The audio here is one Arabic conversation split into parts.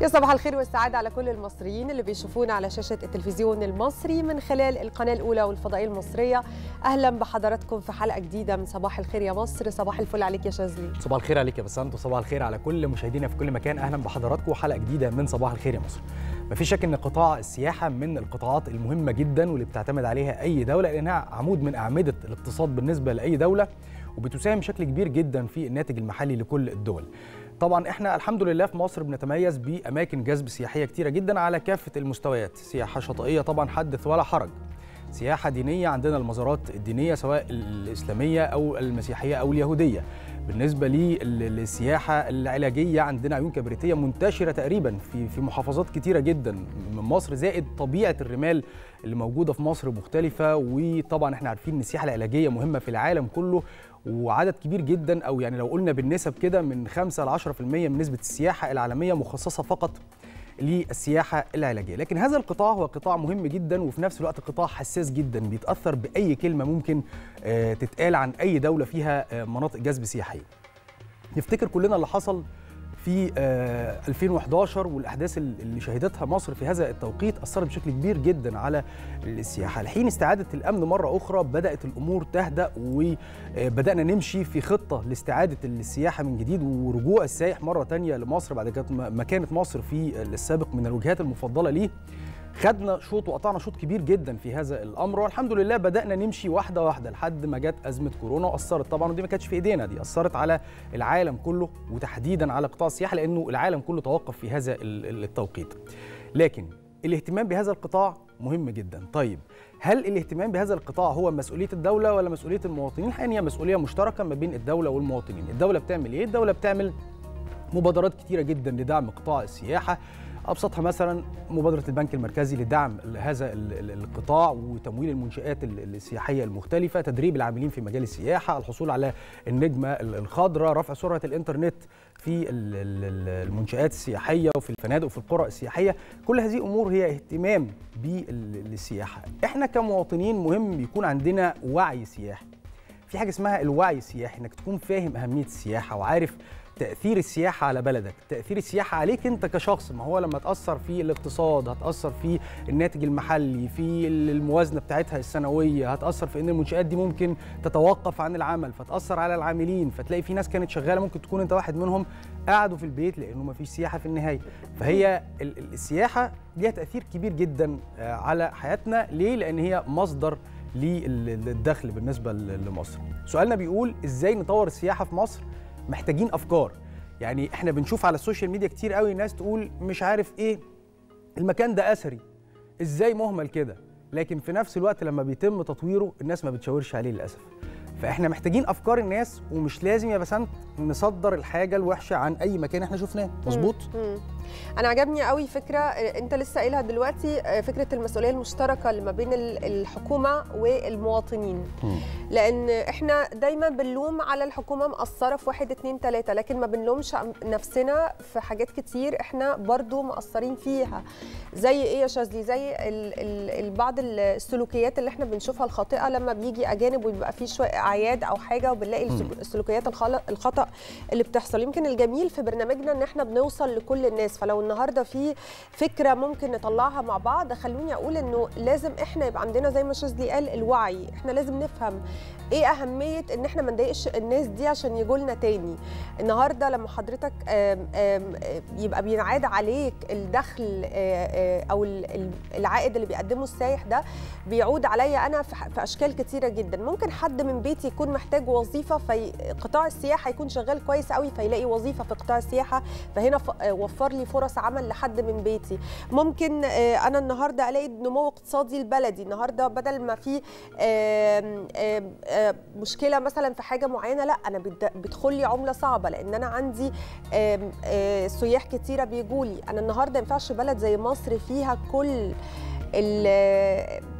يا صباح الخير والسعادة على كل المصريين اللي بيشوفونا على شاشة التلفزيون المصري من خلال القناة الأولى والفضائية المصرية أهلا بحضراتكم في حلقة جديدة من صباح الخير يا مصر صباح الفل عليك يا شاذلي صباح الخير عليك يا بسنت وصباح الخير على كل مشاهدينا في كل مكان أهلا بحضراتكم حلقة جديدة من صباح الخير يا مصر مفيش شك ان قطاع السياحه من القطاعات المهمه جدا واللي بتعتمد عليها اي دوله لانها عمود من اعمده الاقتصاد بالنسبه لاي دوله وبتساهم بشكل كبير جدا في الناتج المحلي لكل الدول طبعا احنا الحمد لله في مصر بنتميز باماكن جذب سياحيه كتيره جدا على كافه المستويات سياحه شاطئيه طبعا حدث ولا حرج سياحه دينيه عندنا المزارات الدينيه سواء الاسلاميه او المسيحيه او اليهوديه بالنسبه للسياحه العلاجيه عندنا عيون كبريتيه منتشره تقريبا في في محافظات كتيره جدا من مصر زائد طبيعه الرمال اللي موجوده في مصر مختلفه وطبعا احنا عارفين ان السياحه العلاجيه مهمه في العالم كله وعدد كبير جدا او يعني لو قلنا بالنسب كده من 5 ل 10% من نسبه السياحه العالميه مخصصه فقط للسياحه العلاجيه، لكن هذا القطاع هو قطاع مهم جدا وفي نفس الوقت قطاع حساس جدا بيتاثر باي كلمه ممكن آه، تتقال عن اي دوله فيها آه، مناطق جذب سياحيه. نفتكر كلنا اللي حصل في 2011 آه، والاحداث اللي شهدتها مصر في هذا التوقيت اثرت بشكل كبير جدا على السياحه الحين استعاده الامن مره اخرى بدات الامور تهدا وبدانا نمشي في خطه لاستعاده السياحه من جديد ورجوع السائح مره تانية لمصر بعد ما كانت مصر في السابق من الوجهات المفضله ليه خدنا شوط وقطعنا شوط كبير جدا في هذا الامر والحمد لله بدانا نمشي واحده واحده لحد ما جت ازمه كورونا واثرت طبعا ودي ما كانتش في ايدينا دي اثرت على العالم كله وتحديدا على قطاع السياحه لانه العالم كله توقف في هذا التوقيت لكن الاهتمام بهذا القطاع مهم جدا طيب هل الاهتمام بهذا القطاع هو مسؤوليه الدوله ولا مسؤوليه المواطنين الحقيقه هي مسؤوليه مشتركه ما بين الدوله والمواطنين الدوله بتعمل ايه الدوله بتعمل مبادرات كتيرة جدا لدعم قطاع السياحة ابسطها مثلا مبادره البنك المركزي لدعم هذا القطاع وتمويل المنشات السياحيه المختلفه تدريب العاملين في مجال السياحه الحصول على النجمه الخضراء رفع سرعه الانترنت في المنشآت السياحية وفي الفنادق وفي القرى السياحية كل هذه أمور هي اهتمام بالسياحة إحنا كمواطنين مهم يكون عندنا وعي سياحي في حاجة اسمها الوعي السياحي إنك تكون فاهم أهمية السياحة وعارف تاثير السياحه على بلدك تاثير السياحه عليك انت كشخص ما هو لما تاثر في الاقتصاد هتاثر في الناتج المحلي في الموازنه بتاعتها السنويه هتاثر في ان المنشات دي ممكن تتوقف عن العمل فتاثر على العاملين فتلاقي في ناس كانت شغاله ممكن تكون انت واحد منهم قعدوا في البيت لانه ما فيش سياحه في النهايه فهي السياحه ليها تاثير كبير جدا آه، على حياتنا ليه لان هي مصدر للدخل بالنسبه لمصر سؤالنا بيقول ازاي نطور السياحه في مصر محتاجين افكار يعني احنا بنشوف على السوشيال ميديا كتير قوي ناس تقول مش عارف ايه المكان ده اثري ازاي مهمل كده لكن في نفس الوقت لما بيتم تطويره الناس ما بتشاورش عليه للاسف فاحنا محتاجين افكار الناس ومش لازم يا بسنت نصدر الحاجه الوحشه عن اي مكان احنا شفناه مظبوط انا عجبني قوي فكره انت لسه قايلها دلوقتي آه، فكره المسؤوليه المشتركه اللي ما بين الحكومه والمواطنين لان احنا دايما بنلوم على الحكومه مقصره في واحد اتنين تلاته لكن ما بنلومش نفسنا في حاجات كتير احنا برضو مقصرين فيها زي ايه يا شاذلي زي ال بعض السلوكيات اللي احنا بنشوفها الخاطئه لما بيجي اجانب ويبقى فيه شويه اعياد او حاجه وبنلاقي السلوكيات الخطا اللي بتحصل يمكن الجميل في برنامجنا ان احنا بنوصل لكل الناس فلو النهارده في فكره ممكن نطلعها مع بعض خلوني اقول انه لازم احنا يبقى عندنا زي ما شاذلي قال الوعي احنا لازم نفهم ايه اهميه ان احنا ما نضايقش الناس دي عشان يجوا لنا تاني النهارده لما حضرتك آم آم يبقى بينعاد عليك الدخل او العائد اللي بيقدمه السايح ده بيعود عليا انا في اشكال كتيره جدا ممكن حد من بيت دلوقتي يكون محتاج وظيفه في قطاع السياحه يكون شغال كويس قوي فيلاقي وظيفه في قطاع السياحه فهنا آه، وفر لي فرص عمل لحد من بيتي ممكن آه، انا النهارده الاقي نمو اقتصادي البلدي النهارده بدل ما في مشكله مثلا في حاجه معينه لا انا بيدخل لي عمله صعبه لان انا عندي آه، سياح كتيره بيجوا لي انا النهارده ما ينفعش بلد زي مصر فيها كل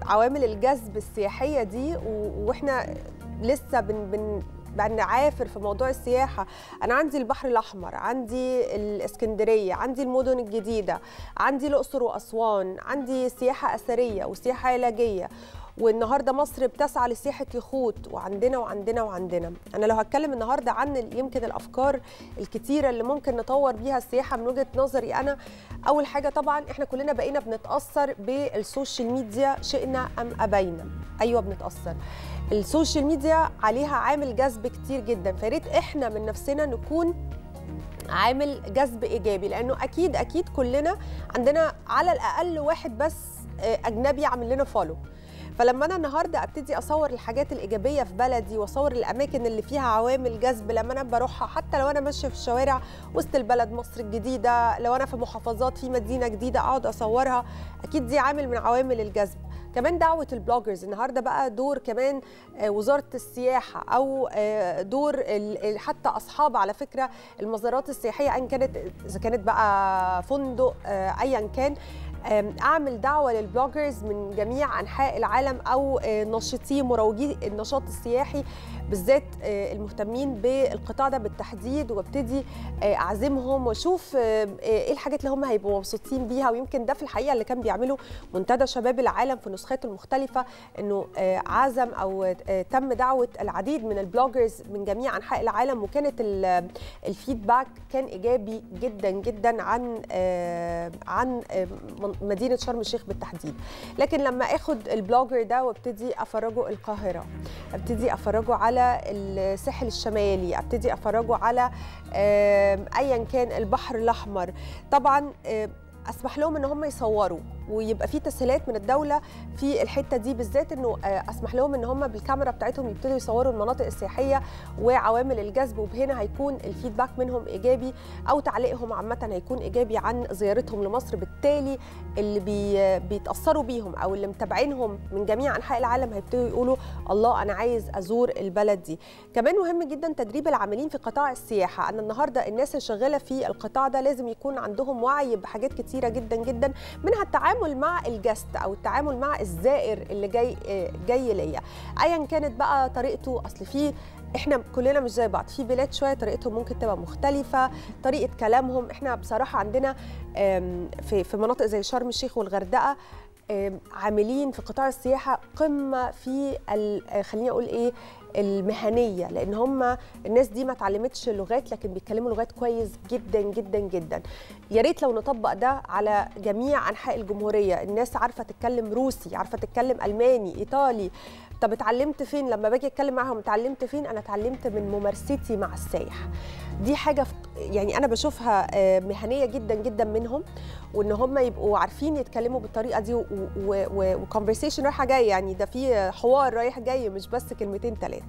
عوامل الجذب السياحيه دي واحنا لسه بن بن بنعافر في موضوع السياحة أنا عندي البحر الأحمر عندي الإسكندرية عندي المدن الجديدة عندي الأقصر وأسوان عندي سياحة أثرية وسياحة علاجية والنهارده مصر بتسعى لسياحه يخوت وعندنا وعندنا وعندنا انا لو هتكلم النهارده عن يمكن الافكار الكتيره اللي ممكن نطور بيها السياحه من وجهه نظري انا اول حاجه طبعا احنا كلنا بقينا بنتاثر بالسوشيال ميديا شئنا ام ابينا ايوه بنتاثر السوشيال ميديا عليها عامل جذب كتير جدا فريت احنا من نفسنا نكون عامل جذب ايجابي لانه اكيد اكيد كلنا عندنا على الاقل واحد بس آه، اجنبي عامل لنا فولو فلما انا النهارده ابتدي اصور الحاجات الايجابيه في بلدي واصور الاماكن اللي فيها عوامل جذب لما انا بروحها حتى لو انا ماشيه في الشوارع وسط البلد مصر الجديده لو انا في محافظات في مدينه جديده اقعد اصورها اكيد دي عامل من عوامل الجذب كمان دعوه البلوجرز النهارده بقى دور كمان آه، وزاره السياحه او آه، دور حتى اصحاب على فكره المزارات السياحيه ان كانت اذا كانت بقى فندق آه، ايا كان اعمل دعوه للبلوجرز من جميع انحاء العالم او آه، ناشطي مروجي النشاط السياحي بالذات آه، المهتمين بالقطاع ده بالتحديد وابتدي آه، اعزمهم واشوف ايه الحاجات اللي هم هيبقوا مبسوطين بيها ويمكن ده في الحقيقه اللي كان بيعمله منتدى شباب العالم في نسخاته المختلفه انه عزم او تم دعوه العديد من البلوجرز من جميع انحاء العالم وكانت الفيدباك كان ايجابي جدا جدا عن عن مدينه شرم الشيخ بالتحديد لكن لما اخد البلوجر ده وابتدي افرجه القاهره ابتدي افرجه على الساحل الشمالي ابتدي افرجه على ايا كان البحر الاحمر طبعا اسمح لهم ان هم يصوروا ويبقى في تسهيلات من الدوله في الحته دي بالذات انه آه، اسمح لهم ان هم بالكاميرا بتاعتهم يبتدوا يصوروا المناطق السياحيه وعوامل الجذب وبهنا هيكون الفيدباك منهم ايجابي او تعليقهم عامه هيكون ايجابي عن زيارتهم لمصر بالتالي اللي بي بيتاثروا بيهم او اللي متابعينهم من جميع انحاء العالم هيبتدوا يقولوا الله انا عايز ازور البلد دي كمان مهم جدا تدريب العاملين في قطاع السياحه انا النهارده الناس اللي شغاله في القطاع ده لازم يكون عندهم وعي بحاجات كتيره جدا جدا منها التعامل التعامل مع الجست او التعامل مع الزائر اللي جاي جاي ليا ايا كانت بقى طريقته اصل في احنا كلنا مش زي بعض في بلاد شويه طريقتهم ممكن تبقى مختلفه طريقه كلامهم احنا بصراحه عندنا في في مناطق زي شرم الشيخ والغردقه عاملين في قطاع السياحه قمه في خليني اقول ايه المهنيه لان هم الناس دي ما تعلمتش لغات لكن بيتكلموا لغات كويس جدا جدا جدا يا ريت لو نطبق ده على جميع انحاء الجمهوريه الناس عارفه تتكلم روسي عارفه تتكلم الماني ايطالي طب اتعلمت فين لما باجي اتكلم معاهم اتعلمت فين انا اتعلمت من ممارستي مع السايح دي حاجه يعني انا بشوفها آه، مهنيه جدا جدا منهم وان هم يبقوا عارفين يتكلموا بالطريقه دي وكونفرسيشن رايحه جايه يعني ده في حوار رايح جاي مش بس كلمتين ثلاثه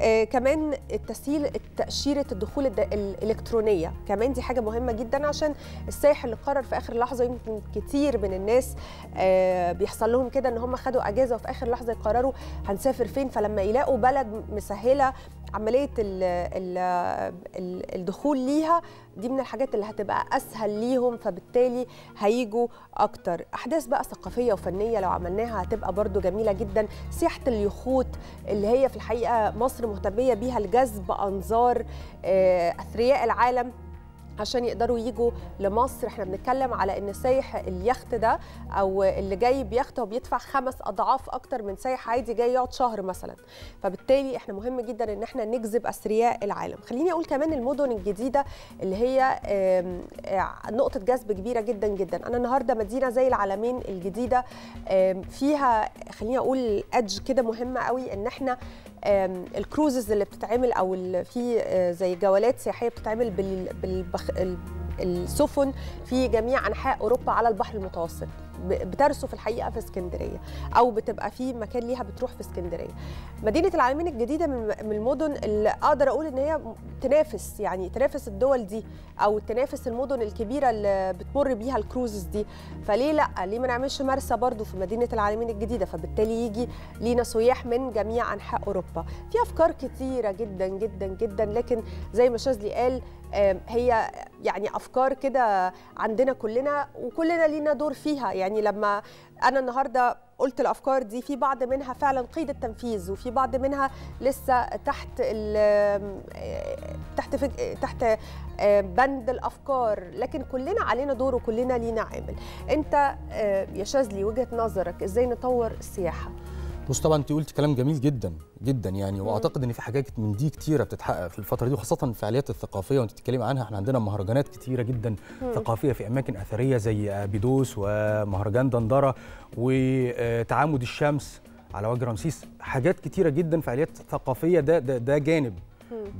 آه، كمان التسهيل تاشيره الدخول الالكترونيه كمان دي حاجه مهمه جدا عشان السائح اللي قرر في اخر لحظه يمكن كتير من الناس آه، بيحصل لهم كده ان هم خدوا اجازه وفي اخر لحظه يقرروا هنسافر فين فلما يلاقوا بلد مسهله عمليه الـ الـ الـ الدخول ليها دي من الحاجات اللي هتبقى اسهل ليهم فبالتالي هيجوا اكتر احداث بقى ثقافيه وفنيه لو عملناها هتبقى برضو جميله جدا سياحه اليخوت اللي هي في الحقيقه مصر مهتميه بيها لجذب انظار آه، اثرياء العالم عشان يقدروا يجوا لمصر احنا بنتكلم على ان سايح اليخت ده او اللي جاي بيخت هو بيدفع خمس اضعاف اكتر من سايح عادي جاي يقعد شهر مثلا فبالتالي احنا مهم جدا ان احنا نجذب اثرياء العالم خليني اقول كمان المدن الجديده اللي هي آه، نقطه جذب كبيره جدا جدا انا النهارده مدينه زي العالمين الجديده فيها خليني اقول ادج كده مهمه قوي ان احنا الكروزز اللي بتتعمل او في آه، زي جولات سياحيه بتتعمل بالسفن في جميع انحاء اوروبا على البحر المتوسط بترسو في الحقيقه في اسكندريه او بتبقى في مكان ليها بتروح في اسكندريه مدينه العالمين الجديده من المدن اللي اقدر اقول ان هي تنافس يعني تنافس الدول دي او تنافس المدن الكبيره اللي بتمر بيها الكروزز دي فليه لا ليه ما نعملش مرسى برضو في مدينه العالمين الجديده فبالتالي يجي لينا سياح من جميع انحاء اوروبا في افكار كتيره جدا جدا جدا لكن زي ما شاذلي قال هي يعني افكار كده عندنا كلنا وكلنا لينا دور فيها يعني لما انا النهارده قلت الافكار دي في بعض منها فعلا قيد التنفيذ وفي بعض منها لسه تحت ال تحت فج... تحت بند الافكار لكن كلنا علينا دور وكلنا لينا عامل انت يا شاذلي وجهه نظرك ازاي نطور السياحه بص طبعا انت قلت كلام جميل جدا جدا يعني واعتقد ان في حاجات من دي كتيره بتتحقق في الفتره دي وخاصه الفعاليات الثقافيه وانت بتتكلمي عنها احنا عندنا مهرجانات كتيره جدا ثقافيه في اماكن اثريه زي بيدوس ومهرجان دندره وتعامد الشمس على وجه رمسيس حاجات كتيره جدا فعاليات ثقافيه ده ده, ده جانب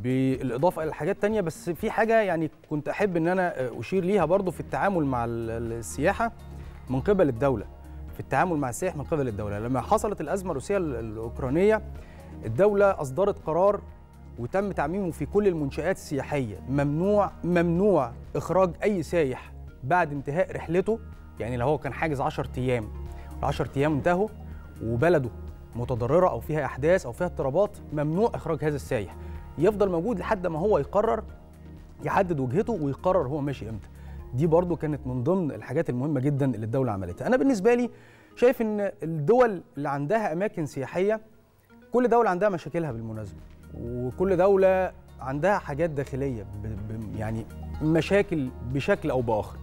بالاضافه الى حاجات تانية بس في حاجه يعني كنت احب ان انا اشير ليها برضو في التعامل مع السياحه من قبل الدوله في التعامل مع السائح من قبل الدوله لما حصلت الازمه الروسيه الاوكرانيه الدوله اصدرت قرار وتم تعميمه في كل المنشآت السياحية ممنوع ممنوع إخراج أي سايح بعد انتهاء رحلته يعني لو هو كان حاجز 10 أيام ال10 أيام انتهوا وبلده متضررة أو فيها أحداث أو فيها اضطرابات ممنوع إخراج هذا السايح يفضل موجود لحد ما هو يقرر يحدد وجهته ويقرر هو ماشي امتى دي برضو كانت من ضمن الحاجات المهمه جدا اللي الدوله عملتها انا بالنسبه لي شايف ان الدول اللي عندها اماكن سياحيه كل دوله عندها مشاكلها بالمناسبه وكل دوله عندها حاجات داخليه يعني مشاكل بشكل او باخر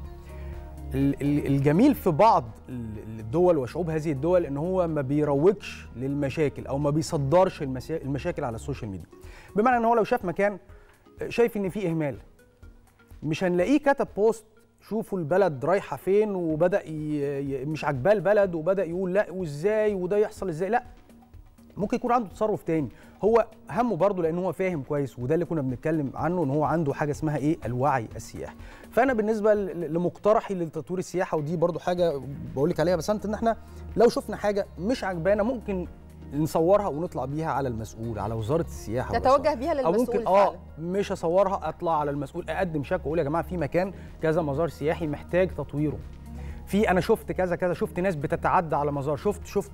الجميل في بعض الدول وشعوب هذه الدول ان هو ما بيروجش للمشاكل او ما بيصدرش المشاكل على السوشيال ميديا بمعنى ان هو لو شاف مكان شايف ان فيه اهمال مش هنلاقيه كتب بوست شوفوا البلد رايحه فين وبدا ي... مش عاجباه البلد وبدا يقول لا وازاي وده يحصل ازاي لا ممكن يكون عنده تصرف تاني هو همه برضه لان هو فاهم كويس وده اللي كنا بنتكلم عنه ان هو عنده حاجه اسمها ايه الوعي السياحي فانا بالنسبه لمقترحي لتطوير السياحه ودي برضه حاجه بقول لك عليها بس انت ان احنا لو شفنا حاجه مش عجبانا ممكن نصورها ونطلع بيها على المسؤول على وزاره السياحه تتوجه بيها للمسؤول او ممكن اه مش اصورها اطلع على المسؤول اقدم شكوى اقول يا جماعه في مكان كذا مزار سياحي محتاج تطويره في انا شفت كذا كذا شفت ناس بتتعدى على مزار شفت شفت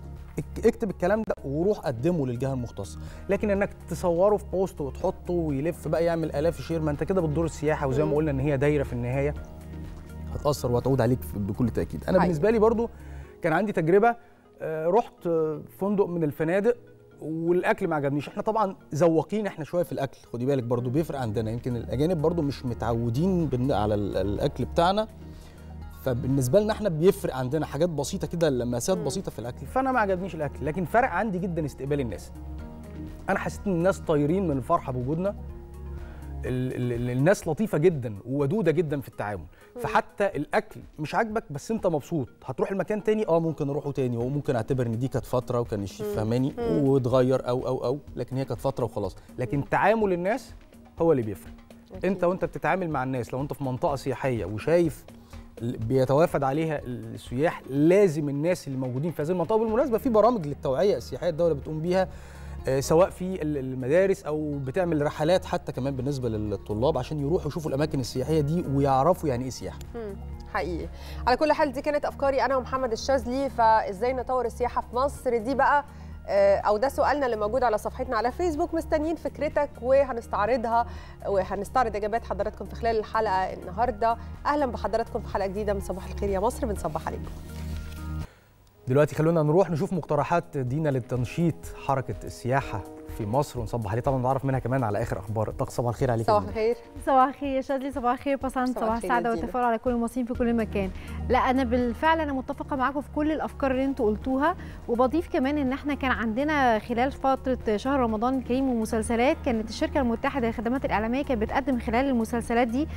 اكتب الكلام ده وروح قدمه للجهه المختصه لكن انك تصوره في بوست وتحطه ويلف بقى يعمل الاف شير ما انت كده بتضر السياحه وزي ما قلنا ان هي دايره في النهايه هتاثر وهتعود عليك بكل تاكيد انا أيوة. بالنسبه لي برضو كان عندي تجربه آه، رحت آه، فندق من الفنادق والاكل ما عجبنيش احنا طبعا ذواقين احنا شويه في الاكل خدي بالك برضو بيفرق عندنا يمكن الاجانب برضو مش متعودين على الاكل بتاعنا فبالنسبه لنا احنا بيفرق عندنا حاجات بسيطه كده لمسات بسيطه في الاكل فانا ما عجبنيش الاكل لكن فرق عندي جدا استقبال الناس انا حسيت ان الناس طايرين من الفرحه بوجودنا الناس لطيفه جدا وودوده جدا في التعامل فحتى الاكل مش عاجبك بس انت مبسوط هتروح المكان تاني اه ممكن اروحه تاني وممكن اعتبر ان دي كانت فتره وكان الشيف فهماني واتغير او او او لكن هي كانت فتره وخلاص لكن تعامل الناس هو اللي بيفرق انت وانت بتتعامل مع الناس لو انت في منطقه سياحيه وشايف بيتوافد عليها السياح لازم الناس اللي موجودين في هذه المنطقه بالمناسبه في برامج للتوعيه السياحيه الدوله بتقوم بيها آه، سواء في المدارس او بتعمل رحلات حتى كمان بالنسبه للطلاب عشان يروحوا يشوفوا الاماكن السياحيه دي ويعرفوا يعني ايه سياحه حقيقي على كل حال دي كانت افكاري انا ومحمد الشاذلي فازاي نطور السياحه في مصر دي بقى آه، او ده سؤالنا اللي موجود على صفحتنا على فيسبوك مستنيين فكرتك وهنستعرضها وهنستعرض اجابات حضراتكم في خلال الحلقه النهارده اهلا بحضراتكم في حلقه جديده من صباح الخير يا مصر بنصبح عليكم دلوقتي خلونا نروح نشوف مقترحات دينا للتنشيط حركه السياحه في مصر ونصبح عليه طبعا نعرف منها كمان على اخر اخبار الطقس صباح الخير عليكم صباح الخير صباح الخير شادلي صباح الخير بسان صباح السعاده والتفاؤل على كل المصريين في كل مكان لا انا بالفعل انا متفقه معاكم في كل الافكار اللي انتوا قلتوها وبضيف كمان ان احنا كان عندنا خلال فتره شهر رمضان الكريم ومسلسلات كانت الشركه المتحده للخدمات الاعلاميه كانت بتقدم خلال المسلسلات دي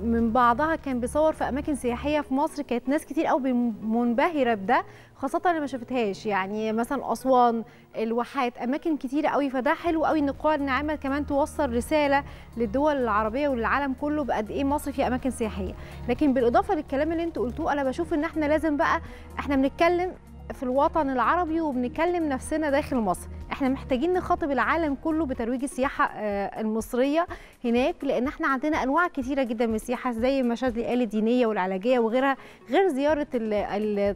من بعضها كان بيصور في اماكن سياحيه في مصر كانت ناس كتير قوي منبهره بده خاصه اللي ما شفتهاش يعني مثلا اسوان الواحات اماكن كتيره قوي فده حلو قوي ان القوى الناعمه كمان توصل رساله للدول العربيه وللعالم كله بقد ايه مصر في اماكن سياحيه لكن بالاضافه للكلام اللي انتوا قلتوه انا بشوف ان احنا لازم بقى احنا بنتكلم في الوطن العربي وبنكلم نفسنا داخل مصر احنا محتاجين نخاطب العالم كله بترويج السياحه آه، المصريه هناك لان احنا عندنا انواع كثيره جدا من السياحه زي المشاهد الاله الدينيه والعلاجيه وغيرها غير زياره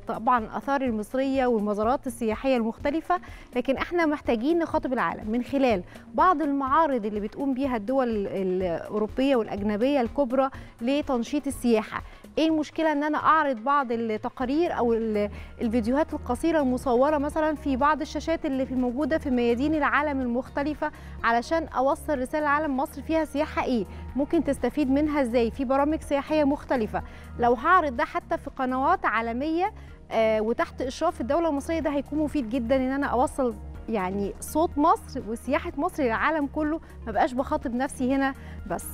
طبعا اثار المصريه والمزارات السياحيه المختلفه لكن احنا محتاجين نخاطب العالم من خلال بعض المعارض اللي بتقوم بيها الدول الاوروبيه والاجنبيه الكبرى لتنشيط السياحه ايه المشكله ان انا اعرض بعض التقارير او الفيديوهات القصيره المصوره مثلا في بعض الشاشات اللي في موجوده في ميادين العالم المختلفه علشان اوصل رساله لعالم مصر فيها سياحه ايه ممكن تستفيد منها ازاي في برامج سياحيه مختلفه لو هعرض ده حتى في قنوات عالميه آه، وتحت اشراف الدوله المصريه ده هيكون مفيد جدا ان انا اوصل يعني صوت مصر وسياحه مصر للعالم كله ما بقاش بخاطب نفسي هنا بس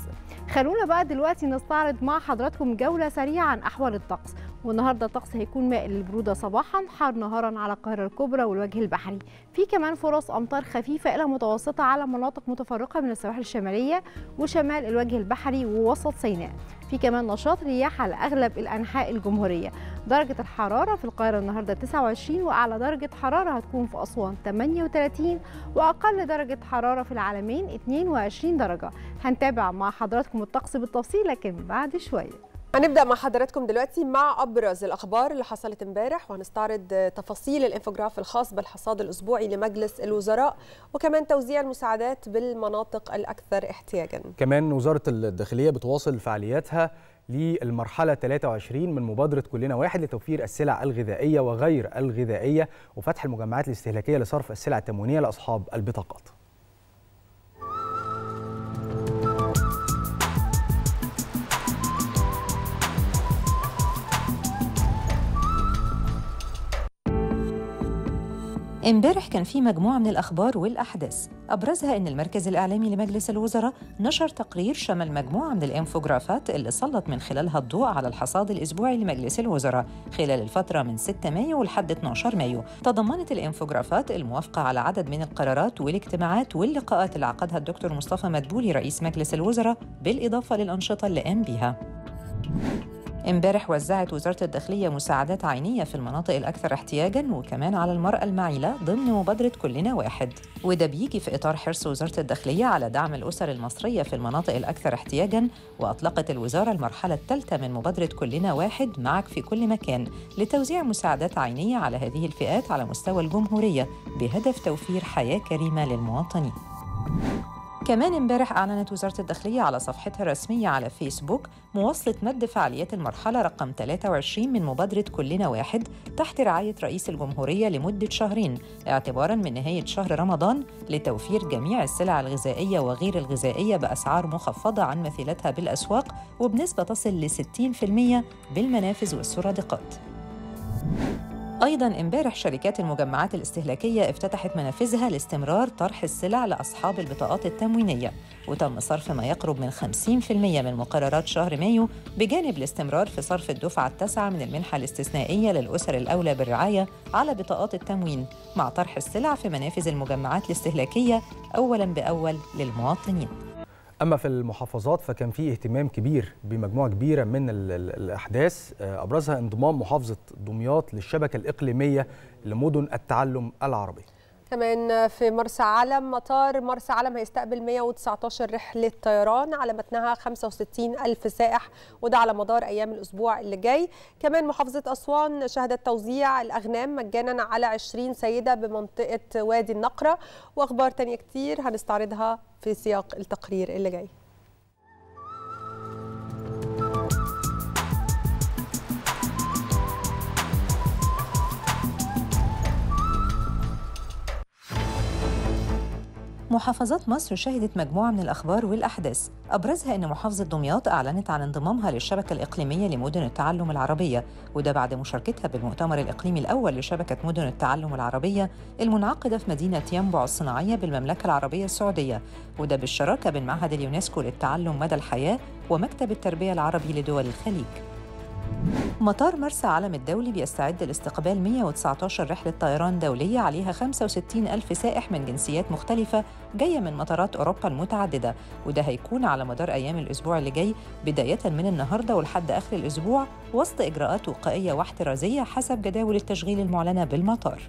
خلونا بقى دلوقتي نستعرض مع حضراتكم جوله سريعه عن احوال الطقس والنهارده الطقس هيكون مائل للبروده صباحا حار نهارا على القاهره الكبرى والوجه البحري في كمان فرص امطار خفيفه الى متوسطه على مناطق متفرقه من السواحل الشماليه وشمال الوجه البحري ووسط سيناء في كمان نشاط رياح على اغلب الانحاء الجمهوريه درجه الحراره في القاهره النهارده 29 واعلى درجه حراره هتكون في اسوان 38 واقل درجه حراره في العالمين 22 درجه هنتابع مع حضراتكم الطقس بالتفصيل لكن بعد شويه هنبدا مع حضراتكم دلوقتي مع ابرز الاخبار اللي حصلت امبارح وهنستعرض تفاصيل الانفوجراف الخاص بالحصاد الاسبوعي لمجلس الوزراء وكمان توزيع المساعدات بالمناطق الاكثر احتياجا. كمان وزاره الداخليه بتواصل فعالياتها للمرحلة 23 من مبادرة كلنا واحد لتوفير السلع الغذائية وغير الغذائية وفتح المجمعات الاستهلاكية لصرف السلع التموينية لأصحاب البطاقات امبارح كان في مجموعة من الأخبار والأحداث أبرزها أن المركز الإعلامي لمجلس الوزراء نشر تقرير شمل مجموعة من الإنفوجرافات اللي سلط من خلالها الضوء على الحصاد الأسبوعي لمجلس الوزراء خلال الفترة من 6 مايو لحد 12 مايو تضمنت الإنفوجرافات الموافقة على عدد من القرارات والاجتماعات واللقاءات اللي عقدها الدكتور مصطفى مدبولي رئيس مجلس الوزراء بالإضافة للأنشطة اللي قام بيها امبارح وزعت وزارة الداخلية مساعدات عينية في المناطق الأكثر احتياجا وكمان على المرأة المعيلة ضمن مبادرة كلنا واحد وده بيجي في إطار حرص وزارة الداخلية على دعم الأسر المصرية في المناطق الأكثر احتياجا وأطلقت الوزارة المرحلة الثالثة من مبادرة كلنا واحد معك في كل مكان لتوزيع مساعدات عينية على هذه الفئات على مستوى الجمهورية بهدف توفير حياة كريمة للمواطنين كمان امبارح أعلنت وزارة الداخلية على صفحتها الرسمية على فيسبوك مواصلة مد فعاليات المرحلة رقم 23 من مبادرة كلنا واحد تحت رعاية رئيس الجمهورية لمدة شهرين اعتباراً من نهاية شهر رمضان لتوفير جميع السلع الغذائية وغير الغذائية بأسعار مخفضة عن مثيلتها بالأسواق وبنسبة تصل ل 60% بالمنافذ والسرادقات. أيضا امبارح شركات المجمعات الاستهلاكية افتتحت منافذها لاستمرار طرح السلع لأصحاب البطاقات التموينية وتم صرف ما يقرب من 50% من مقررات شهر مايو بجانب الاستمرار في صرف الدفعة التاسعة من المنحة الاستثنائية للأسر الأولى بالرعاية على بطاقات التموين مع طرح السلع في منافذ المجمعات الاستهلاكية أولا بأول للمواطنين اما في المحافظات فكان في اهتمام كبير بمجموعه كبيره من الاحداث آه، ابرزها انضمام محافظه دمياط للشبكه الاقليميه لمدن التعلم العربي كمان في مرسى علم مطار مرسى علم هيستقبل 119 رحلة طيران على متنها 65 ألف سائح وده على مدار أيام الأسبوع اللي جاي كمان محافظة أسوان شهدت توزيع الأغنام مجانا على 20 سيدة بمنطقة وادي النقرة وأخبار تانية كتير هنستعرضها في سياق التقرير اللي جاي محافظات مصر شهدت مجموعة من الأخبار والأحداث أبرزها أن محافظة دمياط أعلنت عن انضمامها للشبكة الإقليمية لمدن التعلم العربية وده بعد مشاركتها بالمؤتمر الإقليمي الأول لشبكة مدن التعلم العربية المنعقدة في مدينة ينبع الصناعية بالمملكة العربية السعودية وده بالشراكة بين معهد اليونسكو للتعلم مدى الحياة ومكتب التربية العربي لدول الخليج مطار مرسى علم الدولي بيستعد لاستقبال 119 رحلة طيران دولية عليها 65 ألف سائح من جنسيات مختلفة جاية من مطارات أوروبا المتعددة وده هيكون على مدار أيام الأسبوع اللي جاي بداية من النهاردة ولحد آخر الأسبوع وسط إجراءات وقائية واحترازية حسب جداول التشغيل المعلنة بالمطار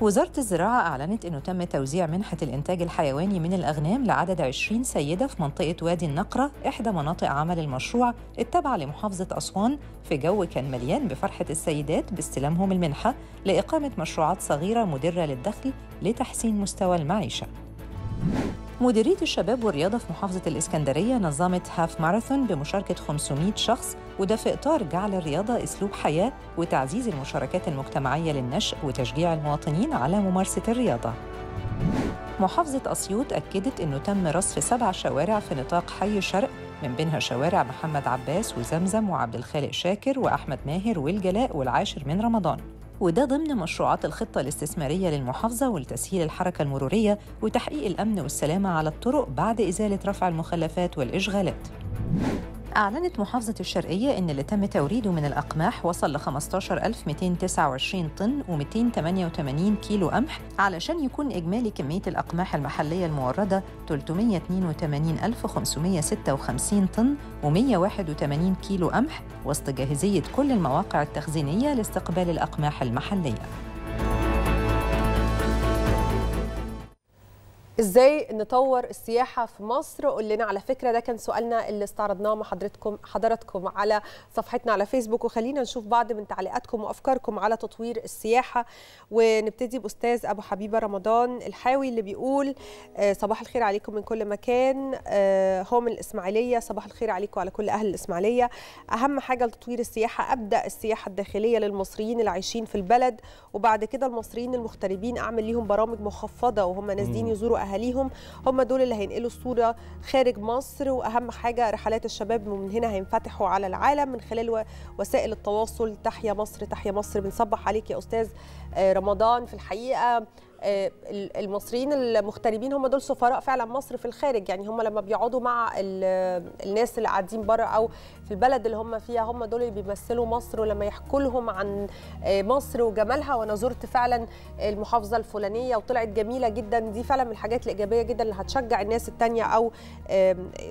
وزارة الزراعة أعلنت أنه تم توزيع منحة الإنتاج الحيواني من الأغنام لعدد 20 سيدة في منطقة وادي النقرة إحدى مناطق عمل المشروع التابعة لمحافظة أسوان في جو كان مليان بفرحة السيدات باستلامهم المنحة لإقامة مشروعات صغيرة مدرة للدخل لتحسين مستوى المعيشة مديرية الشباب والرياضة في محافظة الإسكندرية نظمت هاف ماراثون بمشاركة 500 شخص وده في إطار جعل الرياضة أسلوب حياة وتعزيز المشاركات المجتمعية للنشء وتشجيع المواطنين على ممارسة الرياضة محافظة أسيوط أكدت أنه تم رصف سبع شوارع في نطاق حي الشرق من بينها شوارع محمد عباس وزمزم وعبد الخالق شاكر وأحمد ماهر والجلاء والعاشر من رمضان وده ضمن مشروعات الخطة الاستثمارية للمحافظة ولتسهيل الحركة المرورية وتحقيق الأمن والسلامة على الطرق بعد إزالة رفع المخلفات والإشغالات أعلنت محافظة الشرقية إن اللي تم توريده من الأقماح وصل ل 15229 طن و288 كيلو قمح علشان يكون إجمالي كمية الأقماح المحلية الموردة 382556 طن و181 كيلو قمح وسط جاهزية كل المواقع التخزينية لاستقبال الأقماح المحلية ازاي نطور السياحه في مصر قول لنا على فكره ده كان سؤالنا اللي استعرضناه مع حضرتكم حضراتكم على صفحتنا على فيسبوك وخلينا نشوف بعض من تعليقاتكم وافكاركم على تطوير السياحه ونبتدي باستاذ ابو حبيبه رمضان الحاوي اللي بيقول آه، صباح الخير عليكم من كل مكان آه، هو من الاسماعيليه صباح الخير عليكم على كل اهل الاسماعيليه اهم حاجه لتطوير السياحه ابدا السياحه الداخليه للمصريين اللي عايشين في البلد وبعد كده المصريين المغتربين اعمل ليهم برامج مخفضه وهم نازلين يزوروا واهاليهم هم دول اللي هينقلوا الصوره خارج مصر واهم حاجه رحلات الشباب من هنا هينفتحوا على العالم من خلال وسائل التواصل تحيا مصر تحيا مصر بنصبح عليك يا استاذ آه، رمضان في الحقيقه آه، المصريين المغتربين هم دول سفراء فعلا مصر في الخارج يعني هم لما بيقعدوا مع الناس اللي قاعدين بره او في البلد اللي هم فيها هم دول اللي بيمثلوا مصر ولما يحكوا لهم عن آه، مصر وجمالها وانا زرت فعلا المحافظه الفلانيه وطلعت جميله جدا دي فعلا من الحاجات الايجابيه جدا اللي هتشجع الناس الثانيه او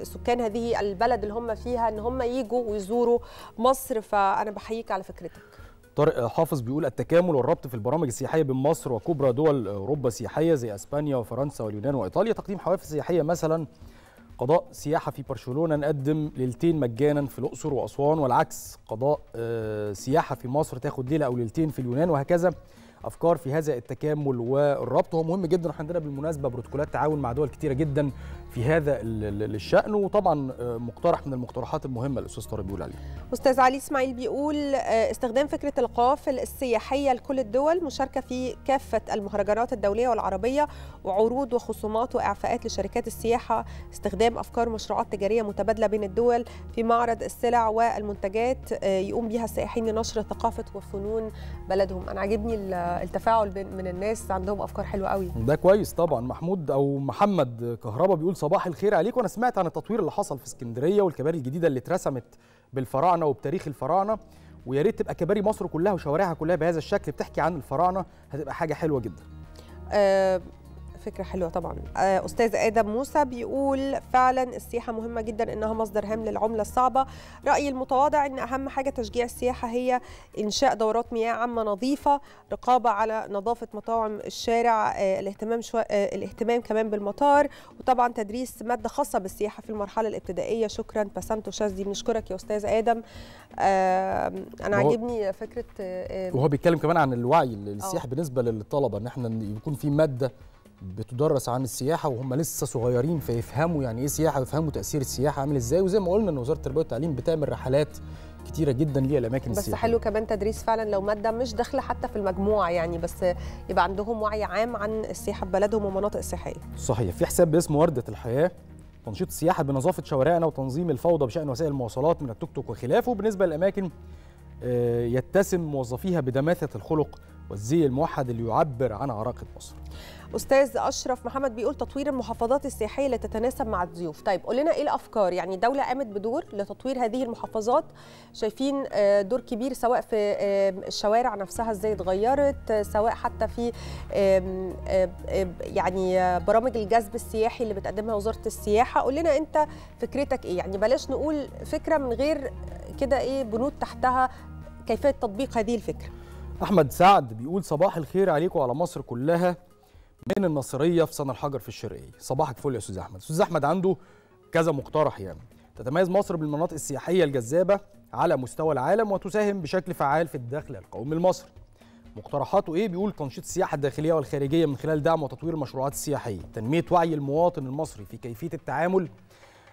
سكان هذه البلد اللي هم فيها ان هم يجوا ويزوروا مصر فانا بحييك على فكرتك طارق حافظ بيقول التكامل والربط في البرامج السياحيه بين مصر وكبرى دول اوروبا السياحيه زي اسبانيا وفرنسا واليونان وايطاليا تقديم حوافز سياحيه مثلا قضاء سياحه في برشلونه نقدم ليلتين مجانا في الاقصر واسوان والعكس قضاء آه، سياحه في مصر تاخد ليله او ليلتين في اليونان وهكذا افكار في هذا التكامل والربط هو مهم جدا احنا عندنا بالمناسبه بروتوكولات تعاون مع دول كتيره جدا في هذا الشأن وطبعا آه، مقترح من المقترحات المهمة الأستاذ طارق بيقول عليها أستاذ علي إسماعيل بيقول آه، استخدام فكرة القوافل السياحية لكل الدول مشاركة في كافة المهرجانات الدولية والعربية وعروض وخصومات وإعفاءات لشركات السياحة استخدام أفكار مشروعات تجارية متبادلة بين الدول في معرض السلع والمنتجات آه، يقوم بها السائحين لنشر ثقافة وفنون بلدهم أنا عاجبني التفاعل من الناس عندهم أفكار حلوة قوي ده كويس طبعا محمود أو محمد كهربا بيقول صباح الخير عليك وانا سمعت عن التطوير اللي حصل في اسكندريه والكباري الجديده اللي اترسمت بالفراعنه وبتاريخ الفراعنه ويا ريت تبقى كباري مصر كلها وشوارعها كلها بهذا الشكل بتحكي عن الفراعنه هتبقى حاجه حلوه جدا أه فكره حلوه طبعا آه، استاذ ادم موسى بيقول فعلا السياحه مهمه جدا انها مصدر هام للعمله الصعبه رايي المتواضع ان اهم حاجه تشجيع السياحه هي انشاء دورات مياه عامه نظيفه رقابه على نظافه مطاعم الشارع آه، الاهتمام شو... آه، الاهتمام كمان بالمطار وطبعا تدريس ماده خاصه بالسياحه في المرحله الابتدائيه شكرا بسنتو شاذلي بنشكرك يا استاذ ادم انا عاجبني فكره وهو بيتكلم كمان عن الوعي السياحي بالنسبه للطلبه ان احنا يكون في ماده بتدرس عن السياحه وهم لسه صغيرين فيفهموا يعني ايه سياحه ويفهموا تاثير السياحه عامل ازاي وزي ما قلنا ان وزاره التربيه والتعليم بتعمل رحلات كتيره جدا للاماكن بس السياحة. حلو كمان تدريس فعلا لو ماده مش داخله حتى في المجموع يعني بس يبقى عندهم وعي عام عن السياحه في بلدهم ومناطق السياحيه صحيح في حساب باسم ورده الحياه تنشيط السياحه بنظافه شوارعنا وتنظيم الفوضى بشان وسائل المواصلات من التوك توك وخلافه بالنسبه للاماكن آه، يتسم موظفيها بدماثه الخلق والزي الموحد اللي يعبر عن عراقه مصر استاذ اشرف محمد بيقول تطوير المحافظات السياحيه اللي تتناسب مع الضيوف طيب قول لنا ايه الافكار يعني الدوله قامت بدور لتطوير هذه المحافظات شايفين آه، دور كبير سواء في الشوارع نفسها ازاي اتغيرت سواء حتى في يعني آه، برامج الجذب السياحي اللي بتقدمها وزاره السياحه قول لنا انت فكرتك ايه يعني بلاش نقول فكره من غير كده ايه بنود تحتها كيفيه تطبيق هذه الفكره احمد سعد بيقول صباح الخير عليكم على مصر كلها من النصريه في صنع الحجر في الشرقيه صباحك فل يا استاذ احمد استاذ احمد عنده كذا مقترح يعني تتميز مصر بالمناطق السياحيه الجذابه على مستوى العالم وتساهم بشكل فعال في الدخل القومي المصري مقترحاته ايه بيقول تنشيط السياحه الداخليه والخارجيه من خلال دعم وتطوير المشروعات السياحيه تنميه وعي المواطن المصري في كيفيه التعامل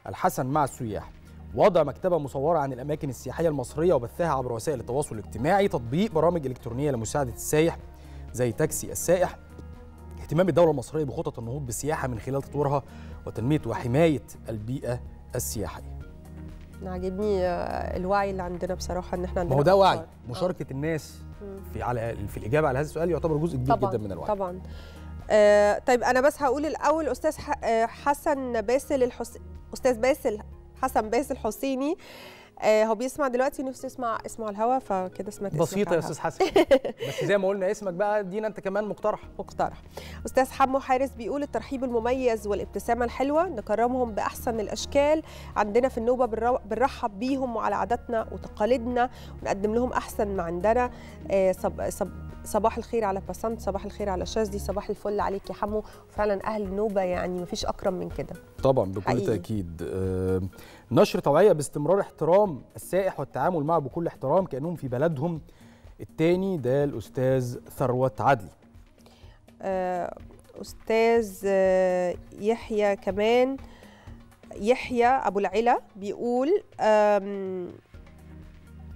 الحسن مع السياح وضع مكتبه مصوره عن الاماكن السياحيه المصريه وبثها عبر وسائل التواصل الاجتماعي تطبيق برامج الكترونيه لمساعده السائح زي تاكسي السائح اهتمام الدولة المصرية بخطط النهوض بالسياحة من خلال تطويرها وتنمية وحماية البيئة السياحية عاجبني آه، الوعي اللي عندنا بصراحه ان احنا عندنا ما هو ده وعي آه. مشاركه الناس في على في الاجابه على هذا السؤال يعتبر جزء كبير جدا من الوعي طبعا آه طيب انا بس هقول الاول استاذ آه، حسن باسل الحس... استاذ باسل حسن باسل حسيني آه هو بيسمع دلوقتي نفسه يسمع اسمه على الهوا فكده سمعت بسيطه يا استاذ حسن بس زي ما قلنا اسمك بقى دينا انت كمان مقترح مقترح استاذ حمو حارس بيقول الترحيب المميز والابتسامه الحلوه نكرمهم باحسن الاشكال عندنا في النوبه بنرحب بيهم وعلى عاداتنا وتقاليدنا ونقدم لهم احسن ما عندنا آه صب صب صباح الخير على بسنت صباح الخير على شاذلي صباح الفل عليك يا حمو فعلا اهل النوبه يعني مفيش اكرم من كده طبعا بكل حقيقي. تاكيد آه نشر توعية باستمرار احترام السائح والتعامل معه بكل احترام كأنهم في بلدهم الثاني ده الأستاذ ثروت عدلي آه، أستاذ آه، يحيى كمان يحيى أبو العلا بيقول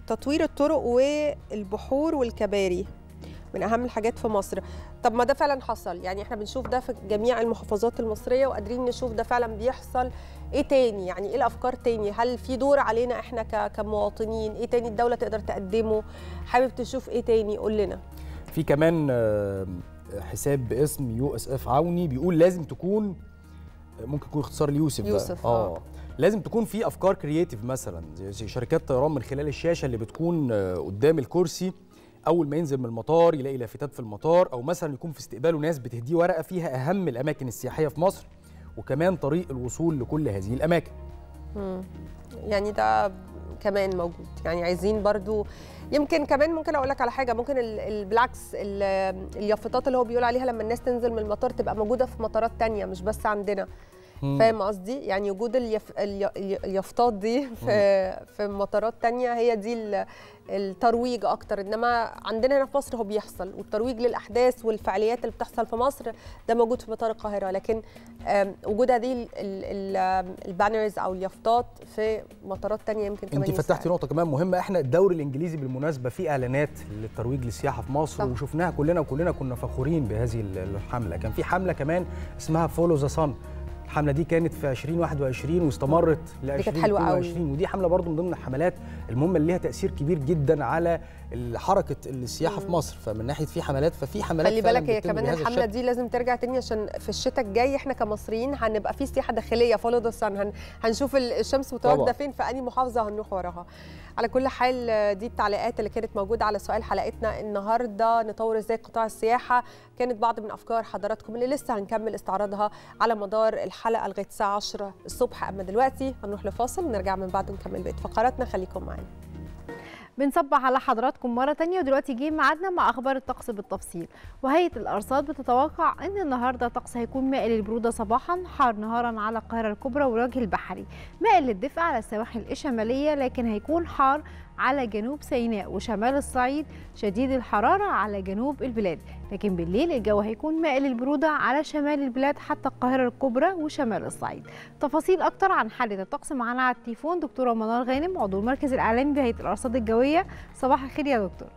تطوير الطرق والبحور والكباري من اهم الحاجات في مصر طب ما ده فعلا حصل يعني احنا بنشوف ده في جميع المحافظات المصريه وقادرين نشوف ده فعلا بيحصل ايه تاني يعني ايه الافكار تاني هل في دور علينا احنا كمواطنين ايه تاني الدوله تقدر تقدمه حابب تشوف ايه تاني قول لنا في كمان آه، حساب باسم يو اس اف عوني بيقول لازم تكون ممكن يكون اختصار ليوسف يوسف آه. اه لازم تكون في افكار كرييتيف مثلا زي شركات طيران من خلال الشاشه اللي بتكون آه، قدام الكرسي اول ما ينزل من المطار يلاقي لافتات في المطار او مثلا يكون في استقباله ناس بتهديه ورقه فيها اهم الاماكن السياحيه في مصر وكمان طريق الوصول لكل هذه الأماكن مم. يعني ده كمان موجود يعني عايزين برضو يمكن كمان ممكن اقول لك على حاجه ممكن بالعكس اليافطات اللي هو بيقول عليها لما الناس تنزل من المطار تبقى موجوده في مطارات تانية مش بس عندنا فاهم قصدي يعني وجود اليف... اليافطات دي في مم. في مطارات تانية هي دي الترويج اكتر انما عندنا هنا في مصر هو بيحصل والترويج للاحداث والفعاليات اللي بتحصل في مصر ده موجود في مطار القاهره لكن وجود هذه البانرز او اليافطات في مطارات تانية يمكن كمان انت فتحتي نقطه كمان مهمه احنا الدوري الانجليزي بالمناسبه فيه اعلانات للترويج للسياحه في مصر طبعا. وشفناها كلنا وكلنا كنا فخورين بهذه الحمله كان في حمله كمان اسمها فولو ذا صن الحمله دي كانت في 2021 واستمرت ل 2022 ودي حمله برضو من ضمن الحملات المهمه اللي ليها تاثير كبير جدا على حركه السياحه في مصر فمن ناحيه في حملات ففي حملات خلي بالك هي كمان الحمله دي لازم ترجع تاني عشان في الشتاء الجاي احنا كمصريين هنبقى في سياحه داخليه فولو ذا هن هنشوف الشمس متواجده فين في انهي محافظه هنروح وراها على كل حال دي التعليقات اللي كانت موجوده على سؤال حلقتنا النهارده نطور ازاي قطاع السياحه كانت بعض من افكار حضراتكم اللي لسه هنكمل استعراضها على مدار الحلقه لغايه الساعه 10 الصبح اما دلوقتي هنروح لفاصل ونرجع من بعد نكمل بقيه فقراتنا خليكم معانا بنصبح على حضراتكم مره تانية ودلوقتي جه ميعادنا مع اخبار الطقس بالتفصيل وهيئه الارصاد بتتوقع ان النهارده الطقس هيكون مائل للبروده صباحا حار نهارا على القاهره الكبرى والوجه البحري مائل للدفء على السواحل الشماليه لكن هيكون حار على جنوب سيناء وشمال الصعيد شديد الحرارة على جنوب البلاد لكن بالليل الجو هيكون مائل البرودة على شمال البلاد حتى القاهرة الكبرى وشمال الصعيد تفاصيل أكتر عن حالة الطقس معانا على التليفون دكتورة منار غانم عضو المركز الإعلامي بهيئة الأرصاد الجوية صباح الخير يا دكتور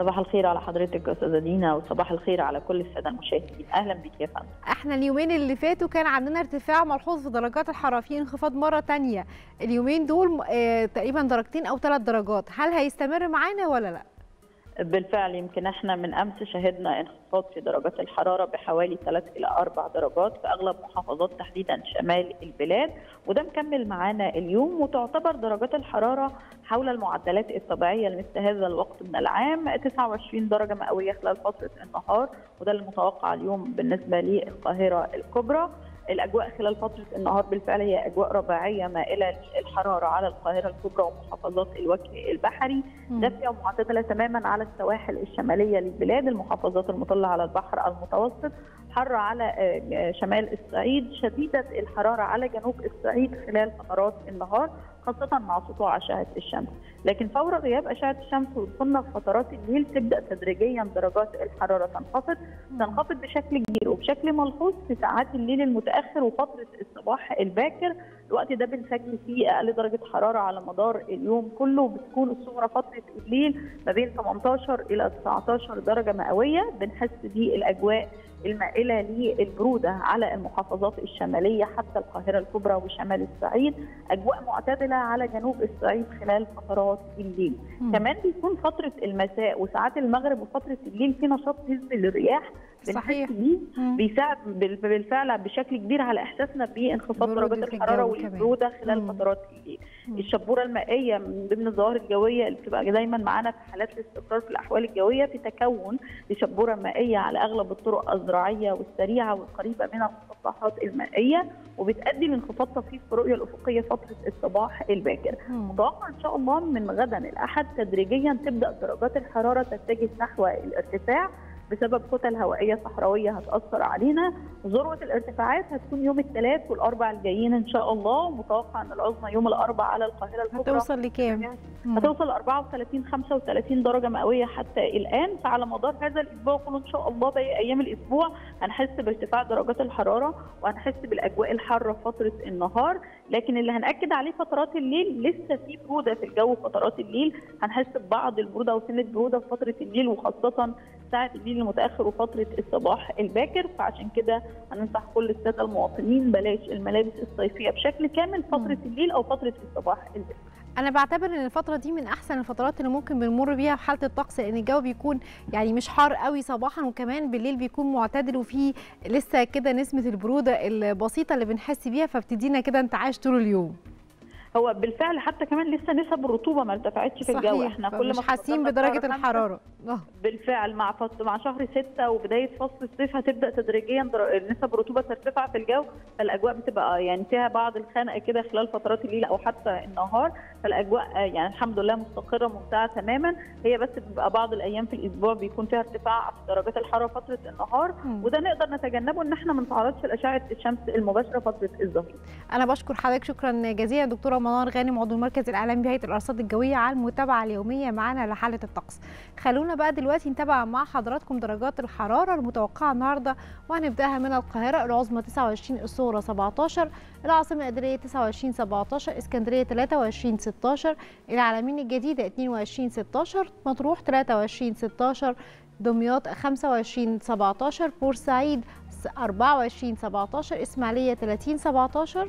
صباح الخير على حضرتك استاذه دينا وصباح الخير على كل الساده المشاهدين اهلا بك يا فندم احنا اليومين اللي فاتوا كان عندنا ارتفاع ملحوظ في درجات الحراره في انخفاض مره ثانيه اليومين دول آه، تقريبا درجتين او ثلاث درجات هل هيستمر معانا ولا لا بالفعل يمكن احنا من امس شهدنا انخفاض في درجات الحراره بحوالي 3 الى 4 درجات في اغلب محافظات تحديدا شمال البلاد وده مكمل معانا اليوم وتعتبر درجات الحراره حول المعدلات الطبيعيه لمثل هذا الوقت من العام 29 درجه مئويه خلال فتره النهار وده المتوقع اليوم بالنسبه للقاهره الكبرى الاجواء خلال فتره النهار بالفعل هي اجواء رباعيه مائله للحراره على القاهره الكبرى ومحافظات الوجه البحري دافئه معتدله تماما على السواحل الشماليه للبلاد المحافظات المطله على البحر المتوسط حر على آه، آه، شمال الصعيد شديده الحراره على جنوب الصعيد خلال فترات النهار خاصة مع سطوع أشعة الشمس لكن فور غياب أشعة الشمس وصلنا في فترات الليل تبدأ تدريجيا درجات الحرارة تنخفض تنخفض بشكل كبير وبشكل ملحوظ في ساعات الليل المتأخر وفترة الصباح الباكر الوقت ده بنسجل فيه اقل درجه حراره على مدار اليوم كله بتكون الصغرى فتره الليل ما بين 18 الى 19 درجه مئويه بنحس بالاجواء المائله للبروده على المحافظات الشماليه حتى القاهره الكبرى وشمال الصعيد اجواء معتدله على جنوب الصعيد خلال فترات الليل م. كمان بيكون فتره المساء وساعات المغرب وفتره الليل في نشاط هزب للرياح صحيح بيساعد بالفعل بشكل كبير على احساسنا بانخفاض درجات الحراره والبروده خلال مم. فترات الليل الشبوره المائيه من ضمن الظواهر الجويه اللي بتبقى دايما معانا في حالات الاستقرار في الاحوال الجويه في تكون لشبوره مائيه على اغلب الطرق الزراعيه والسريعه والقريبه من المسطحات المائيه وبتؤدي لانخفاض في الرؤيه الافقيه فتره الصباح الباكر متوقع ان شاء الله من غدا الاحد تدريجيا تبدا درجات الحراره تتجه نحو الارتفاع بسبب كتل هوائيه صحراويه هتاثر علينا ذروه الارتفاعات هتكون يوم الثلاث والاربع الجايين ان شاء الله ومتوقع ان العظمى يوم الاربع على القاهره الكبرى هتوصل لكام هتوصل ل 34 35 درجه مئويه حتى الان فعلى مدار هذا الاسبوع كله ان شاء الله باقي ايام الاسبوع هنحس بارتفاع درجات الحراره وهنحس بالاجواء الحاره فتره النهار لكن اللي هناكد عليه فترات الليل لسه في بروده في الجو فترات الليل هنحس ببعض البروده وسنه بروده في فتره الليل وخاصه بتاعه الجيل المتاخر وفتره الصباح الباكر فعشان كده هننصح كل الساده المواطنين بلاش الملابس الصيفيه بشكل كامل فتره الليل او فتره الصباح الباكر انا بعتبر ان الفتره دي من احسن الفترات اللي ممكن بنمر بيها في حاله الطقس لان الجو بيكون يعني مش حار قوي صباحا وكمان بالليل بيكون معتدل وفيه لسه كده نسمه البروده البسيطه اللي بنحس بيها فبتدينا كده انتعاش طول اليوم هو بالفعل حتى كمان لسه نسب الرطوبه ما ارتفعتش في الجو احنا كل ما مش حاسين بدرجه الحراره آه. بالفعل مع فصل مع شهر 6 وبدايه فصل الصيف هتبدا تدريجيا در... نسب الرطوبه ترتفع في الجو فالاجواء بتبقى آه، يعني فيها بعض الخنقه كده خلال فترات الليل او حتى النهار فالاجواء آه، يعني الحمد لله مستقره ممتعه تماما هي بس بتبقى بعض الايام في الاسبوع بيكون فيها ارتفاع في درجات الحراره فتره النهار م. وده نقدر نتجنبه ان احنا ما نتعرضش لاشعه الشمس المباشره فتره الظهر انا بشكر حضرتك شكرا جزيلا دكتوره منار غانم عضو المركز الاعلامي بهيئه الارصاد الجويه على المتابعه اليوميه معانا لحاله الطقس خلونا بقى دلوقتي نتابع مع حضراتكم درجات الحراره المتوقعه النهارده وهنبداها من القاهره العظمى 29 الصغرى 17 العاصمه الاداريه 29 17 اسكندريه 23 16 العالمين الجديده 22 16 مطروح 23 16 دمياط 25 17 بورسعيد 24 17 اسماعيليه 30 17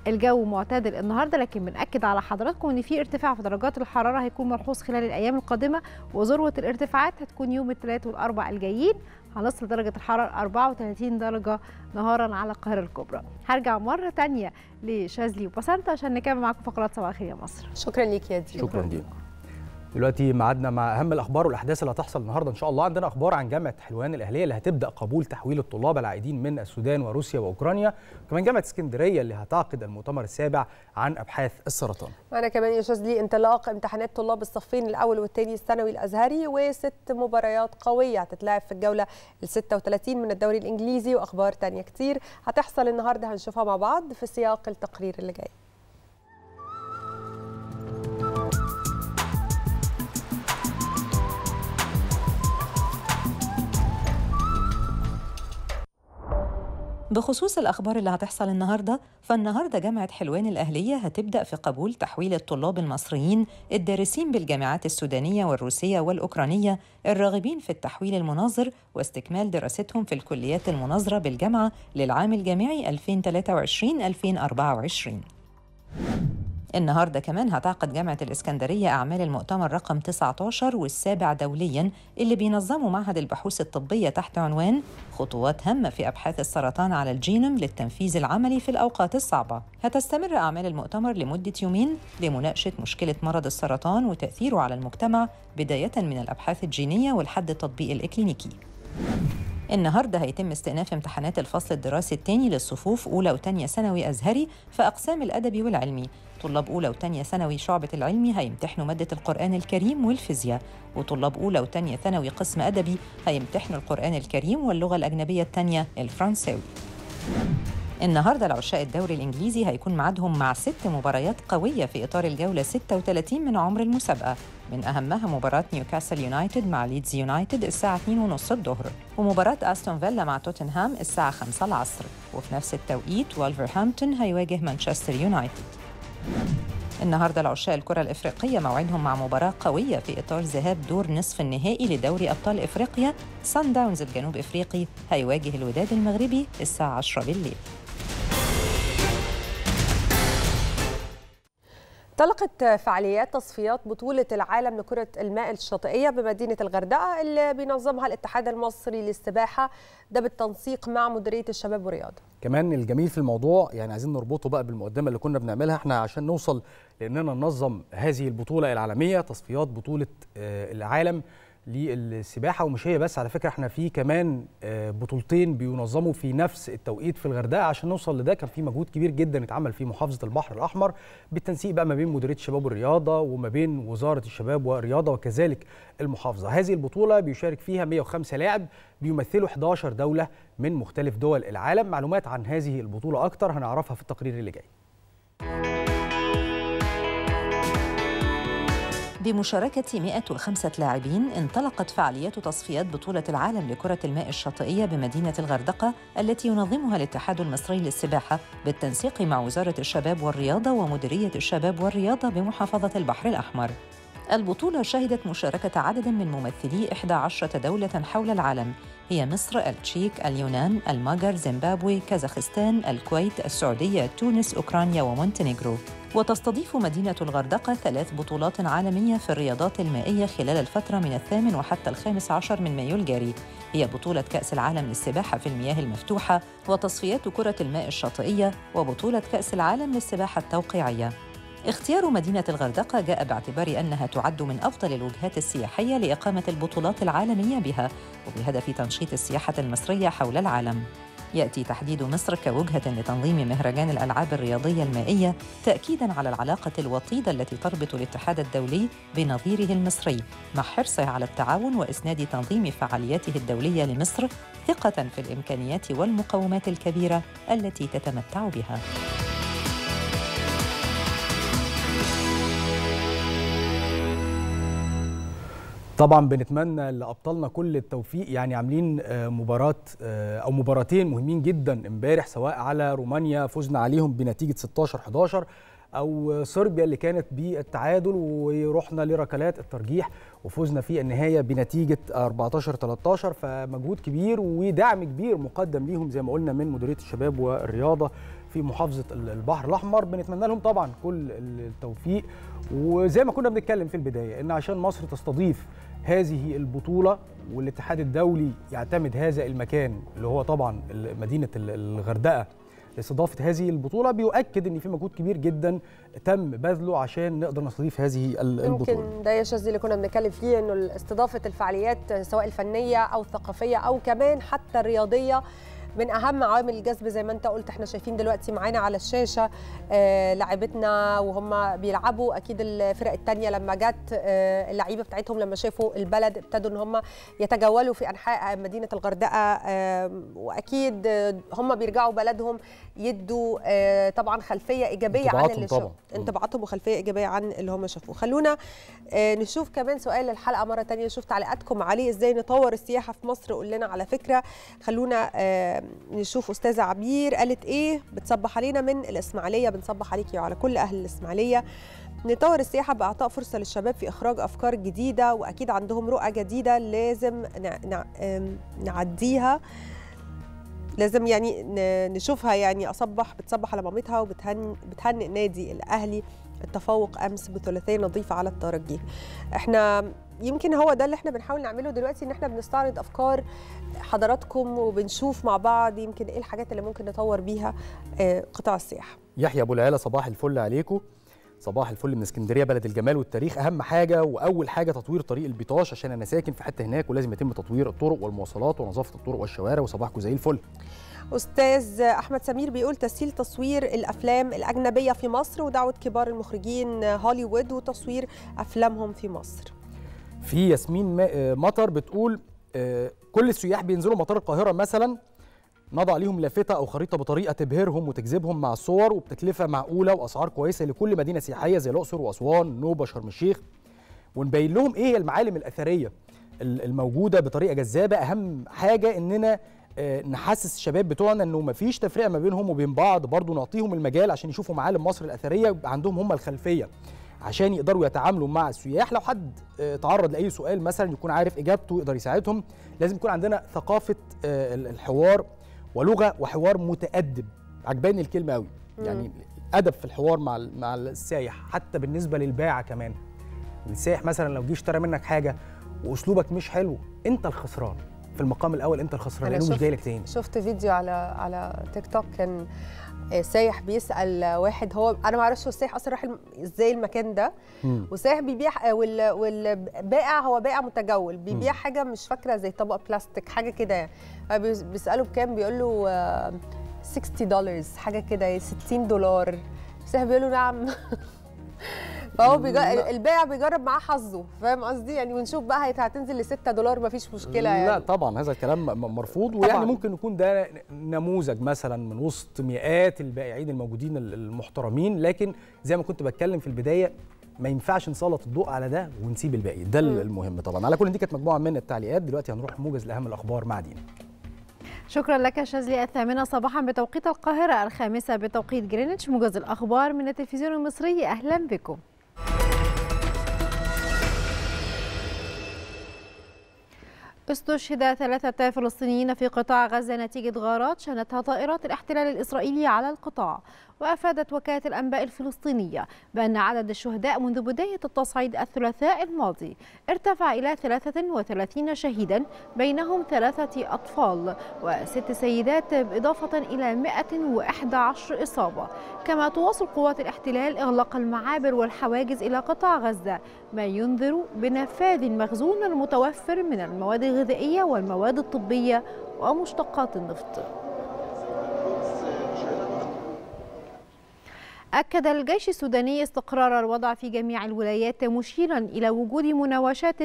الجو معتدل النهارده لكن بنأكد على حضراتكم ان في ارتفاع في درجات الحراره هيكون ملحوظ خلال الايام القادمه وذروه الارتفاعات هتكون يوم الثلاث والاربع الجايين هنصل درجه الحراره 34 درجه نهارا على القاهره الكبرى هرجع مره ثانيه لشاذلي وبسانتا عشان نكمل معاكم فقرات صباح الخير يا مصر شكرا ليك يا دي شكرا ليك دلوقتي ميعادنا مع اهم الاخبار والاحداث اللي هتحصل النهارده ان شاء الله عندنا اخبار عن جامعه حلوان الاهليه اللي هتبدا قبول تحويل الطلاب العائدين من السودان وروسيا واوكرانيا وكمان جامعه اسكندريه اللي هتعقد المؤتمر السابع عن ابحاث السرطان معنا كمان يا استاذ لي انطلاق امتحانات طلاب الصفين الاول والثاني الثانوي الازهري وست مباريات قويه هتتلعب في الجوله ال 36 من الدوري الانجليزي واخبار ثانيه كتير هتحصل النهارده هنشوفها مع بعض في سياق التقرير اللي جاي بخصوص الأخبار اللي هتحصل النهاردة فالنهاردة جامعة حلوان الأهلية هتبدأ في قبول تحويل الطلاب المصريين الدارسين بالجامعات السودانية والروسية والأوكرانية الراغبين في التحويل المناظر واستكمال دراستهم في الكليات المناظرة بالجامعة للعام الجامعي 2023-2024 النهارده كمان هتعقد جامعة الإسكندرية أعمال المؤتمر رقم 19 والسابع دوليا اللي بينظمه معهد البحوث الطبية تحت عنوان خطوات هامة في أبحاث السرطان على الجينوم للتنفيذ العملي في الأوقات الصعبة. هتستمر أعمال المؤتمر لمدة يومين لمناقشة مشكلة مرض السرطان وتأثيره على المجتمع بداية من الأبحاث الجينية ولحد التطبيق الإكلينيكي. النهارده هيتم استئناف امتحانات الفصل الدراسي الثاني للصفوف اولى وثانيه ثانوي ازهري في اقسام الادبي والعلمي طلاب أولى وتانية ثانوي شعبة العلمي هيمتحنوا مادة القرآن الكريم والفيزياء وطلاب أولى وتانية ثانوي قسم أدبي هيمتحنوا القرآن الكريم واللغة الأجنبية التانية الفرنساوي النهارده العشاق الدوري الانجليزي هيكون معادهم مع ست مباريات قويه في اطار الجوله 36 من عمر المسابقه من اهمها مباراه نيوكاسل يونايتد مع ليدز يونايتد الساعه 2:30 الظهر ومباراه استون فيلا مع توتنهام الساعه 5 العصر وفي نفس التوقيت ولفرهامبتون هيواجه مانشستر يونايتد النهارده العشاق الكره الافريقيه موعدهم مع مباراه قويه في اطار ذهاب دور نصف النهائي لدوري ابطال افريقيا سان داونز الجنوب افريقي هيواجه الوداد المغربي الساعه 10 بالليل انطلقت فعاليات تصفيات بطولة العالم لكرة الماء الشاطئية بمدينة الغردقة اللي بينظمها الاتحاد المصري للسباحة ده بالتنسيق مع مديرية الشباب والرياضة. كمان الجميل في الموضوع يعني عايزين نربطه بقى بالمقدمة اللي كنا بنعملها احنا عشان نوصل لأننا ننظم هذه البطولة العالمية تصفيات بطولة آه، العالم للسباحه ومش هي بس على فكره احنا في كمان آه، بطولتين بينظموا في نفس التوقيت في الغردقه عشان نوصل لده كان في مجهود كبير جدا اتعمل في محافظه البحر الاحمر بالتنسيق بقى ما بين مديريه الشباب والرياضه وما بين وزاره الشباب والرياضه وكذلك المحافظه هذه البطوله بيشارك فيها 105 لاعب بيمثلوا 11 دوله من مختلف دول العالم معلومات عن هذه البطوله اكتر هنعرفها في التقرير اللي جاي بمشاركة 105 لاعبين انطلقت فعاليات تصفيات بطولة العالم لكرة الماء الشاطئية بمدينة الغردقة التي ينظمها الاتحاد المصري للسباحة بالتنسيق مع وزارة الشباب والرياضة ومديرية الشباب والرياضة بمحافظة البحر الأحمر البطولة شهدت مشاركة عدد من ممثلي 11 دولة حول العالم هي مصر، التشيك، اليونان، المجر، زيمبابوي، كازاخستان، الكويت، السعودية، تونس، أوكرانيا ومونتينيغرو. وتستضيف مدينة الغردقة ثلاث بطولات عالمية في الرياضات المائية خلال الفترة من الثامن وحتى الخامس عشر من مايو الجاري هي بطولة كأس العالم للسباحة في المياه المفتوحة وتصفيات كرة الماء الشاطئية وبطولة كأس العالم للسباحة التوقيعية اختيار مدينة الغردقة جاء باعتبار أنها تعد من أفضل الوجهات السياحية لإقامة البطولات العالمية بها وبهدف تنشيط السياحة المصرية حول العالم ياتي تحديد مصر كوجهه لتنظيم مهرجان الالعاب الرياضيه المائيه تاكيدا على العلاقه الوطيده التي تربط الاتحاد الدولي بنظيره المصري مع حرصه على التعاون واسناد تنظيم فعالياته الدوليه لمصر ثقه في الامكانيات والمقومات الكبيره التي تتمتع بها طبعا بنتمنى لابطالنا كل التوفيق يعني عاملين آه، مباراه آه، او مباراتين مهمين جدا امبارح سواء على رومانيا فزنا عليهم بنتيجه 16 11 او صربيا اللي كانت بالتعادل ورحنا لركلات الترجيح وفزنا في النهايه بنتيجه 14 13 فمجهود كبير ودعم كبير مقدم ليهم زي ما قلنا من مديريه الشباب والرياضه في محافظه البحر الاحمر بنتمنى لهم طبعا كل التوفيق وزي ما كنا بنتكلم في البدايه ان عشان مصر تستضيف هذه البطولة والاتحاد الدولي يعتمد هذا المكان اللي هو طبعا مدينة الغردقة لاستضافة هذه البطولة بيؤكد إن في مجهود كبير جدا تم بذله عشان نقدر نستضيف هذه البطولة. يمكن ده يا شاذ اللي كنا بنتكلم فيه إنه استضافة الفعاليات سواء الفنية أو الثقافية أو كمان حتى الرياضية من اهم عوامل الجذب زي ما انت قلت احنا شايفين دلوقتي معانا على الشاشه آه، لعبتنا وهم بيلعبوا اكيد الفرق الثانيه لما جت آه، اللعيبه بتاعتهم لما شافوا البلد ابتدوا ان هم يتجولوا في انحاء مدينه الغردقه واكيد هم بيرجعوا بلدهم يدوا آه، طبعا خلفيه ايجابيه عن اللي شافوه انطباعاتهم وخلفيه ايجابيه عن اللي هم شافوه خلونا نشوف كمان سؤال الحلقه مره ثانيه نشوف تعليقاتكم عليه ازاي نطور السياحه في مصر قول لنا على فكره خلونا نشوف استاذه عبير قالت ايه بتصبح علينا من الاسماعيليه بنصبح عليكي وعلى كل اهل الاسماعيليه نطور السياحه باعطاء فرصه للشباب في اخراج افكار جديده واكيد عندهم رؤى جديده لازم نعديها لازم يعني نشوفها يعني اصبح بتصبح على مامتها وبتهنئ بتهنئ نادي الاهلي التفوق امس بثلاثيه نظيفه على الترجي احنا يمكن هو ده اللي احنا بنحاول نعمله دلوقتي ان احنا بنستعرض افكار حضراتكم وبنشوف مع بعض يمكن ايه الحاجات اللي ممكن نطور بيها آه، قطاع السياحه يحيى ابو العيله صباح الفل عليكم صباح الفل من اسكندريه بلد الجمال والتاريخ اهم حاجه واول حاجه تطوير طريق البيطاش عشان انا ساكن في حته هناك ولازم يتم تطوير الطرق والمواصلات ونظافه الطرق والشوارع وصباحكم زي الفل استاذ احمد سمير بيقول تسهيل تصوير الافلام الاجنبيه في مصر ودعوه كبار المخرجين هوليوود وتصوير افلامهم في مصر في ياسمين آه، مطر بتقول آه، كل السياح بينزلوا مطار القاهرة مثلا نضع لهم لافتة أو خريطة بطريقة تبهرهم وتجذبهم مع الصور وبتكلفة معقولة وأسعار كويسة لكل مدينة سياحية زي الأقصر وأسوان نوبة شرم الشيخ ونبين لهم إيه هي المعالم الأثرية الموجودة بطريقة جذابة أهم حاجة إننا آه، نحسس الشباب بتوعنا انه مفيش تفرقه ما بينهم وبين بعض برضه نعطيهم المجال عشان يشوفوا معالم مصر الاثريه عندهم هم الخلفيه عشان يقدروا يتعاملوا مع السياح لو حد آه، تعرض لاي سؤال مثلا يكون عارف اجابته يقدر يساعدهم لازم يكون عندنا ثقافه آه، الحوار ولغه وحوار متادب عجباني الكلمه قوي يعني ادب في الحوار مع مع السايح حتى بالنسبه للباعه كمان السائح مثلا لو جه اشترى منك حاجه واسلوبك مش حلو انت الخسران في المقام الاول انت الخسران لانه مش جاي لك تاني شفت فيديو على على تيك توك كان آه، سايح بيسال واحد هو انا ما اعرفش السايح اصلا راح ازاي المكان ده وسايح بيبيع آه، وال... والبائع هو بائع متجول بيبيع حاجه مش فاكره زي طبق بلاستيك حاجه كده يعني آه، بيساله بكام بيقول له 60 دولار حاجه كده 60 يعني دولار السايح بيقول له نعم فهو بيجر... البائع بيجرب معاه حظه فاهم قصدي يعني ونشوف بقى هتنزل ل 6 دولار مفيش مشكله يعني لا طبعا هذا الكلام مرفوض ويعني طبعاً. ممكن يكون ده نموذج مثلا من وسط مئات البائعين الموجودين المحترمين لكن زي ما كنت بتكلم في البدايه ما ينفعش نسلط الضوء على ده ونسيب الباقي ده المهم طبعا على كل دي كانت مجموعه من التعليقات دلوقتي هنروح موجز لاهم الاخبار مع دينا شكرا لك شاذلي الثامنة صباحا بتوقيت القاهرة الخامسة بتوقيت جرينتش موجز الأخبار من التلفزيون المصري أهلا بكم استشهد ثلاثة فلسطينيين في قطاع غزة نتيجة غارات شنتها طائرات الاحتلال الإسرائيلي على القطاع وأفادت وكالة الأنباء الفلسطينية بأن عدد الشهداء منذ بداية التصعيد الثلاثاء الماضي ارتفع إلى 33 شهيدا بينهم ثلاثة أطفال وست سيدات إضافة إلى 111 إصابة كما تواصل قوات الاحتلال إغلاق المعابر والحواجز إلى قطاع غزة ما ينذر بنفاذ المخزون المتوفر من المواد الغذائية والمواد الطبية ومشتقات النفط أكد الجيش السوداني استقرار الوضع في جميع الولايات مشيرا إلى وجود مناوشات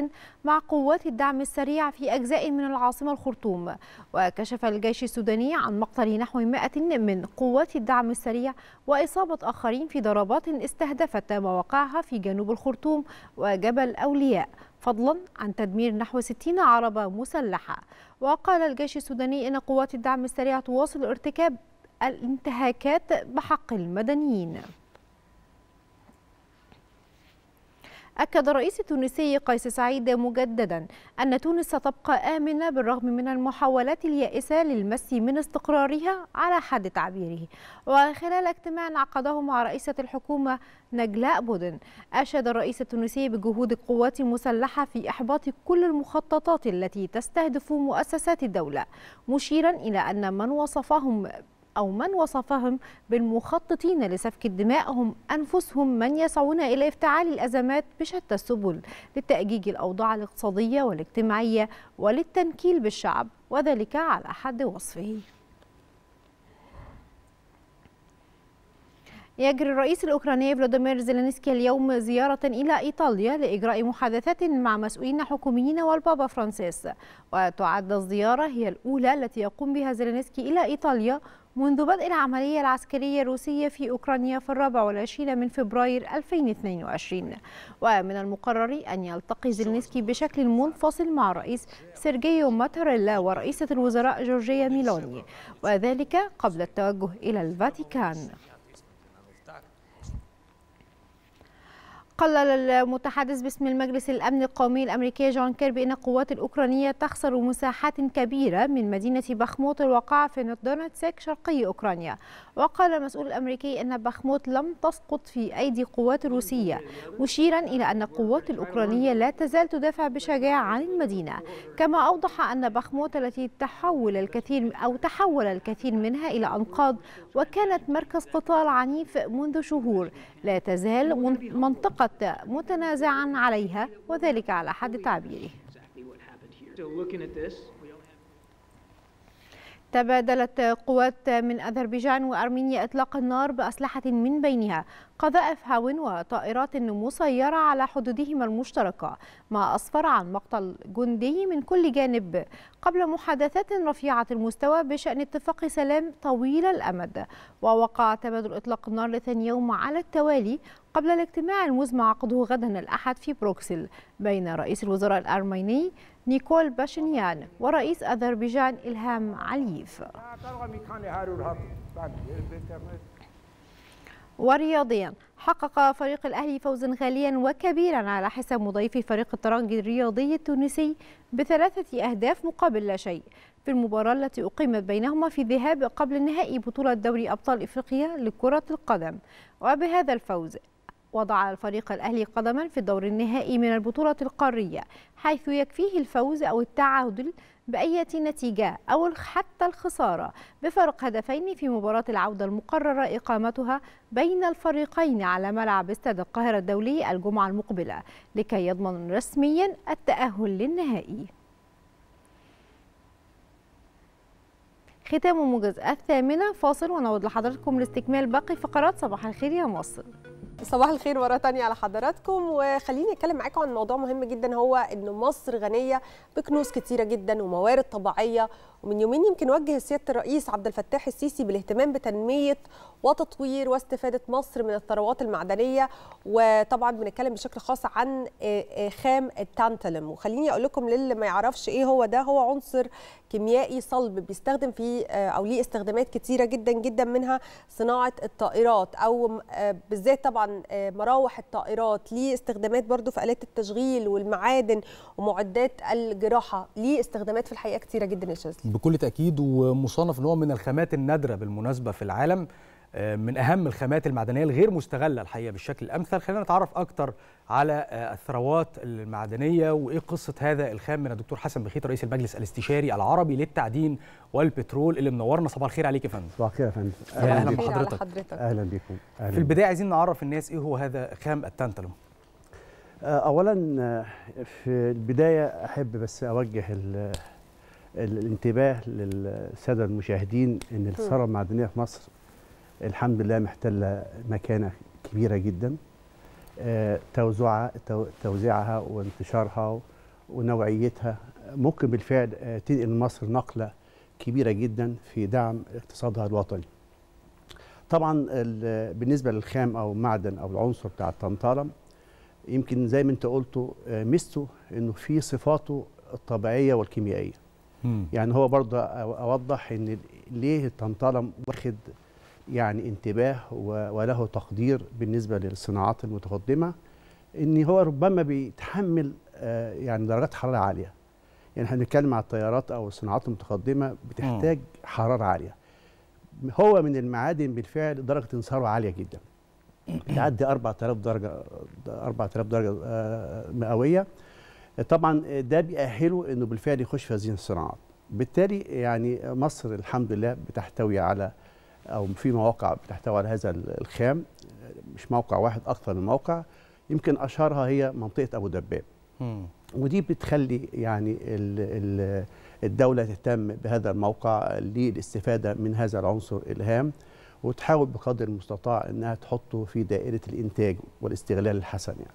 مع قوات الدعم السريع في أجزاء من العاصمة الخرطوم وكشف الجيش السوداني عن مقتل نحو 100 من قوات الدعم السريع وإصابة آخرين في ضربات استهدفت مواقعها في جنوب الخرطوم وجبل أولياء فضلا عن تدمير نحو 60 عربة مسلحة وقال الجيش السوداني إن قوات الدعم السريع تواصل ارتكاب الانتهاكات بحق المدنيين أكد الرئيس التونسي قيس سعيد مجددا أن تونس ستبقى آمنة بالرغم من المحاولات اليائسة للمس من استقرارها على حد تعبيره وخلال اجتماع عقده مع رئيسة الحكومة نجلاء بودن أشاد الرئيس التونسي بجهود القوات المسلحة في إحباط كل المخططات التي تستهدف مؤسسات الدولة مشيرا إلى أن من وصفهم أو من وصفهم بالمخططين لسفك الدماء هم أنفسهم من يسعون إلى افتعال الأزمات بشتى السبل لتأجيج الأوضاع الاقتصادية والاجتماعية وللتنكيل بالشعب وذلك على حد وصفه يجري الرئيس الأوكراني فلاديمير زيلينسكي اليوم زيارة إلى إيطاليا لإجراء محادثات مع مسؤولين حكوميين والبابا فرانسيس وتعد الزيارة هي الأولى التي يقوم بها زيلينسكي إلى إيطاليا منذ بدء العملية العسكرية الروسية في أوكرانيا في الرابع والعشرين من فبراير 2022 ومن المقرر أن يلتقي زلنسكي بشكل منفصل مع رئيس سيرجيو ماتاريلا ورئيسة الوزراء جورجيا ميلوني وذلك قبل التوجه إلى الفاتيكان قلل المتحدث باسم المجلس الأمن القومي الأمريكي جون كيربي أن القوات الأوكرانية تخسر مساحات كبيرة من مدينة بخموت الواقعة في دونتسك شرقي أوكرانيا وقال المسؤول الأمريكي أن بخموت لم تسقط في أيدي قوات روسية مشيرا إلى أن القوات الأوكرانية لا تزال تدافع بشجاعة عن المدينة كما أوضح أن بخموت التي تحول الكثير أو تحول الكثير منها إلى أنقاض وكانت مركز قتال عنيف منذ شهور لا تزال منطقة فقط متنازعا عليها وذلك على حد تعبيره تبادلت قوات من أذربيجان وأرمينيا إطلاق النار بأسلحة من بينها قذائف هاون وطائرات مسيرة على حدودهما المشتركة ما أسفر عن مقتل جندي من كل جانب قبل محادثات رفيعة المستوى بشأن اتفاق سلام طويل الأمد ووقع تبادل إطلاق النار لثاني يوم على التوالي قبل الاجتماع المزمع عقده غدا الأحد في بروكسل بين رئيس الوزراء الأرميني نيكول باشنيان ورئيس أذربيجان إلهام علييف ورياضيا حقق فريق الأهلي فوزا غاليا وكبيرا على حساب مضيف فريق الترجي الرياضي التونسي بثلاثة أهداف مقابل لا شيء في المباراة التي أقيمت بينهما في ذهاب قبل نهائي بطولة دوري أبطال إفريقيا لكرة القدم وبهذا الفوز وضع الفريق الأهلي قدما في الدور النهائي من البطولة القارية حيث يكفيه الفوز أو التعادل بأية نتيجة أو حتى الخسارة بفارق هدفين في مباراة العودة المقررة إقامتها بين الفريقين على ملعب استاد القاهرة الدولي الجمعة المقبلة لكي يضمن رسميا التأهل للنهائي ختام موجز الثامنة فاصل ونعود لحضراتكم لاستكمال باقي فقرات صباح الخير يا مصر صباح الخير مرة تانية على حضراتكم وخليني أتكلم معاكم عن موضوع مهم جدا هو إن مصر غنية بكنوز كتيرة جدا وموارد طبيعية ومن يومين يمكن وجه سيادة الرئيس عبد الفتاح السيسي بالاهتمام بتنمية وتطوير واستفادة مصر من الثروات المعدنية وطبعا بنتكلم بشكل خاص عن آه، آه، خام التانتالم وخليني أقول لكم للي ما يعرفش إيه هو ده هو عنصر كيميائي صلب بيستخدم في آه، أو ليه استخدامات كتيرة جدا جدا منها صناعة الطائرات أو بالذات طبعا مراوح الطائرات ليه استخدامات برضو في آلات التشغيل والمعادن ومعدات الجراحة ليه استخدامات في الحقيقة كتيرة جدا يا بكل تأكيد ومصنف أن هو من الخامات النادرة بالمناسبة في العالم آه، من اهم الخامات المعدنيه الغير مستغله الحقيقه بالشكل الامثل خلينا نتعرف اكتر على آه، الثروات المعدنيه وايه قصه هذا الخام من الدكتور حسن بخيت رئيس المجلس الاستشاري العربي للتعدين والبترول اللي منورنا صباح الخير عليك يا فندم صباح الخير يا فندم اهلا, أهلا بحضرتك اهلا بيكم أهلا في البدايه عايزين نعرف الناس ايه هو هذا خام التانتالوم آه، اولا في البدايه احب بس اوجه الانتباه للساده المشاهدين ان الثروه المعدنيه في مصر الحمد لله محتله مكانه كبيره جدا آه، توزعها توزيعها وانتشارها ونوعيتها ممكن بالفعل آه، تنقل مصر نقله كبيره جدا في دعم اقتصادها الوطني. طبعا بالنسبه للخام او المعدن او العنصر بتاع الطنطرم يمكن زي ما انت قلته آه، ميزته انه في صفاته الطبيعيه والكيميائيه. يعني هو برضه اوضح ان ليه الطنطرم واخد يعني انتباه وله تقدير بالنسبة للصناعات المتقدمة ان هو ربما بيتحمل آه، يعني درجات حرارة عالية يعني احنا بنتكلم على الطيارات او الصناعات المتقدمة بتحتاج حرارة عالية هو من المعادن بالفعل درجة انصاره عالية جدا إيه. تعدي 4000 درجة 4000 درجة آه، مئوية طبعا ده بيأهله انه بالفعل يخش في هذه الصناعات بالتالي يعني مصر الحمد لله بتحتوي على او في مواقع بتحتوي على هذا الخام مش موقع واحد اكثر من موقع يمكن اشهرها هي منطقه ابو دباب ودي بتخلي يعني الدوله تهتم بهذا الموقع للاستفاده من هذا العنصر الهام وتحاول بقدر المستطاع انها تحطه في دائره الانتاج والاستغلال الحسن يعني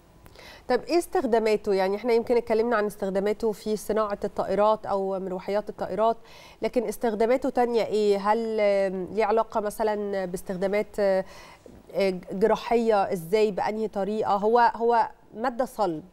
طب ايه استخداماته يعني احنا يمكن اتكلمنا عن استخداماته في صناعه الطائرات او مروحيات الطائرات لكن استخداماته تانية ايه هل ليه علاقه مثلا باستخدامات آه، جراحيه ازاي بانهي طريقه هو هو ماده صلب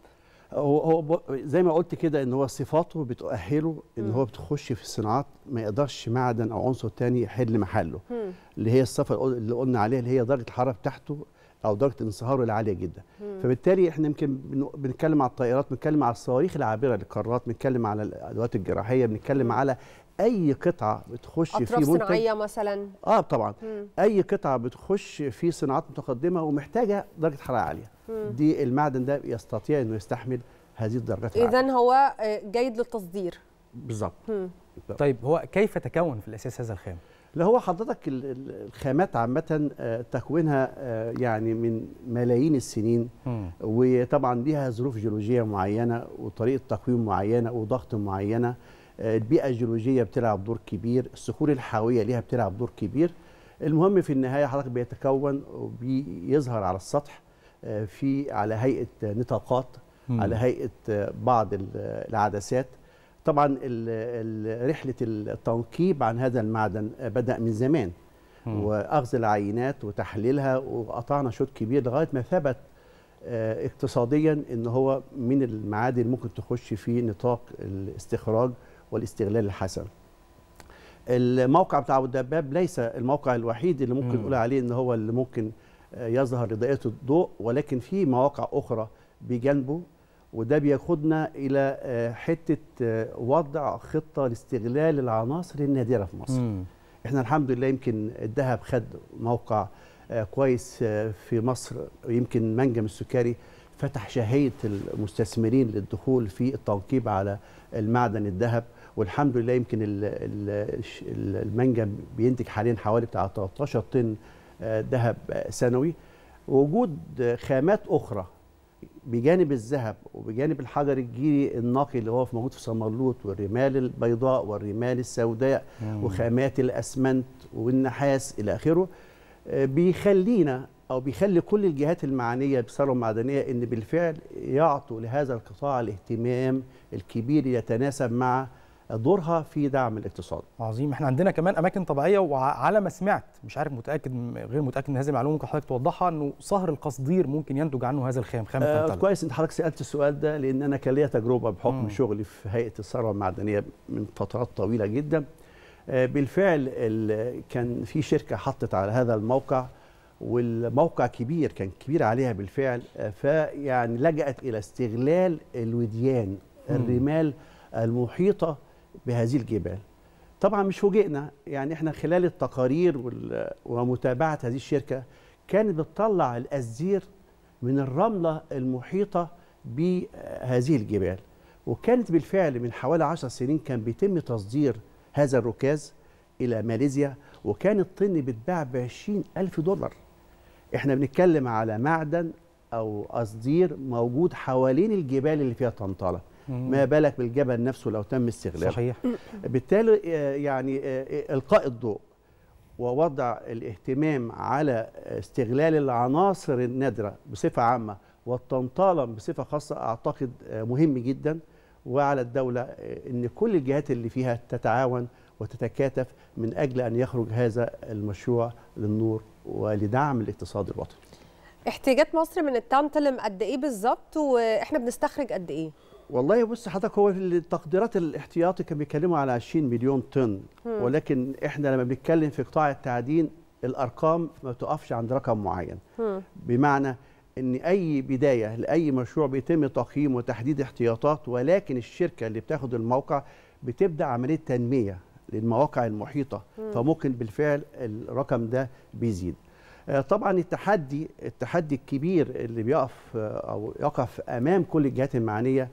هو هو زي ما قلت كده ان هو صفاته بتؤهله ان م. هو بتخش في الصناعات ما يقدرش معدن او عنصر تاني يحل محله م. اللي هي الصفه اللي قلنا عليها اللي هي درجه الحراره بتاعته او درجه انصهاره العاليه جدا مم. فبالتالي احنا يمكن بنتكلم على الطائرات بنتكلم على الصواريخ العابره للقارات بنتكلم على الادوات الجراحيه بنتكلم على اي قطعه بتخش في منتج صناعيه مثلا اه طبعا مم. اي قطعه بتخش في صناعات متقدمه ومحتاجه درجه حراره عاليه مم. دي المعدن ده يستطيع انه يستحمل هذه الدرجات اذا هو آه، جيد للتصدير بالظبط طيب هو كيف تكون في الاساس هذا الخام اللي هو حضرتك الخامات عامة آه، تكوينها آه، يعني من ملايين السنين وطبعا ليها ظروف جيولوجية معينة وطريقة تقويم معينة وضغط معينة آه، البيئة الجيولوجية بتلعب دور كبير الصخور الحاوية ليها بتلعب دور كبير المهم في النهاية حضرتك بيتكون وبيظهر على السطح في على هيئة نطاقات على هيئة بعض العدسات طبعا رحله التنقيب عن هذا المعدن بدا من زمان واخذ العينات وتحليلها وقطعنا شوط كبير لغايه ما ثبت آه، اقتصاديا ان هو من المعادن ممكن تخش في نطاق الاستخراج والاستغلال الحسن الموقع بتاع ابو الدباب ليس الموقع الوحيد اللي ممكن نقول عليه ان هو اللي ممكن آه، يظهر لدائره الضوء ولكن في مواقع اخرى بجانبه وده بياخدنا الى آه، حته آه، وضع خطه لاستغلال العناصر النادره في مصر مم. احنا الحمد لله يمكن الذهب خد موقع آه، كويس في مصر ويمكن منجم السكري فتح شهيه المستثمرين للدخول في التنقيب على المعدن الذهب والحمد لله يمكن المنجم بينتج حاليا حوالي بتاع 13 طن ذهب سنوي وجود خامات اخرى بجانب الذهب وبجانب الحجر الجيري النقي اللي هو في موجود في سمرلوط والرمال البيضاء والرمال السوداء مم. وخامات الاسمنت والنحاس الى اخره آه، بيخلينا او بيخلي كل الجهات المعنيه بالثروه المعدنيه ان بالفعل يعطوا لهذا القطاع الاهتمام الكبير يتناسب مع دورها في دعم الاقتصاد عظيم احنا عندنا كمان اماكن طبيعيه وعلى ما سمعت مش عارف متاكد غير متاكد من هذه المعلومه ممكن حضرتك توضحها انه صهر القصدير ممكن ينتج عنه هذا الخام خام آه كويس انت حضرتك سالت السؤال ده لان انا كان ليا تجربه بحكم مم. شغلي في هيئه الثروه المعدنيه من فترات طويله جدا آه بالفعل كان في شركه حطت على هذا الموقع والموقع كبير كان كبير عليها بالفعل آه، فيعني لجأت إلى استغلال الوديان الرمال المحيطة بهذه الجبال طبعا مش فوجئنا يعني احنا خلال التقارير ومتابعه هذه الشركه كانت بتطلع الازير من الرمله المحيطه بهذه الجبال وكانت بالفعل من حوالي 10 سنين كان بيتم تصدير هذا الركاز الى ماليزيا وكان الطن بيتباع ب ألف دولار احنا بنتكلم على معدن او قصدير موجود حوالين الجبال اللي فيها طنطاله ما بالك بالجبل نفسه لو تم استغلاله صحيح بالتالي آه، يعني آه، آه، القاء الضوء ووضع الاهتمام على استغلال العناصر النادره بصفه عامه والطنطالم بصفه خاصه اعتقد مهم جدا وعلى الدوله ان كل الجهات اللي فيها تتعاون وتتكاتف من اجل ان يخرج هذا المشروع للنور ولدعم الاقتصاد الوطني. احتياجات مصر من التانتلم قد ايه بالظبط واحنا بنستخرج قد ايه؟ والله بص حضرتك هو التقديرات الاحتياطي كان بيتكلموا على 20 مليون طن ولكن احنا لما بنتكلم في قطاع التعدين الارقام ما بتقفش عند رقم معين بمعنى ان اي بدايه لاي مشروع بيتم تقييم وتحديد احتياطات ولكن الشركه اللي بتاخد الموقع بتبدا عمليه تنميه للمواقع المحيطه فممكن بالفعل الرقم ده بيزيد آه، طبعا التحدي التحدي الكبير اللي بيقف آه، او يقف امام كل الجهات المعنيه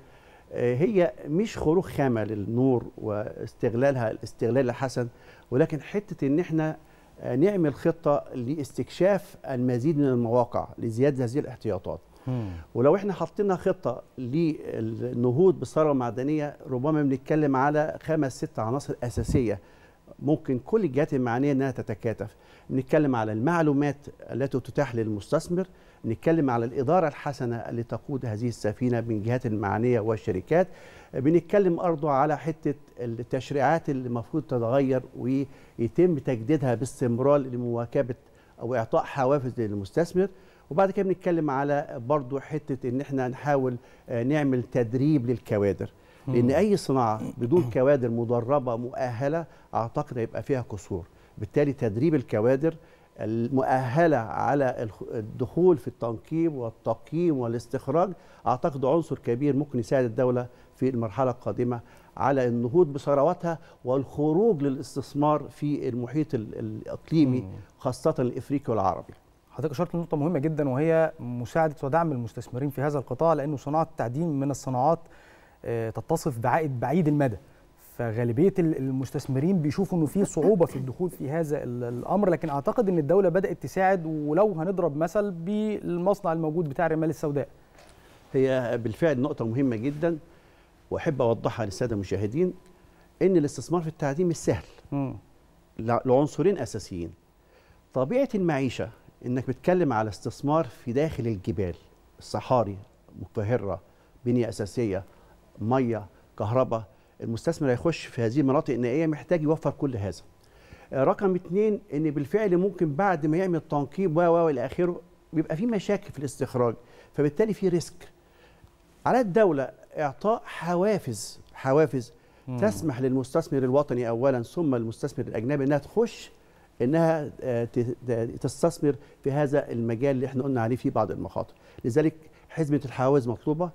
آه، هي مش خروج خامه للنور واستغلالها الاستغلال الحسن ولكن حته ان احنا آه، نعمل خطه لاستكشاف المزيد من المواقع لزياده هذه الاحتياطات ولو احنا حطينا خطه للنهوض بالثروه المعدنيه ربما بنتكلم على خمس ست عناصر اساسيه ممكن كل الجهات المعنيه انها تتكاتف بنتكلم على المعلومات التي تتاح للمستثمر بنتكلم على الإدارة الحسنة اللي تقود هذه السفينة من جهات المعنية والشركات بنتكلم أرضه على حتة التشريعات اللي المفروض تتغير ويتم تجديدها باستمرار لمواكبة أو إعطاء حوافز للمستثمر وبعد كده بنتكلم على برضه حتة إن إحنا نحاول آه، نعمل تدريب للكوادر لأن أي صناعة بدون كوادر مدربة مؤهلة أعتقد هيبقى فيها قصور بالتالي تدريب الكوادر المؤهله على الدخول في التنقيب والتقييم والاستخراج اعتقد عنصر كبير ممكن يساعد الدوله في المرحله القادمه على النهوض بثرواتها والخروج للاستثمار في المحيط الاقليمي خاصه الافريقي والعربي. حضرتك اشرت لنقطه مهمه جدا وهي مساعده ودعم المستثمرين في هذا القطاع لانه صناعه التعدين من الصناعات آه، تتصف بعائد بعيد المدى. فغالبيه المستثمرين بيشوفوا انه في صعوبه في الدخول في هذا الامر لكن اعتقد ان الدوله بدات تساعد ولو هنضرب مثل بالمصنع الموجود بتاع الرمال السوداء هي بالفعل نقطه مهمه جدا واحب اوضحها للساده المشاهدين ان الاستثمار في التعليم مش سهل لعنصرين اساسيين طبيعه المعيشه انك بتتكلم على استثمار في داخل الجبال الصحاري مقهره بنيه اساسيه ميه كهرباء المستثمر هيخش في هذه المناطق النائيه محتاج يوفر كل هذا. آه، رقم اثنين ان بالفعل ممكن بعد ما يعمل تنقيب و و الى اخره بيبقى في مشاكل في الاستخراج فبالتالي في ريسك. على الدوله اعطاء حوافز حوافز مم. تسمح للمستثمر الوطني اولا ثم المستثمر الاجنبي انها تخش انها آه، تستثمر في هذا المجال اللي احنا قلنا عليه فيه بعض المخاطر لذلك حزمه الحوافز مطلوبه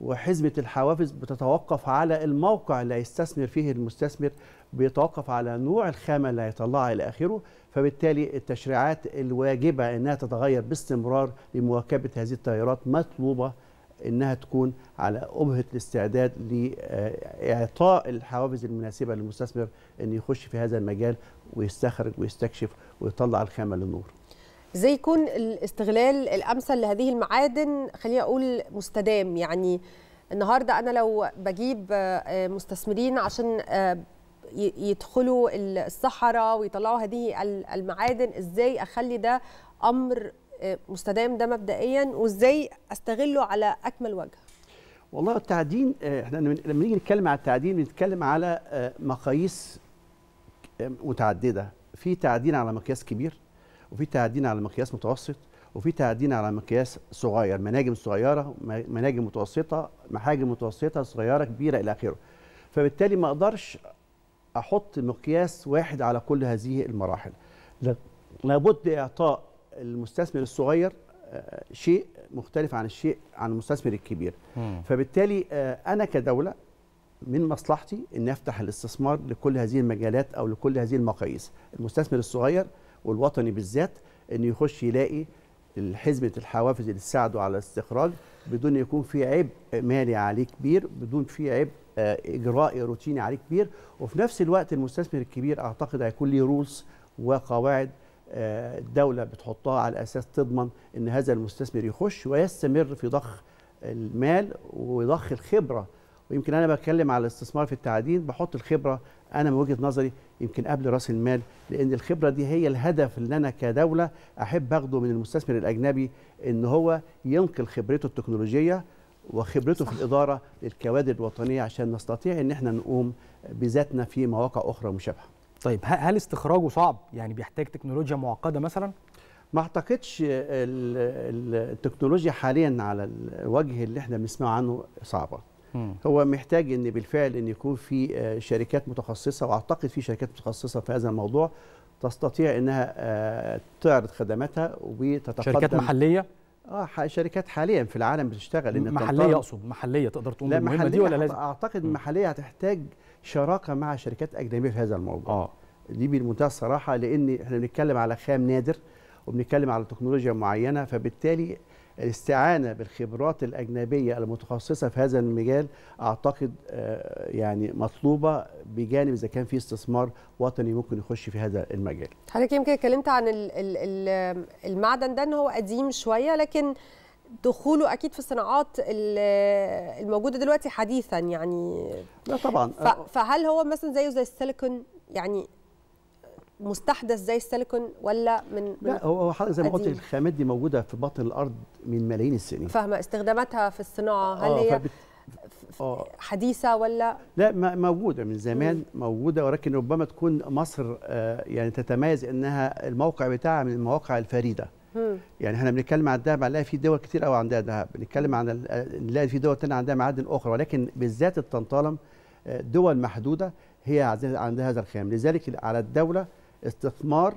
وحزمة الحوافز بتتوقف على الموقع اللي هيستثمر فيه المستثمر بيتوقف على نوع الخامة اللي هيطلعها إلى آخره فبالتالي التشريعات الواجبة أنها تتغير باستمرار لمواكبة هذه التغيرات مطلوبة أنها تكون على أبهة الاستعداد لإعطاء الحوافز المناسبة للمستثمر أن يخش في هذا المجال ويستخرج ويستكشف ويطلع الخامة للنور ازاي يكون الاستغلال الامثل لهذه المعادن خلينا اقول مستدام يعني النهارده انا لو بجيب آه، مستثمرين عشان آه، يدخلوا الصحراء ويطلعوا هذه المعادن ازاي اخلي ده امر آه، مستدام ده مبدئيا وازاي استغله على اكمل وجه والله التعدين احنا لما نيجي نتكلم على التعدين بنتكلم على مقاييس متعدده في تعدين على مقياس كبير وفي تعدين على مقياس متوسط وفي تعدين على مقياس صغير مناجم صغيره مناجم متوسطه محاجم متوسطه صغيره كبيره الى اخره فبالتالي ما اقدرش احط مقياس واحد على كل هذه المراحل لابد اعطاء المستثمر الصغير آه، شيء مختلف عن الشيء عن المستثمر الكبير م. فبالتالي آه، انا كدوله من مصلحتي ان افتح الاستثمار لكل هذه المجالات او لكل هذه المقاييس المستثمر الصغير والوطني بالذات انه يخش يلاقي حزمة الحوافز اللي تساعده على الاستخراج بدون يكون في عبء مالي عليه كبير بدون في عبء آه، إجرائي روتيني عليه كبير وفي نفس الوقت المستثمر الكبير أعتقد هيكون ليه رولز وقواعد آه، الدولة بتحطها على أساس تضمن أن هذا المستثمر يخش ويستمر في ضخ المال وضخ الخبرة ويمكن أنا بتكلم على الاستثمار في التعدين بحط الخبرة انا من وجهه نظري يمكن قبل راس المال لان الخبره دي هي الهدف اللي انا كدوله احب اخده من المستثمر الاجنبي ان هو ينقل خبرته التكنولوجيه وخبرته صح. في الاداره للكوادر الوطنيه عشان نستطيع ان احنا نقوم بذاتنا في مواقع اخرى مشابهه. طيب هل استخراجه صعب؟ يعني بيحتاج تكنولوجيا معقده مثلا؟ ما اعتقدش التكنولوجيا حاليا على الوجه اللي احنا بنسمعه عنه صعبه. هو محتاج ان بالفعل ان يكون في آه، شركات متخصصه واعتقد في شركات متخصصه في هذا الموضوع تستطيع انها آه، تعرض خدماتها وتتقدم شركات محليه اه شركات حاليا في العالم بتشتغل ان محليه اقصد محليه تقدر تقوم بالمهمه دي ولا لازم اعتقد المحليه هتحتاج شراكه مع شركات اجنبيه في هذا الموضوع اه دي بمنتهى الصراحه لان احنا بنتكلم على خام نادر وبنتكلم على تكنولوجيا معينه فبالتالي الاستعانه بالخبرات الاجنبيه المتخصصه في هذا المجال اعتقد آه، يعني مطلوبه بجانب اذا كان في استثمار وطني ممكن يخش في هذا المجال. حضرتك يمكن اتكلمت عن المعدن ده ان هو قديم شويه لكن دخوله اكيد في الصناعات الموجوده دلوقتي حديثا يعني لا طبعا فهل هو مثلا زيه زي السيليكون يعني مستحدث زي السيليكون ولا من لا هو حضرتك زي ما قلت الخامات دي موجوده في بطن الارض من ملايين السنين فاهمه استخداماتها في الصناعه آه، هل هي فبت... آه. حديثه ولا لا موجوده من زمان مم. موجوده ولكن ربما تكون مصر آه، يعني تتميز انها الموقع بتاعها من المواقع الفريده مم. يعني احنا بنتكلم عن الذهب هنلاقي في دول كتير قوي عندها ذهب بنتكلم عن نلاقي في دول تانية عندها معادن اخرى ولكن بالذات الطنطالم دول محدوده هي عندها هذا الخام لذلك على الدوله استثمار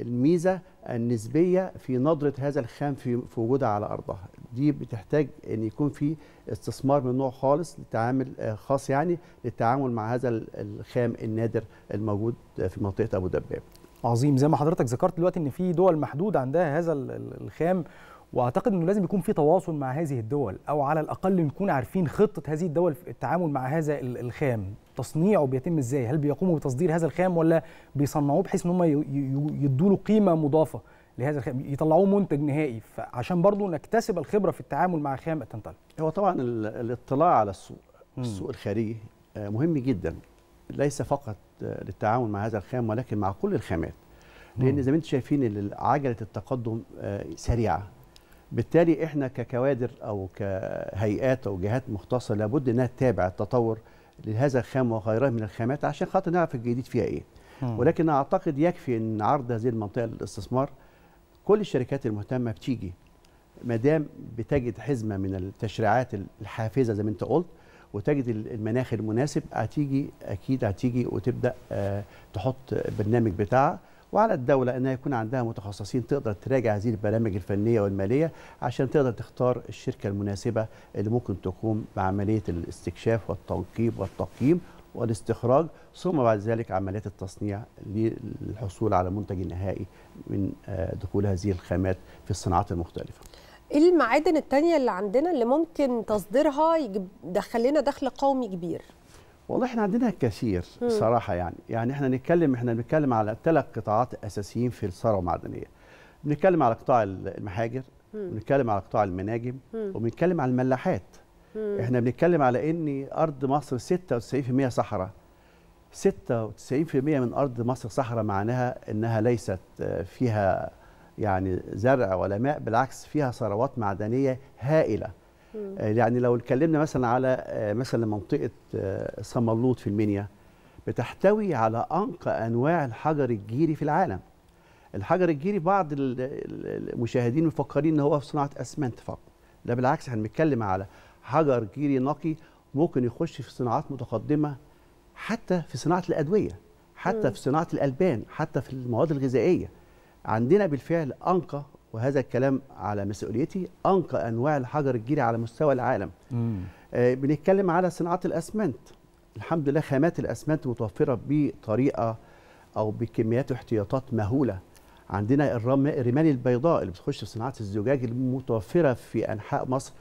الميزة النسبية في نظرة هذا الخام في وجودها على أرضها دي بتحتاج أن يكون في استثمار من نوع خالص لتعامل آه، خاص يعني للتعامل مع هذا الخام النادر الموجود في منطقة أبو دباب عظيم زي ما حضرتك ذكرت دلوقتي أن في دول محدود عندها هذا الخام واعتقد انه لازم يكون في تواصل مع هذه الدول او على الاقل نكون عارفين خطه هذه الدول في التعامل مع هذا الخام تصنيعه بيتم ازاي هل بيقوموا بتصدير هذا الخام ولا بيصنعوه بحيث ان هم يدوا له قيمه مضافه لهذا الخام يطلعوه منتج نهائي فعشان برضه نكتسب الخبره في التعامل مع خام التنتال هو طبعا الاطلاع على السوق السوق الخارجي آه، مهم جدا ليس فقط آه، للتعامل مع هذا الخام ولكن مع كل الخامات لان زي ما انتم شايفين عجله التقدم آه، سريعه بالتالي احنا ككوادر او كهيئات او جهات مختصه لابد انها تتابع التطور لهذا الخام وغيره من الخامات عشان خاطر نعرف الجديد فيها ايه ولكن اعتقد يكفي ان عرض هذه المنطقه للاستثمار كل الشركات المهتمه بتيجي ما دام بتجد حزمه من التشريعات الحافزه زي ما انت قلت وتجد المناخ المناسب هتيجي اكيد هتيجي وتبدا آه، تحط برنامج بتاعها وعلى الدولة أنها يكون عندها متخصصين تقدر تراجع هذه البرامج الفنية والمالية عشان تقدر تختار الشركة المناسبة اللي ممكن تقوم بعملية الاستكشاف والتنقيب والتقييم والاستخراج ثم بعد ذلك عمليات التصنيع للحصول على منتج نهائي من آه، دخول هذه الخامات في الصناعات المختلفة ايه المعادن التانية اللي عندنا اللي ممكن تصديرها يدخل لنا دخل قومي كبير؟ والله احنا عندنا كثير صراحه يعني يعني احنا نتكلم احنا بنتكلم على ثلاث قطاعات اساسيين في الثروه المعدنيه بنتكلم على قطاع المحاجر بنتكلم على قطاع المناجم وبنتكلم على الملاحات احنا بنتكلم على ان ارض مصر 96% صحراء 96% من ارض مصر صحراء معناها انها ليست آه، فيها يعني زرع ولا ماء بالعكس فيها ثروات معدنيه هائله آه، يعني لو اتكلمنا مثلا على آه، مثلا منطقه صملوط آه، في المنيا بتحتوي على انقى انواع الحجر الجيري في العالم الحجر الجيري بعض المشاهدين مفكرين ان هو في صناعه اسمنت فقط لا بالعكس احنا بنتكلم على حجر جيري نقي ممكن يخش في صناعات متقدمه حتى في صناعه الادويه حتى م. في صناعه الالبان حتى في المواد الغذائيه عندنا بالفعل انقى وهذا الكلام على مسؤوليتي انقى انواع الحجر الجيري على مستوى العالم آه بنتكلم على صناعه الاسمنت الحمد لله خامات الاسمنت متوفره بطريقه او بكميات واحتياطات مهوله عندنا الرمال البيضاء اللي بتخش في صناعه الزجاج المتوفره في انحاء مصر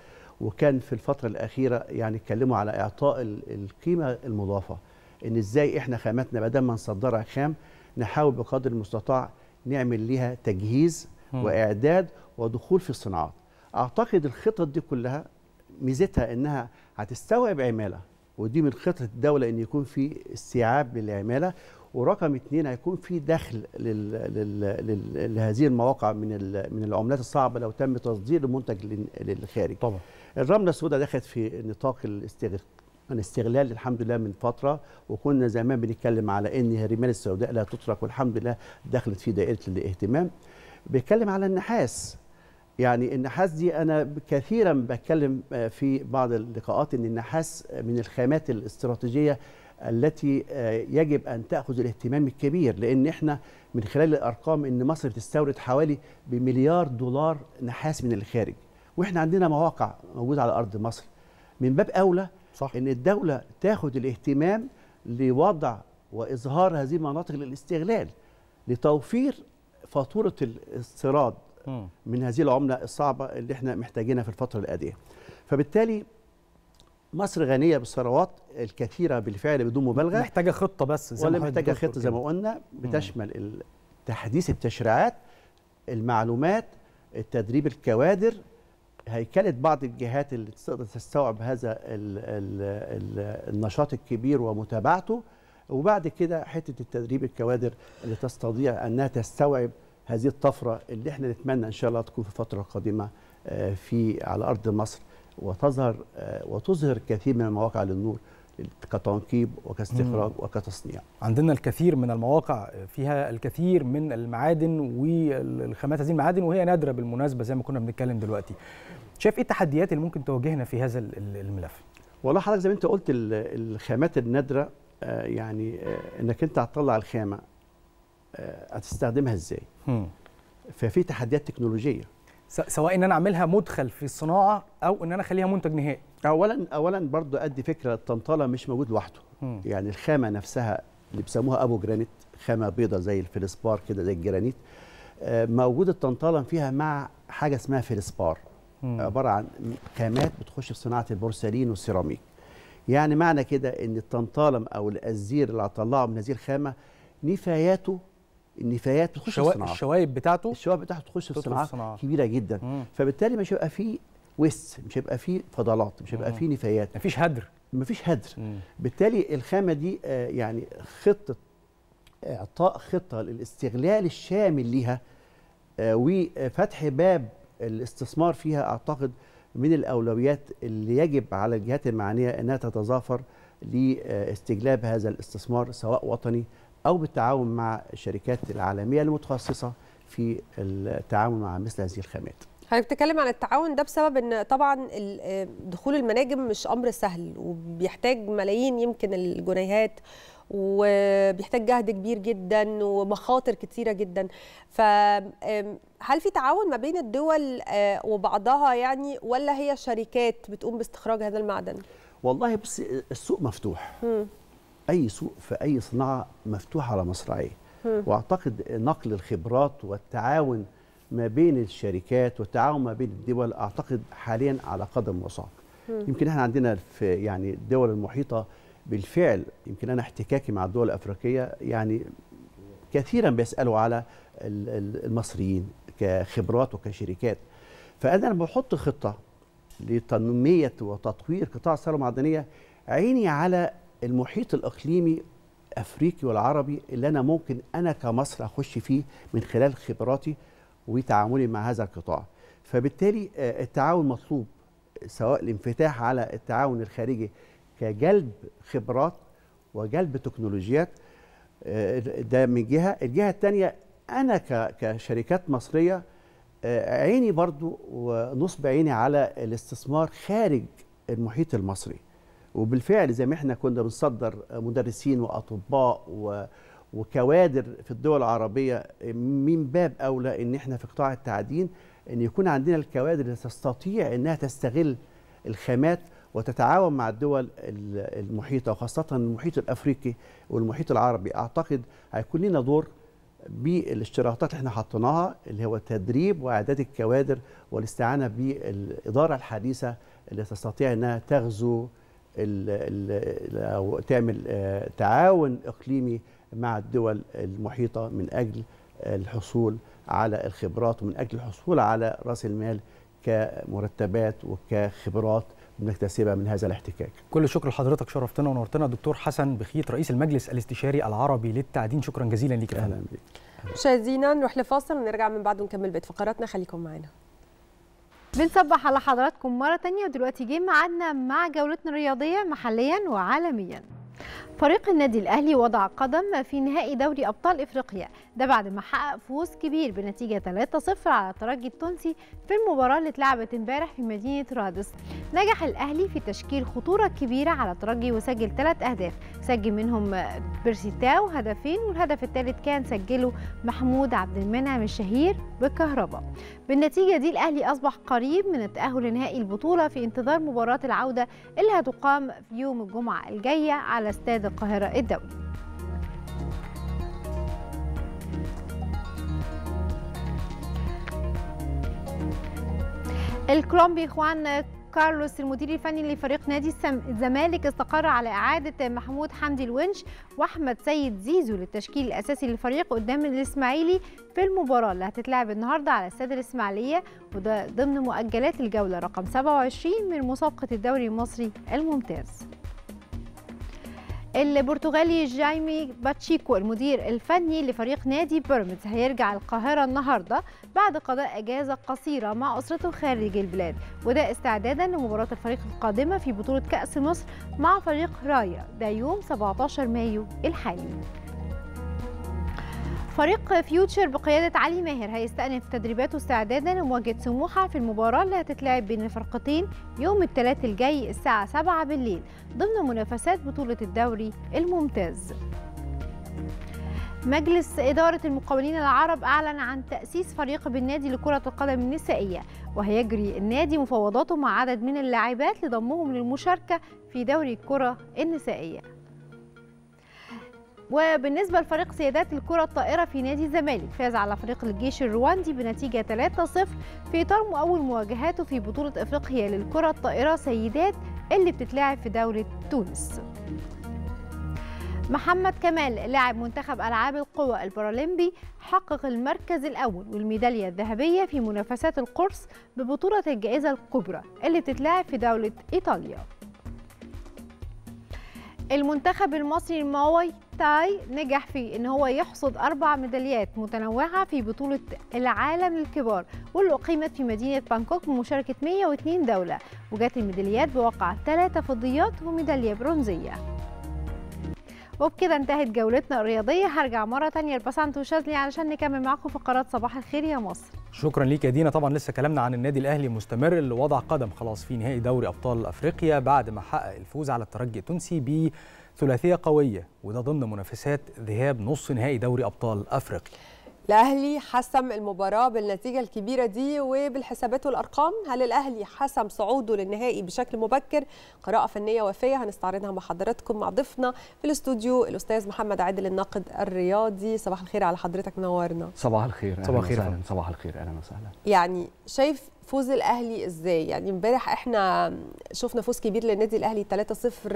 وكان في الفتره الاخيره يعني اتكلموا على اعطاء القيمه المضافه ان ازاي احنا خاماتنا بدل ما نصدرها خام نحاول بقدر المستطاع نعمل ليها تجهيز واعداد ودخول في الصناعات اعتقد الخطط دي كلها ميزتها انها هتستوعب عماله ودي من خطه الدوله ان يكون في استيعاب للعماله ورقم اثنين هيكون في دخل لل... لل... لهذه المواقع من ال... من العملات الصعبه لو تم تصدير المنتج للخارج. طبعا. الرمله السوداء دخلت في نطاق الاستغلال الحمد لله من فتره وكنا زمان بنتكلم على ان الرمال السوداء لا تترك والحمد لله دخلت في دائره الاهتمام. بيتكلم على النحاس يعني النحاس دي انا كثيرا بتكلم آه، في بعض اللقاءات ان النحاس آه، من الخامات الاستراتيجيه التي آه، يجب ان تاخذ الاهتمام الكبير لان احنا من خلال الارقام ان مصر بتستورد حوالي بمليار دولار نحاس من الخارج واحنا عندنا مواقع موجوده على ارض مصر من باب اولى صح. ان الدوله تاخذ الاهتمام لوضع واظهار هذه المناطق للاستغلال لتوفير فاتوره الاستيراد من هذه العمله الصعبه اللي احنا محتاجينها في الفتره القادمه فبالتالي مصر غنيه بالثروات الكثيره بالفعل بدون مبالغه محتاجه خطه بس زي ولا محتاجه خطه زي ما قلنا بتشمل تحديث التشريعات المعلومات التدريب الكوادر هيكله بعض الجهات اللي تقدر تستوعب هذا الـ الـ النشاط الكبير ومتابعته وبعد كده حته التدريب الكوادر اللي تستطيع انها تستوعب هذه الطفره اللي احنا نتمنى ان شاء الله تكون في الفتره القادمه آه، في على ارض مصر وتظهر آه، وتظهر كثير من المواقع للنور كتنقيب وكاستخراج وكتصنيع عندنا الكثير من المواقع فيها الكثير من المعادن والخامات هذه المعادن وهي نادره بالمناسبه زي ما كنا بنتكلم دلوقتي شايف ايه التحديات اللي ممكن تواجهنا في هذا الملف والله حضرتك زي ما انت قلت الخامات النادره آه، يعني آه، انك انت هتطلع الخامه آه، هتستخدمها ازاي ففي تحديات تكنولوجيه سواء ان انا اعملها مدخل في الصناعه او ان انا اخليها منتج نهائي اولا اولا برضه ادي فكره الطنطله مش موجود لوحده يعني الخامه نفسها اللي بيسموها ابو جرانيت خامه بيضه زي الفلسبار كده زي الجرانيت موجود الطنطاله فيها مع حاجه اسمها فلسبار عباره عن خامات بتخش في صناعه البورسلين والسيراميك يعني معنى كده ان الطنطالم او الازير اللي هطلعه من هذه الخامه نفاياته النفايات بتخش الشوا... في الصناعه الشوايب بتاعته الشوايب بتاعته تخش في الصناعه كبيره جدا مم. فبالتالي مش هيبقى فيه ويست مش هيبقى فيه فضلات مش هيبقى فيه نفايات مفيش هدر مفيش هدر مم. بالتالي الخامه دي آه، يعني خطه اعطاء خطه للاستغلال الشامل ليها آه، وفتح باب الاستثمار فيها اعتقد من الاولويات اللي يجب على الجهات المعنيه انها تتظافر لاستجلاب هذا الاستثمار سواء وطني او بالتعاون مع الشركات العالميه المتخصصه في التعامل مع مثل هذه الخامات. حضرتك بتتكلم عن التعاون ده بسبب ان طبعا آه، دخول المناجم مش امر سهل وبيحتاج ملايين يمكن الجنيهات وبيحتاج جهد كبير جدا ومخاطر كتيره جدا فهل في تعاون ما بين الدول آه، وبعضها يعني ولا هي شركات بتقوم باستخراج هذا المعدن والله بس السوق مفتوح م. اي سوق في اي صناعه مفتوح على مصراعيه واعتقد نقل الخبرات والتعاون ما بين الشركات والتعاون ما بين الدول اعتقد حاليا على قدم وساق يمكن احنا عندنا في يعني الدول المحيطه بالفعل يمكن انا احتكاكي مع الدول الافريقيه يعني كثيرا بيسالوا على المصريين كخبرات وكشركات فانا لما بحط خطه لتنميه وتطوير قطاع الثروه المعدنيه عيني على المحيط الاقليمي الافريقي والعربي اللي انا ممكن انا كمصر اخش فيه من خلال خبراتي وتعاملي مع هذا القطاع فبالتالي آه، التعاون مطلوب سواء الانفتاح على التعاون الخارجي كجلب خبرات وجلب تكنولوجيات آه، ده من جهه الجهه الثانيه انا كشركات مصريه آه، عيني برضو ونصب عيني على الاستثمار خارج المحيط المصري وبالفعل زي ما احنا كنا بنصدر مدرسين واطباء و وكوادر في الدول العربيه من باب اولى ان احنا في قطاع التعدين ان يكون عندنا الكوادر اللي تستطيع انها تستغل الخامات وتتعاون مع الدول المحيطة وخاصة المحيط الأفريقي والمحيط العربي أعتقد هيكون لنا دور بالاشتراطات اللي احنا حطيناها اللي هو تدريب واعداد الكوادر والاستعانه بالاداره الحديثه اللي تستطيع انها تغزو او تعمل آه، تعاون اقليمي مع الدول المحيطه من اجل الحصول على الخبرات ومن اجل الحصول على راس المال كمرتبات وكخبرات بنكتسبها من هذا الاحتكاك. كل شكر لحضرتك شرفتنا ونورتنا دكتور حسن بخيت رئيس المجلس الاستشاري العربي للتعدين شكرا جزيلا ليك اهلا بك مشاهدينا نروح لفاصل ونرجع من بعده ونكمل بيت فقراتنا خليكم معانا. بنصبح على حضراتكم مره ثانيه ودلوقتي جه ميعادنا مع جولتنا الرياضيه محليا وعالميا. فريق النادي الأهلي وضع قدم في نهائي دوري أبطال إفريقيا ده بعد ما حقق فوز كبير بنتيجة 3-0 على الترجي التونسي في المباراة اللي اتلعبت امبارح في مدينة رادس نجح الأهلي في تشكيل خطورة كبيرة على الترجي وسجل ثلاث أهداف سجل منهم بيرسيتاو هدفين والهدف الثالث كان سجله محمود عبد المنعم الشهير بالكهرباء بالنتيجة دي الأهلي أصبح قريب من التأهل لنهائي البطولة في انتظار مباراة العودة اللي هتقام في يوم الجمعة الجاية على استاد القاهرة الدولي الكولومبي خوان كارلوس المدير الفني لفريق نادي الزمالك استقر على إعادة محمود حمدي الونش وأحمد سيد زيزو للتشكيل الأساسي للفريق قدام الإسماعيلي في المباراة اللي هتتلعب النهاردة على السادة الإسماعيلية وده ضمن مؤجلات الجولة رقم 27 من مسابقة الدوري المصري الممتاز البرتغالي جايمي باتشيكو المدير الفني لفريق نادي بيراميدز هيرجع القاهرة النهاردة بعد قضاء أجازة قصيرة مع أسرته خارج البلاد وده استعدادا لمباراة الفريق القادمة في بطولة كأس مصر مع فريق رايا ده يوم 17 مايو الحالي فريق فيوتشر بقيادة علي ماهر هيستأنف تدريباته استعدادا لمواجهة سموحة في المباراة اللي هتتلعب بين الفرقتين يوم الثلاث الجاي الساعة 7 بالليل ضمن منافسات بطولة الدوري الممتاز مجلس إدارة المقاولين العرب أعلن عن تأسيس فريق بالنادي لكرة القدم النسائية وهيجري النادي مفاوضاته مع عدد من اللاعبات لضمهم للمشاركة في دوري الكرة النسائية وبالنسبة لفريق سيدات الكرة الطائرة في نادي الزمالك فاز على فريق الجيش الرواندي بنتيجة 3-0 في إطار أول مواجهاته في بطولة إفريقيا للكرة الطائرة سيدات اللي بتتلعب في دولة تونس محمد كمال لاعب منتخب ألعاب القوى البارالمبي حقق المركز الأول والميدالية الذهبية في منافسات القرص ببطولة الجائزة الكبرى اللي بتتلعب في دولة إيطاليا المنتخب المصري الماوي تاي نجح في ان هو يحصد اربع ميداليات متنوعه في بطوله العالم للكبار واللي اقيمت في مدينه بانكوك بمشاركه 102 دوله وجات الميداليات بواقع ثلاثه فضيات وميداليه برونزيه وبكده انتهت جولتنا الرياضيه هرجع مره ثانيه لباسانت وشاذلي علشان نكمل معاكم فقرات صباح الخير يا مصر شكرا ليك يا دينا طبعا لسه كلامنا عن النادي الاهلي مستمر اللي وضع قدم خلاص في نهائي دوري ابطال افريقيا بعد ما حقق الفوز على الترجي التونسي بثلاثيه قويه وده ضمن منافسات ذهاب نص نهائي دوري ابطال افريقيا الاهلي حسم المباراه بالنتيجه الكبيره دي وبالحسابات والارقام هل الاهلي حسم صعوده للنهائي بشكل مبكر قراءه فنيه وفيه هنستعرضها مع حضراتكم مع ضيفنا في الاستوديو الاستاذ محمد عادل الناقد الرياضي صباح الخير على حضرتك منورنا صباح الخير صباح الخير صباح الخير اهلا وسهلا يعني شايف فوز الاهلي ازاي يعني امبارح احنا شفنا فوز كبير للنادي الاهلي 3-0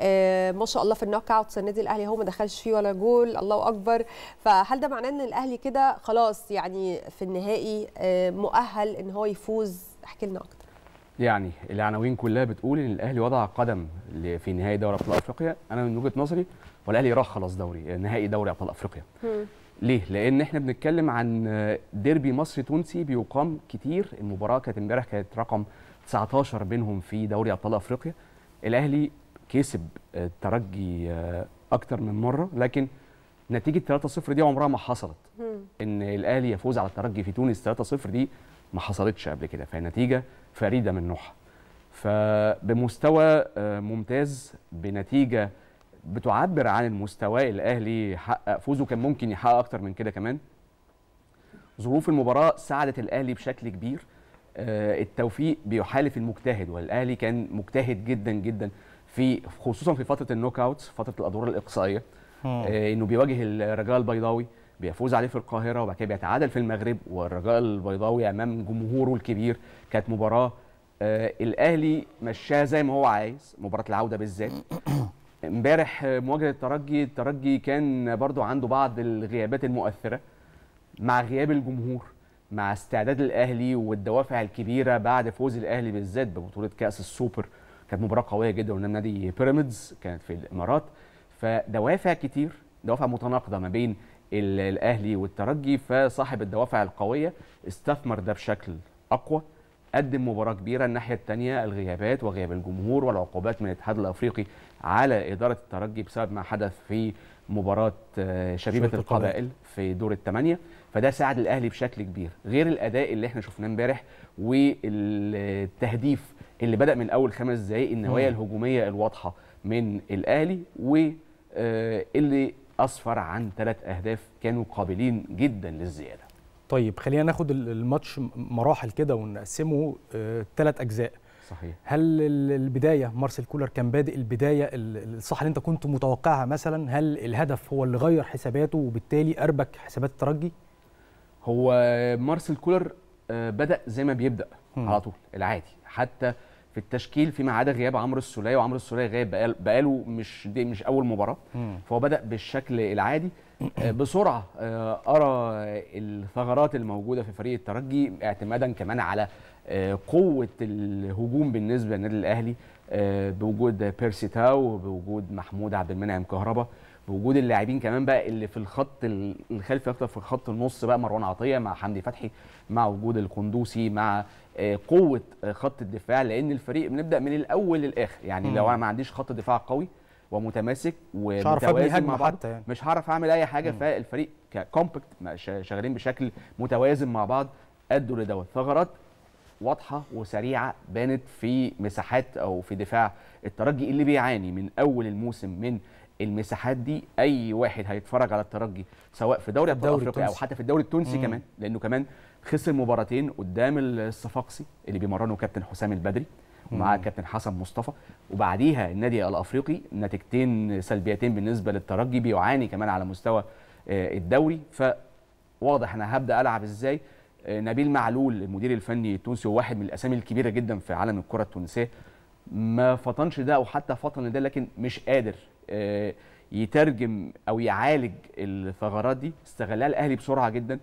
آه ما شاء الله في النوك اوت النادي الاهلي هو ما دخلش فيه ولا جول الله اكبر فهل ده معناه ان الاهلي كده خلاص يعني في النهائي آه مؤهل ان هو يفوز احكي لنا اكتر يعني العناوين كلها بتقول ان الاهلي وضع قدم في نهائي دوري ابطال افريقيا انا من وجهه نظري والاهلي راح خلاص دوري نهائي دوري ابطال افريقيا ليه؟ لأن احنا بنتكلم عن ديربي مصري تونسي بيقام كتير، المباراة كانت امبارح كانت رقم 19 بينهم في دوري أبطال أفريقيا. الأهلي كسب الترجي آه، آه، أكتر من مرة لكن نتيجة 3-0 دي عمرها ما حصلت. إن الأهلي يفوز على الترجي في تونس 3-0 دي ما حصلتش قبل كده، فنتيجة فريدة من نوعها. فبمستوى آه، ممتاز بنتيجة بتعبر عن المستوى الاهلي حقق فوزه كان ممكن يحقق اكتر من كده كمان ظروف المباراه ساعدت الاهلي بشكل كبير آه، التوفيق بيحالف المجتهد والاهلي كان مجتهد جدا جدا في خصوصا في فتره النوك اوتس فتره الادوار الاقصائيه آه، انه بيواجه الرجاء البيضاوي بيفوز عليه في القاهره وبعد كده بيتعادل في المغرب والرجاء البيضاوي امام جمهوره الكبير كانت مباراه آه الاهلي مشاها زي ما هو عايز مباراه العوده بالذات امبارح مواجهه الترجي الترجي كان برضو عنده بعض الغيابات المؤثره مع غياب الجمهور مع استعداد الاهلي والدوافع الكبيره بعد فوز الاهلي بالذات ببطوله كاس السوبر كانت مباراه قويه جدا قدام نادي بيراميدز كانت في الامارات فدوافع كتير دوافع متناقضه ما بين الاهلي والترجي فصاحب الدوافع القويه استثمر ده بشكل اقوى قدم مباراه كبيره الناحيه الثانيه الغيابات وغياب الجمهور والعقوبات من الاتحاد الافريقي على إدارة الترجي بسبب ما حدث في مباراة آه، شبيبة القبائل في دور الثمانية فده ساعد الأهلي بشكل كبير غير الأداء اللي احنا شفناه امبارح والتهديف اللي بدأ من أول خمس دقايق النوايا الهجومية الواضحة من الأهلي واللي آه، أسفر عن ثلاث أهداف كانوا قابلين جدا للزيادة طيب خلينا ناخد الماتش مراحل كده ونقسمه ثلاث آه، أجزاء صحيح هل البدايه مارسيل كولر كان بادئ البدايه الصح اللي انت كنت متوقعها مثلا هل الهدف هو اللي غير حساباته وبالتالي اربك حسابات الترجي هو مارسيل كولر آه، بدا زي ما بيبدا م. على طول العادي حتى في التشكيل فيما عدا غياب عمرو السوليه وعمرو السوليه غايب بقاله مش دي مش اول مباراه م. فهو بدا بالشكل العادي آه، بسرعه آه، ارى الثغرات الموجوده في فريق الترجي اعتمادا كمان على آه، قوه الهجوم بالنسبه للنادي الاهلي آه، بوجود بيرسي تاو بوجود محمود عبد المنعم كهربا بوجود اللاعبين كمان بقى اللي في الخط الخلفي اكتر في خط النص بقى مروان عطيه مع حمدي فتحي مع وجود القندوسي مع آه، قوه خط الدفاع لان الفريق بنبدا من الاول للاخر يعني لو انا ما عنديش خط دفاع قوي ومتماسك ومتوازن مع بعض حتى يعني. مش هعرف اعمل اي حاجه مم. فالفريق ككومباكت شغالين بشكل متوازن مع بعض ادوا لدوت ثغرات واضحه وسريعه بانت في مساحات او في دفاع الترجي اللي بيعاني من اول الموسم من المساحات دي اي واحد هيتفرج على الترجي سواء في دوري ابطال افريقيا او حتى في الدوري التونسي مم. كمان لانه كمان خسر مباراتين قدام الصفاقسي اللي بيمرنه كابتن حسام البدري ومعاه كابتن حسن مصطفى وبعديها النادي الافريقي نتيجتين سلبيتين بالنسبه للترجي بيعاني كمان على مستوى آه، الدوري فواضح انا هبدا العب ازاي آه، نبيل معلول المدير الفني التونسي وواحد من الاسامي الكبيره جدا في عالم الكره التونسيه ما فطنش ده او حتى فطن ده لكن مش قادر آه، يترجم او يعالج الثغرات دي استغلها الاهلي بسرعه جدا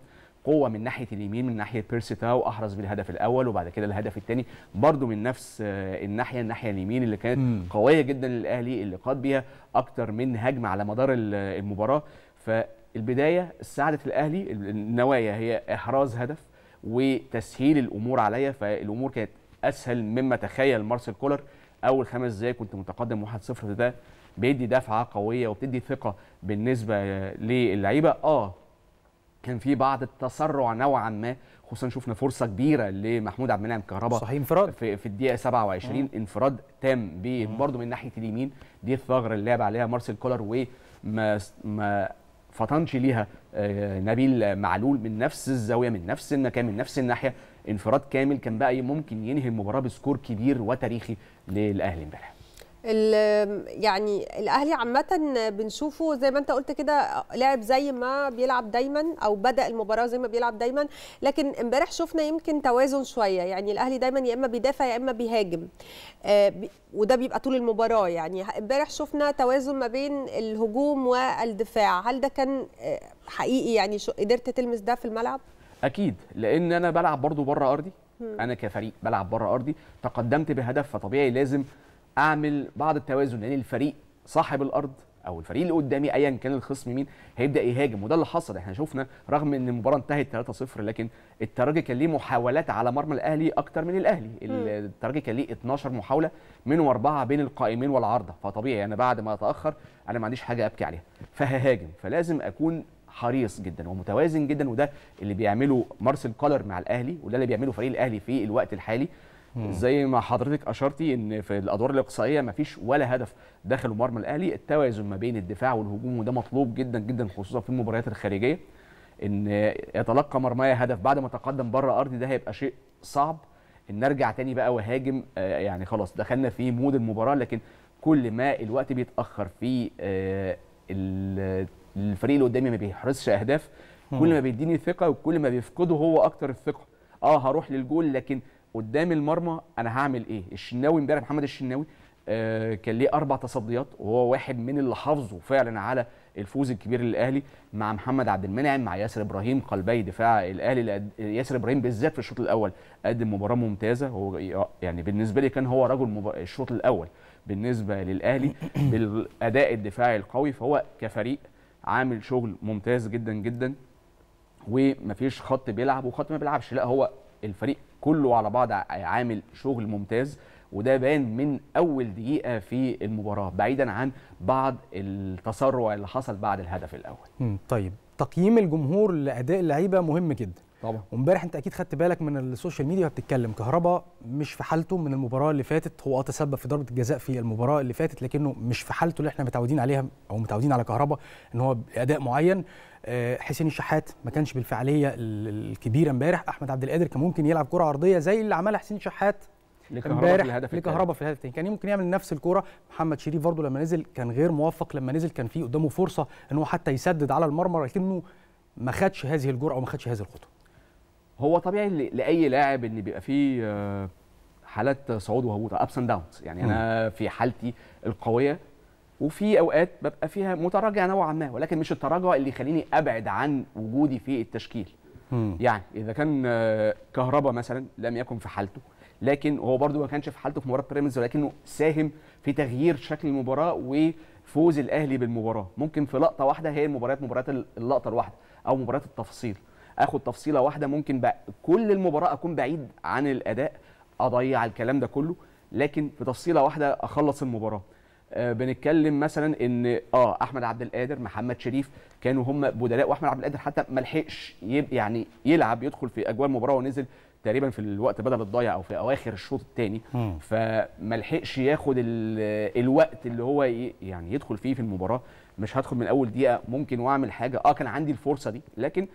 قوه من ناحيه اليمين من ناحيه بيرسيتاو احرز بالهدف الاول وبعد كده الهدف الثاني برضو من نفس آه، الناحيه الناحيه اليمين اللي كانت قويه جدا للاهلي اللي قاد بيها اكتر من هجمه على مدار المباراه فالبدايه ساعدت الاهلي النوايا هي احراز هدف وتسهيل الامور عليا فالامور كانت اسهل مما تخيل مارسيل كولر اول خمس دقايق كنت متقدم 1-0 ده بيدي دفعه قويه وبتدي ثقه بالنسبه للعيبه اه كان في بعض التسرع نوعا ما خصوصا شفنا فرصه كبيره لمحمود عبد المنعم كهربا صحيح انفراد في, في الدقيقه 27 مم. انفراد تام برضه من ناحيه اليمين دي الثغره اللي لعب عليها مارسيل كولر وما ما فطنش ليها آه، نبيل معلول من نفس الزاويه من نفس المكان من نفس الناحيه انفراد كامل كان بقى ممكن ينهي المباراه بسكور كبير وتاريخي للاهلي امبارح يعني الاهلي عامه بنشوفه زي ما انت قلت كده لعب زي ما بيلعب دايما او بدا المباراه زي ما بيلعب دايما لكن امبارح شفنا يمكن توازن شويه يعني الاهلي دايما يا اما بيدافع يا اما بيهاجم آه، وده بيبقى طول المباراه يعني امبارح شفنا توازن ما بين الهجوم والدفاع هل ده كان آه، حقيقي يعني قدرت تلمس ده في الملعب اكيد لان انا بلعب برضو بره ارضي انا كفريق بلعب بره ارضي تقدمت بهدف فطبيعي لازم اعمل بعض التوازن لان يعني الفريق صاحب الارض او الفريق اللي قدامي ايا كان الخصم مين هيبدا يهاجم وده اللي حصل احنا شفنا رغم ان المباراه انتهت 3-0 لكن الترجي كان ليه محاولات على مرمى الاهلي اكتر من الاهلي الترجي كان ليه 12 محاوله منهم اربعه بين القائمين والعارضه فطبيعي انا يعني بعد ما اتاخر انا ما عنديش حاجه ابكي عليها فههاجم فلازم اكون حريص جدا ومتوازن جدا وده اللي بيعمله مارسيل كولر مع الاهلي وده اللي بيعمله فريق الاهلي في الوقت الحالي زي ما حضرتك اشرتي ان في الادوار الاقصائيه ما فيش ولا هدف داخل مرمى الاهلي التوازن ما بين الدفاع والهجوم وده مطلوب جدا جدا خصوصا في المباريات الخارجيه ان يتلقى مرماي هدف بعد ما تقدم بره ارضي ده هيبقى شيء صعب ان نرجع تاني بقى وهاجم آه، يعني خلاص دخلنا في مود المباراه لكن كل ما الوقت بيتاخر في آه، الفريق اللي قدامي ما بيحرزش اهداف كل ما بيديني ثقه وكل ما بيفقده هو اكتر الثقه اه هروح للجول لكن قدام المرمى انا هعمل ايه الشناوي امبارح محمد الشناوي آه كان ليه اربع تصديات وهو واحد من اللي حافظه فعلا على الفوز الكبير للاهلي مع محمد عبد المنعم مع ياسر ابراهيم قلبي دفاع الاهلي ياسر ابراهيم بالذات في الشوط الاول قدم مباراه ممتازه هو آه، يعني بالنسبه لي كان هو رجل الشوط الاول بالنسبه للاهلي بالاداء الدفاعي القوي فهو كفريق عامل شغل ممتاز جدا جدا ومفيش خط بيلعب وخط ما بيلعبش لا هو الفريق كله على بعض عامل شغل ممتاز وده بان من اول دقيقه في المباراه بعيدا عن بعض التسرع اللي حصل بعد الهدف الاول. طيب تقييم الجمهور لاداء اللعيبه مهم جدا. طبعا وامبارح انت اكيد خدت بالك من السوشيال ميديا بتتكلم كهربا مش في حالته من المباراه اللي فاتت هو اه تسبب في ضربه الجزاء في المباراه اللي فاتت لكنه مش في حالته اللي احنا متعودين عليها او متعودين على كهربا ان هو اداء معين آه، حسين الشحات ما كانش بالفعاليه الكبيره امبارح احمد عبد القادر كان ممكن يلعب كره عرضيه زي اللي عملها حسين الشحات امبارح لكهربا في الهدف الثاني كان ممكن يعمل نفس الكوره محمد شريف برضه لما نزل كان غير موفق لما نزل كان في قدامه فرصه ان هو حتى يسدد على المرمى لكنه ما خدش هذه الجرأه وما خدش هذه الخطوه هو طبيعي لاي لاعب ان بيبقى فيه آه، حالات صعود وهبوط ابس اند داونز يعني انا في حالتي القويه وفي اوقات ببقى فيها متراجع نوعا ما ولكن مش التراجع اللي يخليني ابعد عن وجودي في التشكيل يعني اذا كان آه، كهربا مثلا لم يكن في حالته لكن هو برده ما كانش في حالته في مباراه بيراميدز ولكنه ساهم في تغيير شكل المباراه وفوز الاهلي بالمباراه ممكن في لقطه واحده هي المباريات مباريات اللقطه الواحده او مباريات التفصيل اخد تفصيله واحده ممكن بقى كل المباراه اكون بعيد عن الاداء اضيع الكلام ده كله لكن في تفصيله واحده اخلص المباراه آه بنتكلم مثلا ان اه احمد عبد القادر محمد شريف كانوا هم بدلاء واحمد عبد القادر حتى ما لحقش يعني يلعب يدخل في اجواء المباراه ونزل تقريبا في الوقت بدل الضايع او في اواخر الشوط الثاني فما لحقش ياخد الوقت اللي هو يعني يدخل فيه في المباراه مش هدخل من اول دقيقه ممكن واعمل حاجه اه كان عندي الفرصه دي لكن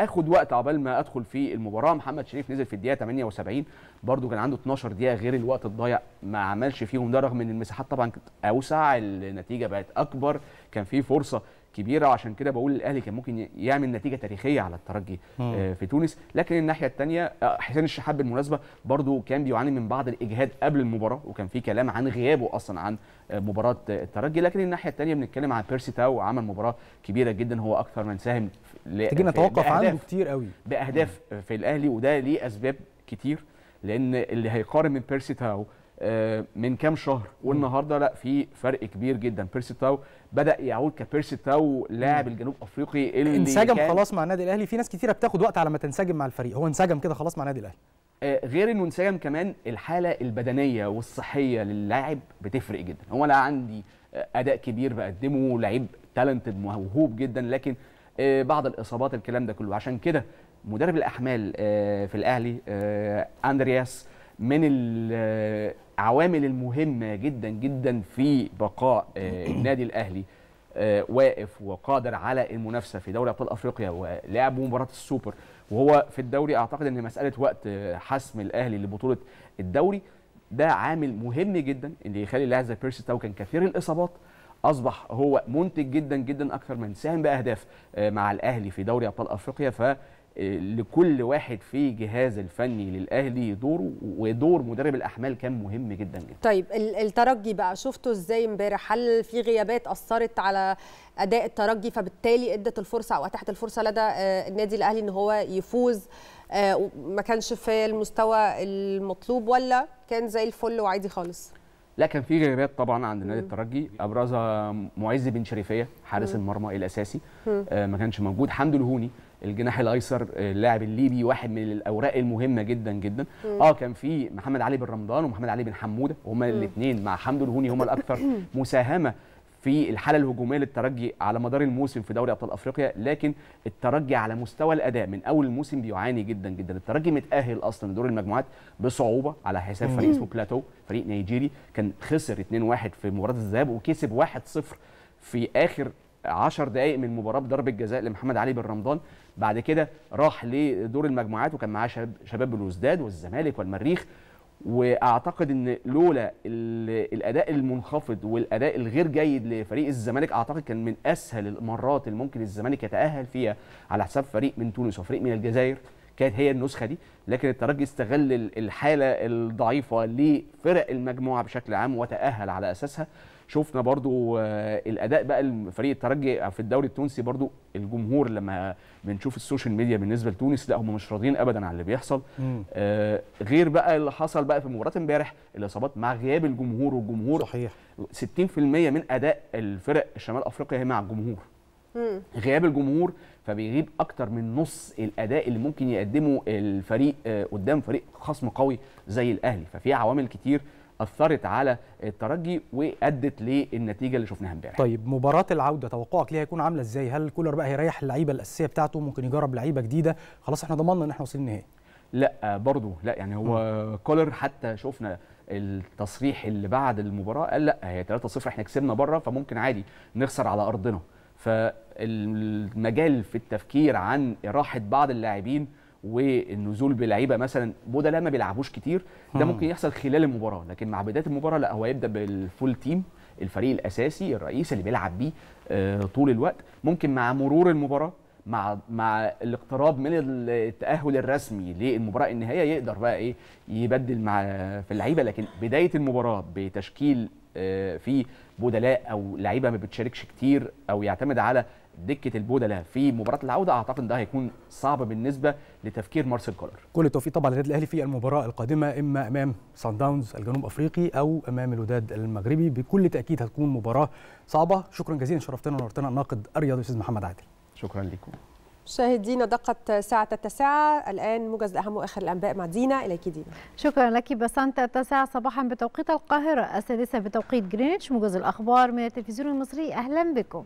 اخد وقت عبال ما ادخل في المباراه محمد شريف نزل في الدقيقه 78 برده كان عنده 12 دقيقه غير الوقت الضايع ما عملش فيهم ده رغم ان المساحات طبعا كانت اوسع النتيجه بقت اكبر كان في فرصه كبيره وعشان كده بقول الاهلي كان ممكن يعمل نتيجه تاريخيه على الترجي مم. آه، في تونس لكن الناحيه الثانيه آه، حسين الشحات بالمناسبه برضو كان بيعاني من بعض الاجهاد قبل المباراه وكان في كلام عن غيابه اصلا عن آه، مباراه الترجي لكن الناحيه الثانيه بنتكلم عن بيرسي تاو عمل مباراه كبيره جدا هو اكثر من ساهم تيجي نتوقف عنده كتير قوي باهداف مم. في الاهلي وده ليه اسباب كتير لان اللي هيقارن من بيرسي تاو آه، من كام شهر والنهارده لا في فرق كبير جدا بيرسي تاو بدا يعود كبيرسي تاو لاعب الجنوب افريقي اللي انسجم خلاص مع النادي الاهلي في ناس كتيره بتاخد وقت على ما تنسجم مع الفريق هو انسجم كده خلاص مع النادي الاهلي آه، غير انه انسجم كمان الحاله البدنيه والصحيه للاعب بتفرق جدا هو انا عندي آه، اداء كبير بقدمه لعيب تالنتد موهوب جدا لكن آه، بعض الاصابات الكلام ده كله عشان كده مدرب الاحمال آه، في الاهلي آه، اندرياس من العوامل المهمه جدا جدا في بقاء النادي الاهلي واقف وقادر على المنافسه في دوري ابطال افريقيا ولعب مباراه السوبر وهو في الدوري اعتقد ان مساله وقت حسم الاهلي لبطوله الدوري ده عامل مهم جدا اللي يخلي لاعب زي بيرسي تاو كان كثير الاصابات اصبح هو منتج جدا جدا اكثر من ساهم باهداف آه، مع الاهلي في دوري ابطال افريقيا ف آه، لكل واحد في جهاز الفني للاهلي دوره ودور مدرب الاحمال كان مهم جدا جدا طيب الترجي بقى شفته ازاي امبارح هل في غيابات اثرت على اداء الترجي فبالتالي ادت الفرصه او اتاحت الفرصه لدى آه، النادي الاهلي ان هو يفوز ما كانش في المستوى المطلوب ولا كان زي الفل وعادي خالص لا كان في غيابات طبعا عند نادي الترجي ابرزها معز بن شريفيه حارس المرمى الاساسي آه، ما كانش موجود حمد الهوني الجناح الايسر آه، اللاعب الليبي واحد من الاوراق المهمه جدا جدا مم. اه كان في محمد علي بن رمضان ومحمد علي بن حموده هما الاثنين مع حمد الهوني هما الاكثر مساهمه في الحاله الهجوميه للترجي على مدار الموسم في دوري ابطال افريقيا لكن الترجي على مستوى الاداء من اول الموسم بيعاني جدا جدا الترجي متاهل اصلا لدور المجموعات بصعوبه على حساب فريق اسمه بلاتو فريق نيجيري كان خسر 2-1 في مباراه الذهاب وكسب 1-0 في اخر 10 دقائق من مباراه بضربه جزاء لمحمد علي بن رمضان بعد كده راح لدور المجموعات وكان معاه شباب بلوزداد والزمالك والمريخ واعتقد ان لولا الاداء المنخفض والاداء الغير جيد لفريق الزمالك اعتقد كان من اسهل المرات اللي ممكن الزمالك يتاهل فيها على حساب فريق من تونس وفريق من الجزائر كانت هي النسخه دي لكن الترجي استغل الحاله الضعيفه لفرق المجموعه بشكل عام وتاهل على اساسها شفنا برضو آه، الاداء بقى فريق الترجي في الدوري التونسي برضو الجمهور لما بنشوف السوشيال ميديا بالنسبه لتونس لا هم مش راضيين ابدا عن اللي بيحصل آه غير بقى اللي حصل بقى في مباراه امبارح الاصابات مع غياب الجمهور والجمهور صحيح 60% من اداء الفرق الشمال افريقيا هي مع الجمهور مم. غياب الجمهور فبيغيب اكتر من نص الاداء اللي ممكن يقدمه الفريق آه، قدام فريق خصم قوي زي الاهلي ففي عوامل كتير اثرت على الترجي وادت للنتيجه اللي شفناها امبارح طيب مباراه العوده توقعك ليها هيكون عامله ازاي هل كولر بقى هيريح اللعيبه الاساسيه بتاعته ممكن يجرب لعيبه جديده خلاص احنا ضمننا ان احنا واصلين النهائي لا آه، برضو لا يعني هو كولر حتى شفنا التصريح اللي بعد المباراه قال لا هي 3-0 احنا كسبنا بره فممكن عادي نخسر على ارضنا فالمجال في التفكير عن اراحه بعض اللاعبين والنزول بلعيبه مثلا بدلاء ما بيلعبوش كتير ده ممكن يحصل خلال المباراه لكن مع بدايه المباراه لا هو يبدا بالفول تيم الفريق الاساسي الرئيس اللي بيلعب بيه آه، طول الوقت ممكن مع مرور المباراه مع مع الاقتراب من التاهل الرسمي للمباراه النهائيه يقدر بقى ايه يبدل مع في اللعيبه لكن بدايه المباراه بتشكيل آه، في بدلاء او لعيبه ما بتشاركش كتير او يعتمد على دكه البودله في مباراه العوده اعتقد ده هيكون صعب بالنسبه لتفكير مارسيل كولر كل التوفيق طبعا للنادي الاهلي في المباراه القادمه اما امام سان داونز الجنوب افريقي او امام الوداد المغربي بكل تاكيد هتكون مباراه صعبه شكرا جزيلا شرفتنا ونورتنا الناقد الرياضي الاستاذ محمد عادل شكرا لكم مشاهدينا دقت ساعة التاسعة الآن موجز الأهم وآخر الأنباء مع دينا إليك دينا شكرا لك بسانتا التاسعة صباحا بتوقيت القاهرة السادسة بتوقيت جرينتش موجز الأخبار من التلفزيون المصري أهلا بكم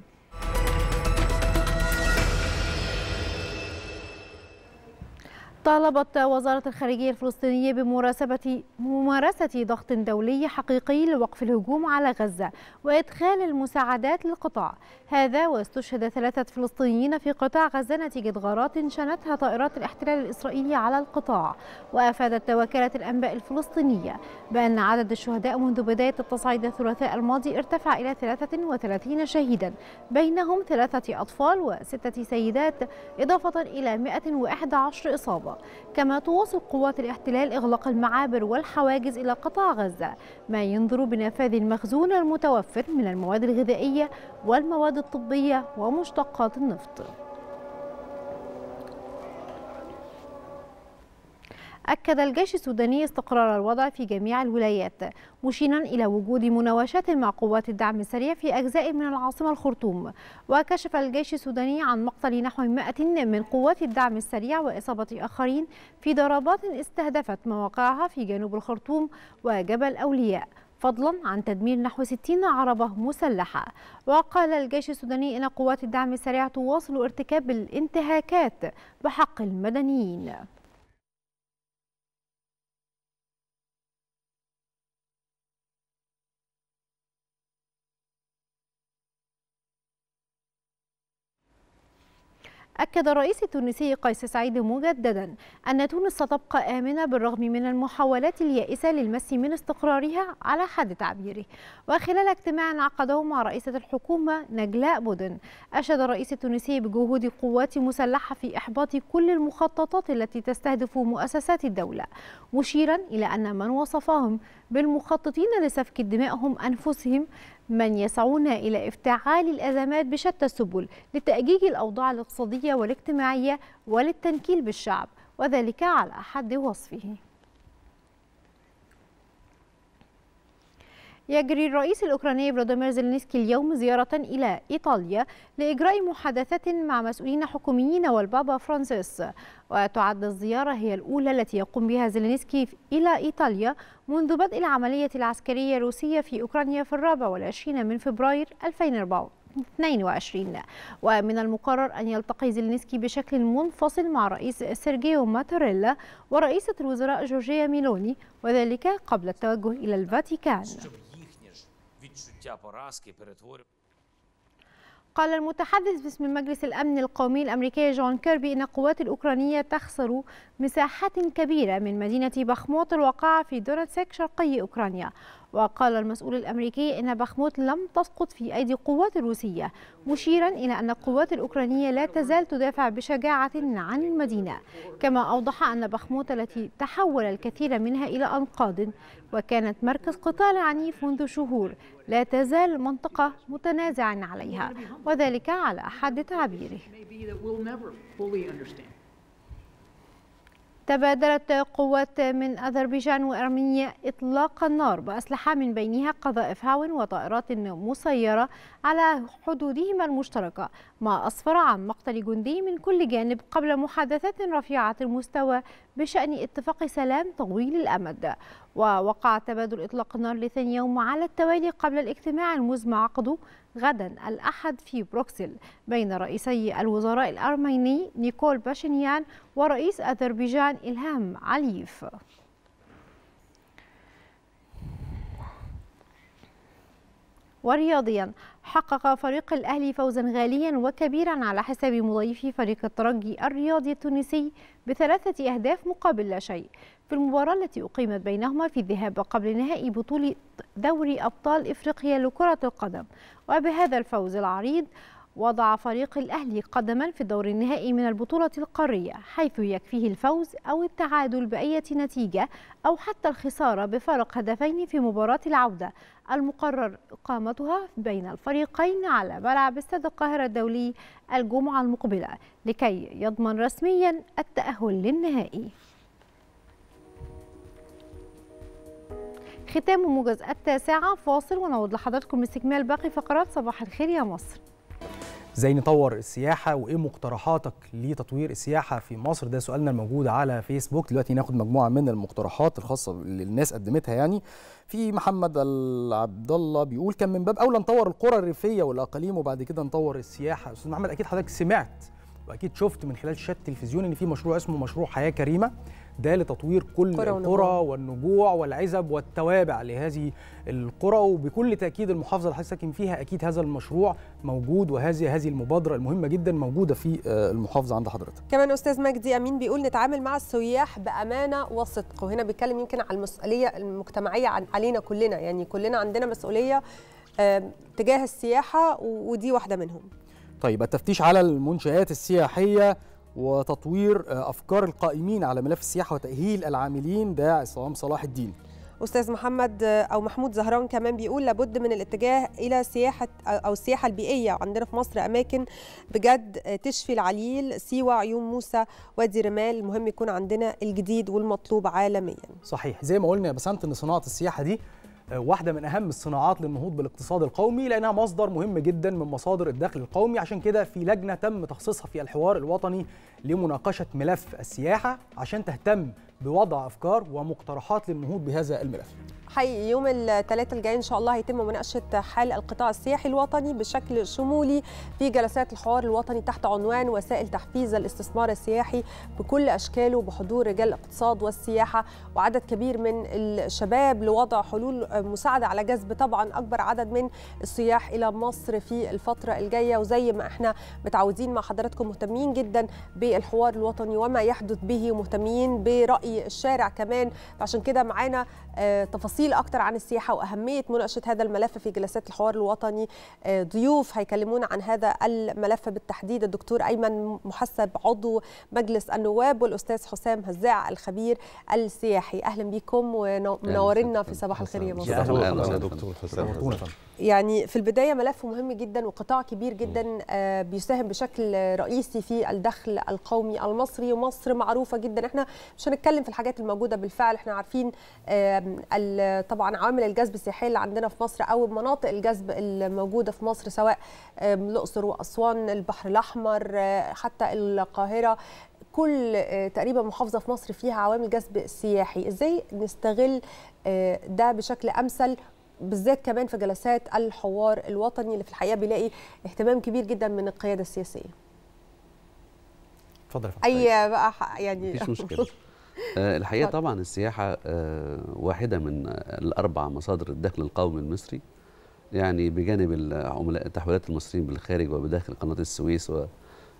طالبت وزارة الخارجية الفلسطينية بمراسبة ممارسة ضغط دولي حقيقي لوقف الهجوم على غزة وإدخال المساعدات للقطاع هذا واستشهد ثلاثة فلسطينيين في قطاع غزة نتيجة غارات شنتها طائرات الاحتلال الإسرائيلي على القطاع وأفادت وكالة الأنباء الفلسطينية بأن عدد الشهداء منذ بداية التصعيد الثلاثاء الماضي ارتفع إلى 33 شهيدا بينهم ثلاثة أطفال وستة سيدات إضافة إلى 111 إصابة القوى كما تواصل قوات الاحتلال إغلاق المعابر والحواجز إلى قطاع غزة ما ينظر بنفاذ المخزون المتوفر من المواد الغذائية والمواد الطبية ومشتقات النفط أكد الجيش السوداني استقرار الوضع في جميع الولايات مشيرا إلى وجود مناوشات مع قوات الدعم السريع في أجزاء من العاصمة الخرطوم وكشف الجيش السوداني عن مقتل نحو 100 من قوات الدعم السريع وإصابة آخرين في ضربات استهدفت مواقعها في جنوب الخرطوم وجبل أولياء فضلا عن تدمير نحو 60 عربة مسلحة وقال الجيش السوداني إن قوات الدعم السريع تواصل ارتكاب الانتهاكات بحق المدنيين أكد الرئيس التونسي قيس سعيد مجددا أن تونس ستبقى آمنة بالرغم من المحاولات اليائسة للمس من استقرارها على حد تعبيره وخلال اجتماع عقده مع رئيسة الحكومة نجلاء بودن أشاد الرئيس التونسي بجهود قوات مسلحة في إحباط كل المخططات التي تستهدف مؤسسات الدولة مشيرا إلى أن من وصفهم بالمخططين لسفك هم أنفسهم من يسعون إلى افتعال الأزمات بشتى السبل لتأجيج الأوضاع الاقتصادية والاجتماعية وللتنكيل بالشعب وذلك على حد وصفه يجري الرئيس الأوكراني فلاديمير زيلينسكي اليوم زيارة إلى إيطاليا لإجراء محادثات مع مسؤولين حكوميين والبابا فرانسيس وتعد الزيارة هي الأولى التي يقوم بها زيلينسكي إلى إيطاليا منذ بدء العملية العسكرية الروسية في أوكرانيا في الرابع والعشرين من فبراير 2024 22 ومن المقرر أن يلتقي زيلينسكي بشكل منفصل مع رئيس سيرجيو ماتاريلا ورئيسة الوزراء جورجيا ميلوني وذلك قبل التوجه إلى الفاتيكان قال المتحدث باسم مجلس الأمن القومي الأمريكي جون كيربي إن القوات الأوكرانية تخسر مساحات كبيرة من مدينة بخموت الواقعة في دونتسك شرقي أوكرانيا وقال المسؤول الأمريكي إن بخموت لم تسقط في أيدي القوات الروسية مشيرا إلى أن القوات الأوكرانية لا تزال تدافع بشجاعة عن المدينة كما أوضح أن بخموت التي تحول الكثير منها إلى أنقاض وكانت مركز قتال عنيف منذ شهور لا تزال منطقة متنازع عليها وذلك على حد تعبيره تبادلت قوات من أذربيجان وأرمينيا إطلاق النار بأسلحة من بينها قذائف هاون وطائرات مسيرة على حدودهما المشتركة ما أسفر عن مقتل جندي من كل جانب قبل محادثات رفيعة المستوى بشأن اتفاق سلام طويل الأمد ووقع تبادل إطلاق النار لثاني يوم على التوالي قبل الاجتماع المزمع عقده غدا الأحد في بروكسل بين رئيسي الوزراء الأرميني نيكول باشينيان ورئيس أذربيجان إلهام عليف ورياضيا حقق فريق الأهلي فوزا غاليا وكبيرا على حساب مضيفي فريق الترجي الرياضي التونسي بثلاثة أهداف مقابل لا شيء في المباراة التي أقيمت بينهما في الذهاب قبل نهائي بطولة دوري أبطال إفريقيا لكرة القدم وبهذا الفوز العريض وضع فريق الأهلي قدما في الدور النهائي من البطولة القارية حيث يكفيه الفوز أو التعادل بأية نتيجة أو حتى الخسارة بفارق هدفين في مباراة العودة المقرر إقامتها بين الفريقين على ملعب استاد القاهرة الدولي الجمعة المقبلة لكي يضمن رسميا التأهل للنهائي ختام موجز التاسعة فاصل ونعود لحضراتكم استكمال باقي فقرات صباح الخير يا مصر ازاي نطور السياحه وايه مقترحاتك لتطوير السياحه في مصر ده سؤالنا الموجود على فيسبوك دلوقتي ناخد مجموعه من المقترحات الخاصه اللي الناس قدمتها يعني في محمد عبد الله بيقول كان من باب اولى نطور القرى الريفيه والاقاليم وبعد كده نطور السياحه استاذ محمد اكيد حضرتك سمعت واكيد شفت من خلال شات التلفزيون ان في مشروع اسمه مشروع حياه كريمه ده لتطوير كل القرى والنجوع والعزب والتوابع لهذه القرى وبكل تاكيد المحافظه اللي حضرتك ساكن فيها اكيد هذا المشروع موجود وهذه هذه المبادره المهمه جدا موجوده في آه، المحافظه عند حضرتك كمان استاذ مجدي امين بيقول نتعامل مع السياح بامانه وصدق وهنا بيتكلم يمكن على المسؤوليه المجتمعيه علينا كلنا يعني كلنا عندنا مسؤوليه آه، تجاه السياحه ودي واحده منهم طيب التفتيش على المنشآت السياحية وتطوير آه، افكار القائمين على ملف السياحه وتاهيل العاملين ده عصام صلاح الدين استاذ محمد آه، او محمود زهران كمان بيقول لابد من الاتجاه الى سياحه آه، او السياحه البيئيه عندنا في مصر اماكن بجد تشفي العليل سيوه عيون موسى وادي رمال المهم يكون عندنا الجديد والمطلوب عالميا صحيح زي ما قلنا يا بسنت ان صناعه السياحه دي واحدة من أهم الصناعات للنهوض بالاقتصاد القومي لأنها مصدر مهم جدا من مصادر الدخل القومي عشان كده في لجنة تم تخصيصها في الحوار الوطني لمناقشة ملف السياحة عشان تهتم بوضع أفكار ومقترحات للنهوض بهذا الملف حي يوم الثلاثاء الجاي ان شاء الله هيتم مناقشه حال القطاع السياحي الوطني بشكل شمولي في جلسات الحوار الوطني تحت عنوان وسائل تحفيز الاستثمار السياحي بكل اشكاله بحضور رجال الاقتصاد والسياحه وعدد كبير من الشباب لوضع حلول مساعده على جذب طبعا اكبر عدد من السياح الى مصر في الفتره الجايه وزي ما احنا متعودين مع حضراتكم مهتمين جدا بالحوار الوطني وما يحدث به ومهتمين براي الشارع كمان عشان كده معانا آه، تفاصيل تفاصيل اكتر عن السياحه واهميه مناقشه هذا الملف في جلسات الحوار الوطني آه، ضيوف هيكلمونا عن هذا الملف بالتحديد الدكتور ايمن محسب عضو مجلس النواب والاستاذ حسام هزاع الخبير السياحي اهلا بيكم ومنورنا في صباح الخير يا مصر دكتور يعني في البداية ملف مهم جدا وقطاع كبير جدا آه، بيساهم بشكل رئيسي في الدخل القومي المصري ومصر معروفة جدا احنا مش هنتكلم في الحاجات الموجودة بالفعل احنا عارفين طبعا عوامل الجذب السياحي اللي عندنا في مصر أو مناطق الجذب الموجودة في مصر سواء الأقصر وأسوان البحر الأحمر آه، حتى القاهرة كل آه، تقريبا محافظه في مصر فيها عوامل جذب سياحي ازاي نستغل ده بشكل امثل بالذات كمان في جلسات الحوار الوطني اللي في الحقيقه بيلاقي اهتمام كبير جدا من القياده السياسيه اتفضل يا اي بقى يعني مفيش مشكله آه، الحقيقه طبعا السياحه آه، واحده من الاربع مصادر الدخل القومي المصري يعني بجانب العملاء تحويلات المصريين بالخارج وبداخل قناه السويس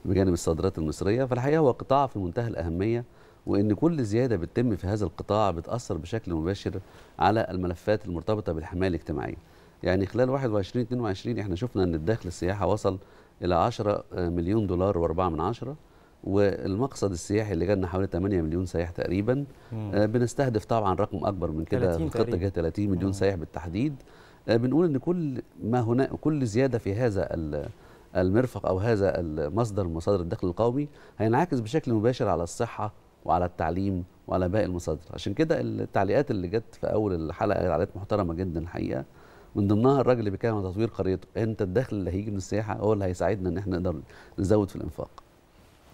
وبجانب الصادرات المصريه فالحقيقه هو قطاع في منتهى الاهميه وان كل زياده بتتم في هذا القطاع بتاثر بشكل مباشر على الملفات المرتبطه بالحمايه الاجتماعيه يعني خلال 21 22 احنا شفنا ان الدخل السياحه وصل الى 10 مليون دولار و4 من عشرة والمقصد السياحي اللي جالنا حوالي 8 مليون سائح تقريبا آه بنستهدف طبعا رقم اكبر من كده الخطه جايه 30 مليون سائح بالتحديد آه بنقول ان كل ما هنا كل زياده في هذا المرفق او هذا المصدر مصادر الدخل القومي هينعكس بشكل مباشر على الصحه وعلى التعليم وعلى باقي المصادر عشان كده التعليقات اللي جت في اول الحلقه تعليقات محترمه جدا الحقيقه من ضمنها الراجل اللي بيتكلم عن تطوير قريته انت الدخل اللي هيجي من السياحه هو اللي هيساعدنا ان احنا نقدر نزود في الانفاق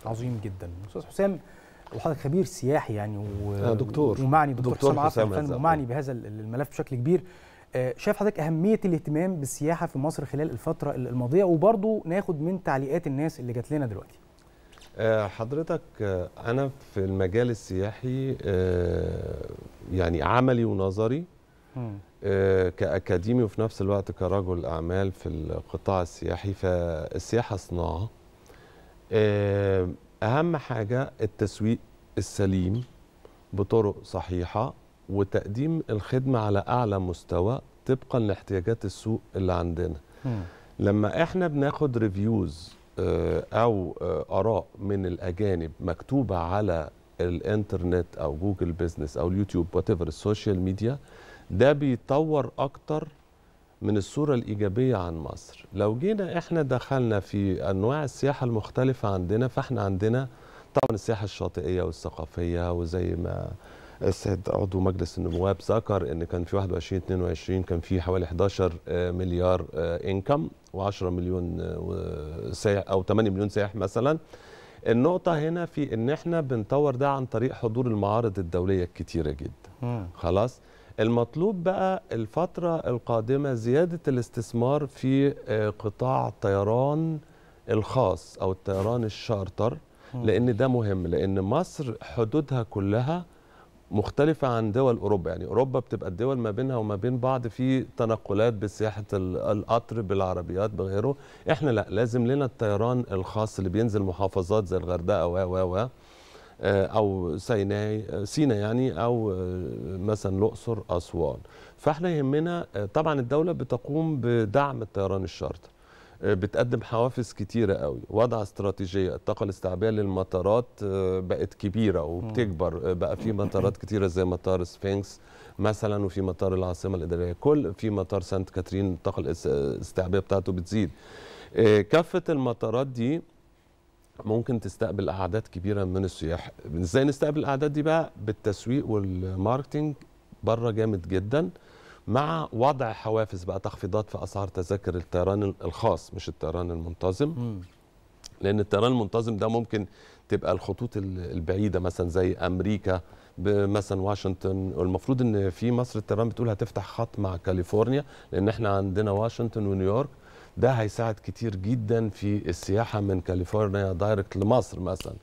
عظيم جدا استاذ حسام وحضرتك خبير سياحي يعني و... آه دكتور ومعني دكتور, دكتور حسام, حسام ومعني بهذا الملف بشكل كبير آه، شايف حضرتك اهميه الاهتمام بالسياحه في مصر خلال الفتره الماضيه وبرضه ناخد من تعليقات الناس اللي جات لنا دلوقتي آه، حضرتك آه، انا في المجال السياحي آه، يعني عملي ونظري كاكاديمي وفي نفس الوقت كرجل اعمال في القطاع السياحي فالسياحه صناعه اهم حاجه التسويق السليم بطرق صحيحه وتقديم الخدمه على اعلى مستوى طبقا لاحتياجات السوق اللي عندنا لما احنا بناخد ريفيوز آه، او آه، اراء من الاجانب مكتوبه على الانترنت او جوجل بيزنس او اليوتيوب وات ايفر السوشيال ميديا ده بيطور اكتر من الصوره الايجابيه عن مصر لو جينا احنا دخلنا في انواع السياحه المختلفه عندنا فاحنا عندنا طبعا السياحه الشاطئيه والثقافيه وزي ما السيد عضو مجلس النواب ذكر ان كان في 21 22 كان في حوالي 11 آه، مليار انكم آه، و10 مليون آه، سائح او 8 مليون سائح مثلا النقطة هنا في ان احنا بنطور ده عن طريق حضور المعارض الدولية الكتيرة جدا خلاص المطلوب بقى الفترة القادمة زيادة الاستثمار في قطاع الطيران الخاص أو الطيران الشارتر لأن ده مهم لأن مصر حدودها كلها مختلفة عن دول أوروبا يعني أوروبا بتبقى الدول ما بينها وما بين بعض في تنقلات بسياحة القطر بالعربيات بغيره إحنا لا لازم لنا الطيران الخاص اللي بينزل محافظات زي الغردقة و و و آه، أو سيناء آه، سينا يعني أو آه، مثلا الأقصر أسوان فإحنا يهمنا طبعا الدولة بتقوم بدعم الطيران الشرطي آه، بتقدم حوافز كتيره قوي وضع استراتيجيه الطاقه الاستيعابيه للمطارات آه، بقت كبيره وبتكبر آه، بقى في مطارات كتيره زي مطار سفينكس مثلا وفي مطار العاصمه الاداريه كل في مطار سانت كاترين الطاقه الاستيعابيه بتاعته بتزيد كافه المطارات دي ممكن تستقبل اعداد كبيره من السياح ازاي نستقبل الاعداد دي بقى بالتسويق والماركتنج بره جامد جدا مع وضع حوافز بقى تخفيضات في اسعار تذاكر الطيران الخاص مش الطيران المنتظم م. لان الطيران المنتظم ده ممكن تبقى الخطوط البعيده مثلا زي امريكا مثلا واشنطن والمفروض ان في مصر الطيران بتقول هتفتح خط مع كاليفورنيا لان احنا عندنا واشنطن ونيويورك ده هيساعد كتير جدا في السياحه من كاليفورنيا دايركت لمصر مثلا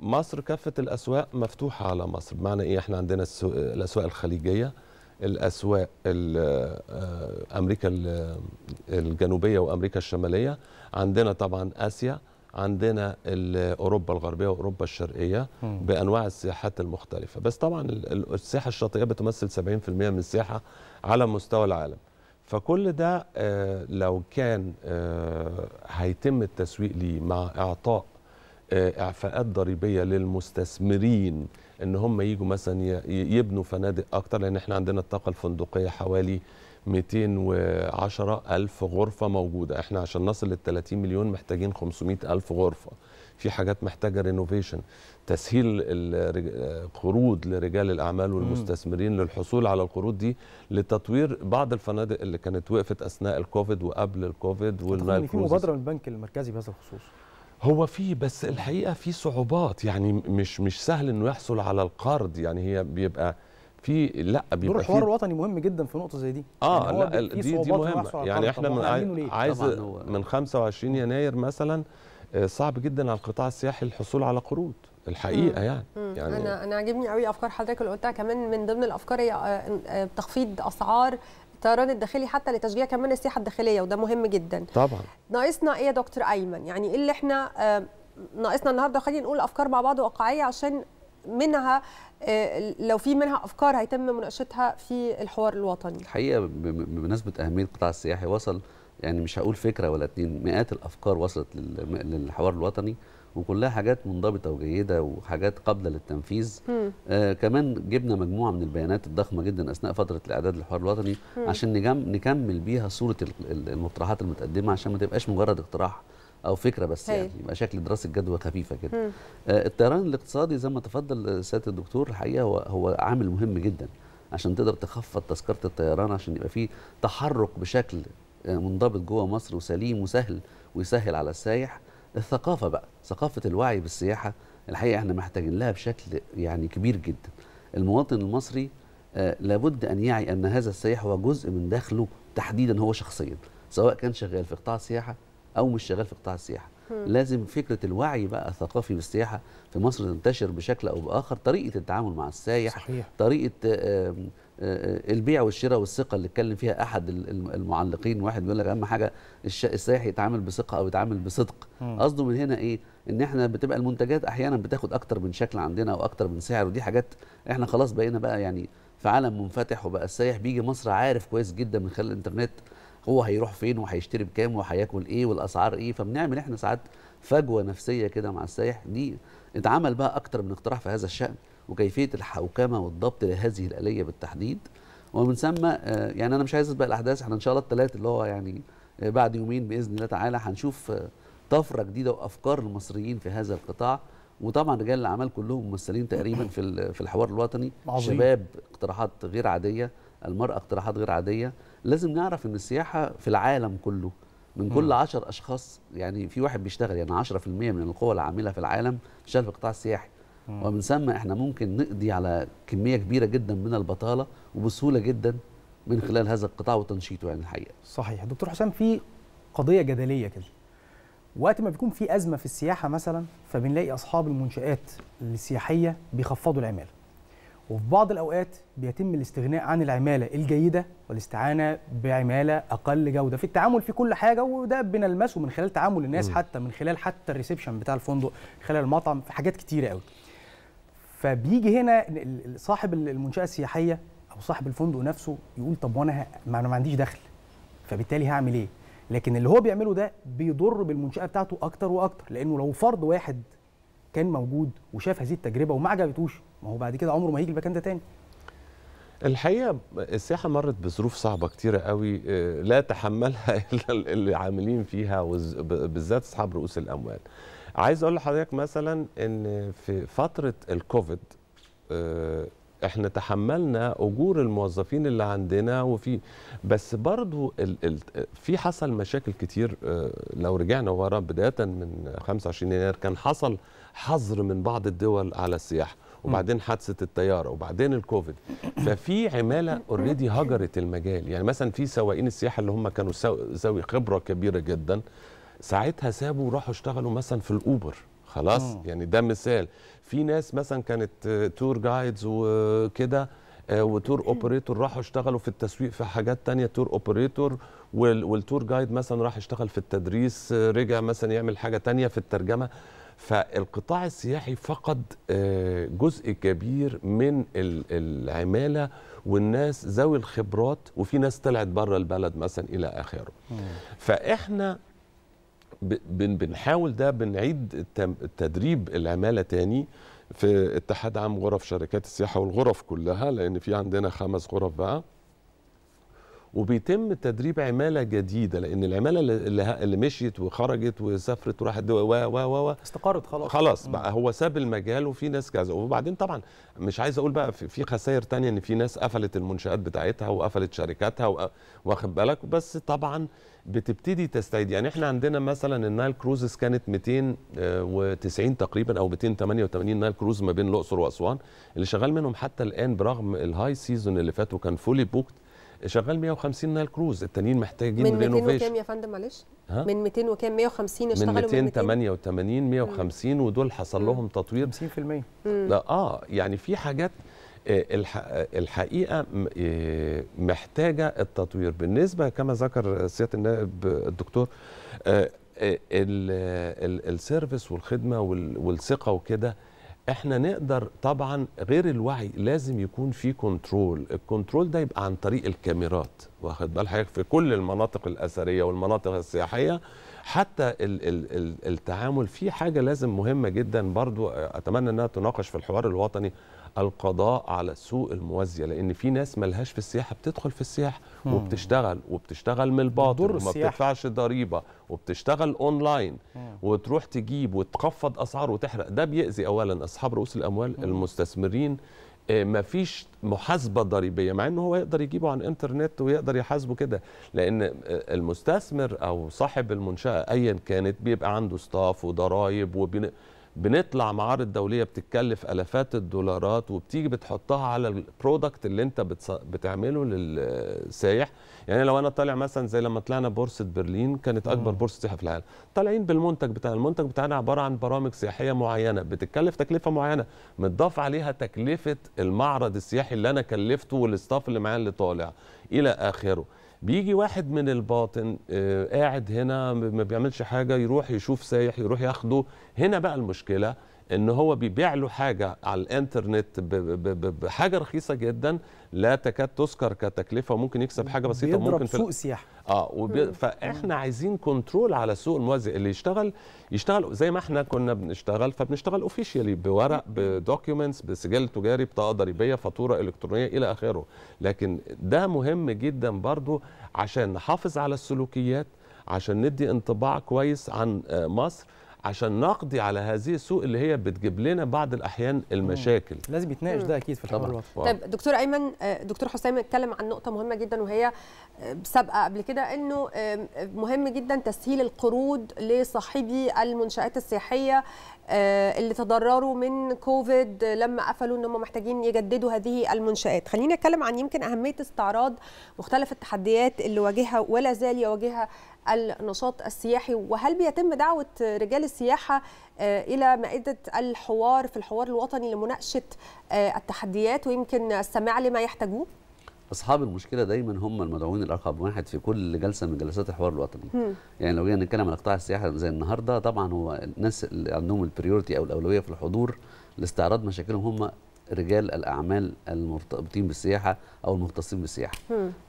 مصر كافه الاسواق مفتوحه على مصر بمعنى ايه احنا عندنا الاسواق الخليجيه الاسواق آه، امريكا الجنوبيه وامريكا الشماليه عندنا طبعا اسيا عندنا اوروبا الغربيه واوروبا الشرقيه بانواع السياحات المختلفه بس طبعا السياحه الشاطئيه بتمثل 70% من السياحه على مستوى العالم فكل ده آه، لو كان آه، هيتم التسويق ليه مع اعطاء اعفاءات ضريبيه للمستثمرين ان هم يجوا مثلا يبنوا فنادق اكتر لان احنا عندنا الطاقه الفندقيه حوالي 210 ألف غرفة موجودة احنا عشان نصل لل 30 مليون محتاجين 500 ألف غرفة في حاجات محتاجة رينوفيشن تسهيل القروض لرجال الأعمال والمستثمرين للحصول على القروض دي لتطوير بعض الفنادق اللي كانت وقفت أثناء الكوفيد وقبل الكوفيد والنايل في مبادرة من البنك المركزي بهذا الخصوص هو في بس الحقيقه في صعوبات يعني مش مش سهل انه يحصل على القرض يعني هي بيبقى في لا بيبقى دور الحوار الوطني مهم جدا في نقطه زي دي اه يعني لا دي دي مهمه يعني احنا من عايز من 25 يناير مثلا آه، صعب جدا على القطاع السياحي الحصول على قروض الحقيقه يعني يعني انا انا عاجبني قوي افكار حضرتك اللي قلتها كمان من ضمن الافكار هي آه، آه، تخفيض اسعار الطيران الداخلي حتى لتشجيع كمان السياحه الداخليه وده مهم جدا طبعا ناقصنا ايه يا دكتور ايمن يعني ايه اللي احنا آه، ناقصنا النهارده خلينا نقول افكار مع بعض واقعيه عشان منها آه، لو في منها افكار هيتم مناقشتها في الحوار الوطني الحقيقه بمناسبه اهميه القطاع السياحي وصل يعني مش هقول فكره ولا اتنين مئات الافكار وصلت للحوار الوطني وكلها حاجات منضبطه وجيده وحاجات قابله للتنفيذ آه كمان جبنا مجموعه من البيانات الضخمه جدا اثناء فتره الاعداد للحوار الوطني مم. عشان نكمل بيها صوره المقترحات المتقدمه عشان ما تبقاش مجرد اقتراح او فكره بس هي. يعني يبقى شكل دراسه جدوى خفيفه كده آه الطيران الاقتصادي زي ما تفضل سياده الدكتور الحقيقه هو هو عامل مهم جدا عشان تقدر تخفض تذكره الطيران عشان يبقى في تحرك بشكل آه، منضبط جوه مصر وسليم وسهل ويسهل على السايح الثقافه بقى ثقافه الوعي بالسياحه الحقيقه احنا محتاجين لها بشكل يعني كبير جدا المواطن المصري آه لابد ان يعي ان هذا السياح هو جزء من دخله تحديدا هو شخصيا سواء كان شغال في قطاع السياحه او مش شغال في قطاع السياحه لازم فكره الوعي بقى الثقافي بالسياحه في مصر تنتشر بشكل او باخر طريقه التعامل مع السائح صحيح. طريقه آه آه، البيع والشراء والثقه اللي اتكلم فيها احد المعلقين واحد بيقول لك اهم حاجه السائح يتعامل بثقه او يتعامل بصدق قصده من هنا ايه ان احنا بتبقى المنتجات احيانا بتاخد اكتر من شكل عندنا او اكتر من سعر ودي حاجات احنا خلاص بقينا بقى يعني في عالم منفتح وبقى السائح بيجي مصر عارف كويس جدا من خلال الانترنت هو هيروح فين وهيشتري بكام وهياكل ايه والاسعار ايه فبنعمل احنا ساعات فجوه نفسيه كده مع السائح دي اتعمل بقى اكتر من اقتراح في هذا الشان وكيفيه الحوكمه والضبط لهذه الاليه بالتحديد ومن ثم آه، يعني انا مش عايز اسبق الاحداث احنا ان شاء الله الثلاث اللي هو يعني آه، بعد يومين باذن الله تعالى هنشوف آه، طفره جديده وافكار المصريين في هذا القطاع وطبعا رجال الاعمال كلهم ممثلين تقريبا في في الحوار الوطني عظيم. شباب اقتراحات غير عاديه المراه اقتراحات غير عاديه لازم نعرف ان السياحه في العالم كله من كل 10 اشخاص يعني في واحد بيشتغل يعني 10% من القوى العامله في العالم شغال في القطاع السياحي ومن ثم احنا ممكن نقضي على كميه كبيره جدا من البطاله وبسهوله جدا من خلال هذا القطاع وتنشيطه يعني الحقيقه. صحيح دكتور حسام في قضيه جدليه كده. وقت ما بيكون في ازمه في السياحه مثلا فبنلاقي اصحاب المنشات السياحيه بيخفضوا العماله. وفي بعض الاوقات بيتم الاستغناء عن العماله الجيده والاستعانه بعماله اقل جوده في التعامل في كل حاجه وده بنلمسه من خلال تعامل الناس م. حتى من خلال حتى الريسبشن بتاع الفندق خلال المطعم في حاجات كتيره قوي. فبيجي هنا صاحب المنشاه السياحيه او صاحب الفندق نفسه يقول طب وانا ما انا ما عنديش دخل فبالتالي هعمل ايه لكن اللي هو بيعمله ده بيضر بالمنشاه بتاعته اكتر واكتر لانه لو فرد واحد كان موجود وشاف هذه التجربه وما عجبتوش ما هو بعد كده عمره ما هيجي المكان ده تاني الحقيقه السياحه مرت بظروف صعبه كتيره قوي آه، لا تحملها الا اللي عاملين فيها بالذات اصحاب رؤوس الاموال عايز اقول لحضرتك مثلا ان في فتره الكوفيد آه، احنا تحملنا اجور الموظفين اللي عندنا وفي بس برضو ال ال في حصل مشاكل كتير آه، لو رجعنا ورا بدايه من 25 يناير كان حصل حظر من بعض الدول على السياحه وبعدين حادثه الطياره وبعدين الكوفيد ففي عماله اوريدي هجرت المجال يعني مثلا في سواقين السياحه اللي هم كانوا ذوي خبره كبيره جدا ساعتها سابوا وراحوا اشتغلوا مثلا في الاوبر خلاص أوه. يعني ده مثال في ناس مثلا كانت تور جايدز وكده آه، وتور اوبريتور راحوا اشتغلوا في التسويق في حاجات تانية تور اوبريتور والتور جايد مثلا راح اشتغل في التدريس آه، رجع مثلا يعمل حاجة تانية في الترجمة فالقطاع السياحي فقد آه، جزء كبير من العمالة والناس ذوي الخبرات وفي ناس طلعت بره البلد مثلا إلى آخره فإحنا بنحاول ده بنعيد تدريب العماله تاني في اتحاد عام غرف شركات السياحه والغرف كلها لان في عندنا خمس غرف بقى وبيتم تدريب عماله جديده لان العماله اللي, اللي مشيت وخرجت وسافرت وراحت و و و استقرت خلاص خلاص بقى هو ساب المجال وفي ناس كذا وبعدين طبعا مش عايز اقول بقى في خسائر تانية ان في ناس قفلت المنشات بتاعتها وقفلت شركاتها واخد بالك بس طبعا بتبتدي تستعيد يعني احنا عندنا مثلا النايل كروزز كانت 290 آه، تقريبا او 288 نايل كروز ما بين الاقصر واسوان اللي شغال منهم حتى الان برغم الهاي سيزون اللي فات وكان فولي بوكت شغال 150 نايل كروز التانيين محتاجين من 200 وكام يا فندم معلش من 200 وكام 150 اشتغلوا من 288 150 ودول حصل لهم تطوير 50% لا اه يعني في حاجات آه، الحقيقه آه، محتاجه التطوير بالنسبه كما ذكر سياده النائب الدكتور آه، السيرفيس والخدمه والثقه وكده احنا نقدر طبعا غير الوعي لازم يكون في كنترول الكنترول ده يبقى عن طريق الكاميرات واخد بال حضرتك في كل المناطق الاثريه والمناطق السياحيه حتى ال ال ال التعامل في حاجه لازم مهمه جدا برضو اتمنى انها تناقش في الحوار الوطني القضاء على السوق الموازيه لان في ناس ملهاش في السياحه بتدخل في السياحه مم. وبتشتغل وبتشتغل من الباطن وما بتدفعش ضريبه وبتشتغل اونلاين وتروح تجيب وتخفض اسعار وتحرق ده بيأذي اولا اصحاب رؤوس الاموال مم. المستثمرين آه، ما فيش محاسبه ضريبيه مع انه هو يقدر يجيبه عن انترنت ويقدر يحاسبه كده لان آه، المستثمر او صاحب المنشاه ايا كانت بيبقى عنده ستاف وضرايب وبن... بنطلع معارض دوليه بتتكلف الافات الدولارات وبتيجي بتحطها على البرودكت اللي انت بتعمله للسايح يعني لو انا طالع مثلا زي لما طلعنا بورصه برلين كانت اكبر بورصه سياحه في العالم طالعين بالمنتج بتاعنا المنتج بتاعنا عباره عن برامج سياحيه معينه بتتكلف تكلفه معينه متضاف عليها تكلفه المعرض السياحي اللي انا كلفته والاستاف اللي معايا اللي طالع الى اخره بيجي واحد من الباطن آه، قاعد هنا ما بيعملش حاجه يروح يشوف سايح يروح ياخده هنا بقى المشكله ان هو بيبيع له حاجه على الانترنت بحاجه رخيصه جدا لا تكاد تذكر كتكلفه وممكن يكسب حاجه بسيطه بيضرب ممكن سوق سياحه اه وبي... فاحنا عايزين كنترول على السوق الموازي اللي يشتغل يشتغل زي ما احنا كنا بنشتغل فبنشتغل اوفيشيالي بورق بدوكيومنتس بسجل تجاري بطاقه ضريبيه فاتوره الكترونيه الى اخره لكن ده مهم جدا برضو عشان نحافظ على السلوكيات عشان ندي انطباع كويس عن آه، مصر عشان نقضي على هذه السوق اللي هي بتجيب لنا بعض الاحيان المشاكل مم. لازم يتناقش ده اكيد في الحوار طيب دكتور ايمن آه، دكتور حسام اتكلم عن نقطه مهمه جدا وهي آه، سابقه قبل كده انه مهم جدا تسهيل القروض لصاحبي المنشات السياحيه آه، اللي تضرروا من كوفيد لما قفلوا ان هم محتاجين يجددوا هذه المنشات خليني اتكلم عن يمكن اهميه استعراض مختلف التحديات اللي واجهها ولا زال يواجهها النشاط السياحي وهل بيتم دعوة رجال السياحة آه، إلى مائدة الحوار في الحوار الوطني لمناقشة آه، التحديات ويمكن السماع لما يحتاجوه؟ اصحاب المشكله دايما هم المدعوين الأرقام واحد في كل جلسه من جلسات الحوار الوطني م. يعني لو جينا نتكلم عن قطاع السياحه زي النهارده طبعا هو الناس اللي عندهم البريورتي او الاولويه في الحضور لاستعراض مشاكلهم هم رجال الاعمال المرتبطين بالسياحه او المختصين بالسياحه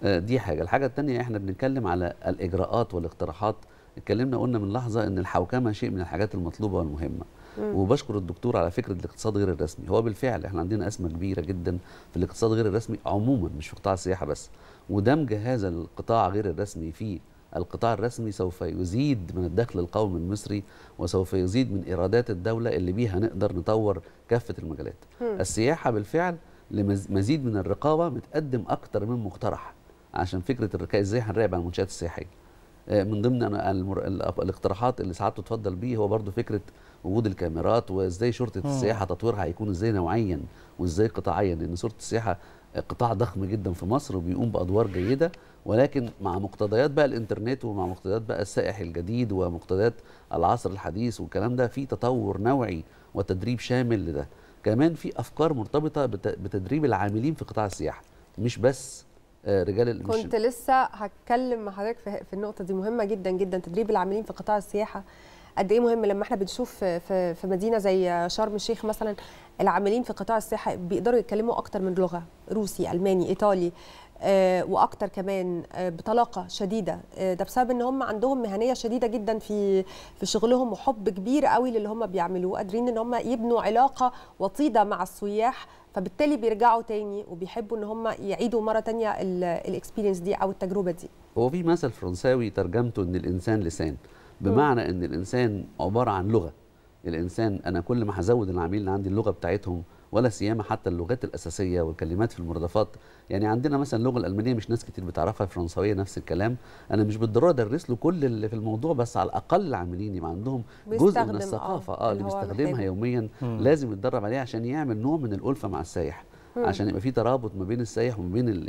آه، دي حاجه الحاجه الثانيه احنا بنتكلم على الاجراءات والاقتراحات اتكلمنا قلنا من لحظه ان الحوكمه شيء من الحاجات المطلوبه والمهمه وبشكر الدكتور على فكره الاقتصاد غير الرسمي هو بالفعل احنا عندنا ازمه كبيره جدا في الاقتصاد غير الرسمي عموما مش في قطاع السياحه بس ودمج هذا القطاع غير الرسمي في القطاع الرسمي سوف يزيد من الدخل القومي المصري وسوف يزيد من ايرادات الدوله اللي بيها نقدر نطور كافه المجالات م. السياحه بالفعل لمزيد من الرقابه بتقدم اكتر من مقترح عشان فكره الرقابه ازاي هنراقب على المنشات السياحيه آه، من ضمن المر... الاقتراحات اللي سعادته تفضل بيه هو برضو فكره وجود الكاميرات وازاي شرطه السياحه تطويرها هيكون ازاي نوعيا وازاي قطاعيا لان شرطه السياحه قطاع ضخم جدا في مصر وبيقوم بادوار جيده ولكن مع مقتضيات بقى الانترنت ومع مقتضيات بقى السائح الجديد ومقتضيات العصر الحديث والكلام ده في تطور نوعي وتدريب شامل لده كمان في افكار مرتبطه بتدريب العاملين في قطاع السياحه مش بس آه، رجال كنت لسه هتكلم مع حضرتك في النقطه دي مهمه جدا جدا تدريب العاملين في قطاع السياحه قد ايه مهم لما احنا بنشوف في مدينه زي شرم الشيخ مثلا العاملين في قطاع السياحه بيقدروا يتكلموا اكتر من لغه روسي الماني ايطالي آه، واكتر كمان آه، بطلاقه شديده آه، ده بسبب ان هم عندهم مهنيه شديده جدا في في شغلهم وحب كبير قوي للي هم بيعملوه قادرين ان هم يبنوا علاقه وطيده مع السياح فبالتالي بيرجعوا تاني وبيحبوا ان هم يعيدوا مره تانية الاكسبيرينس دي او التجربه دي هو في مثل فرنساوي ترجمته ان الانسان لسان بمعنى ان الانسان عباره عن لغه الانسان انا كل ما هزود العميل اللي عندي اللغه بتاعتهم ولا سيما حتى اللغات الاساسيه والكلمات في المرادفات يعني عندنا مثلا اللغه الالمانيه مش ناس كتير بتعرفها الفرنسويه نفس الكلام انا مش بالضروره ادرس له كل اللي في الموضوع بس على الاقل العاملين يبقى عندهم جزء من آه، الثقافه اه اللي بيستخدمها يوميا م. لازم يتدرب عليها عشان يعمل نوع من الالفه مع السائح عشان يبقى في ترابط ما بين السائح وما بين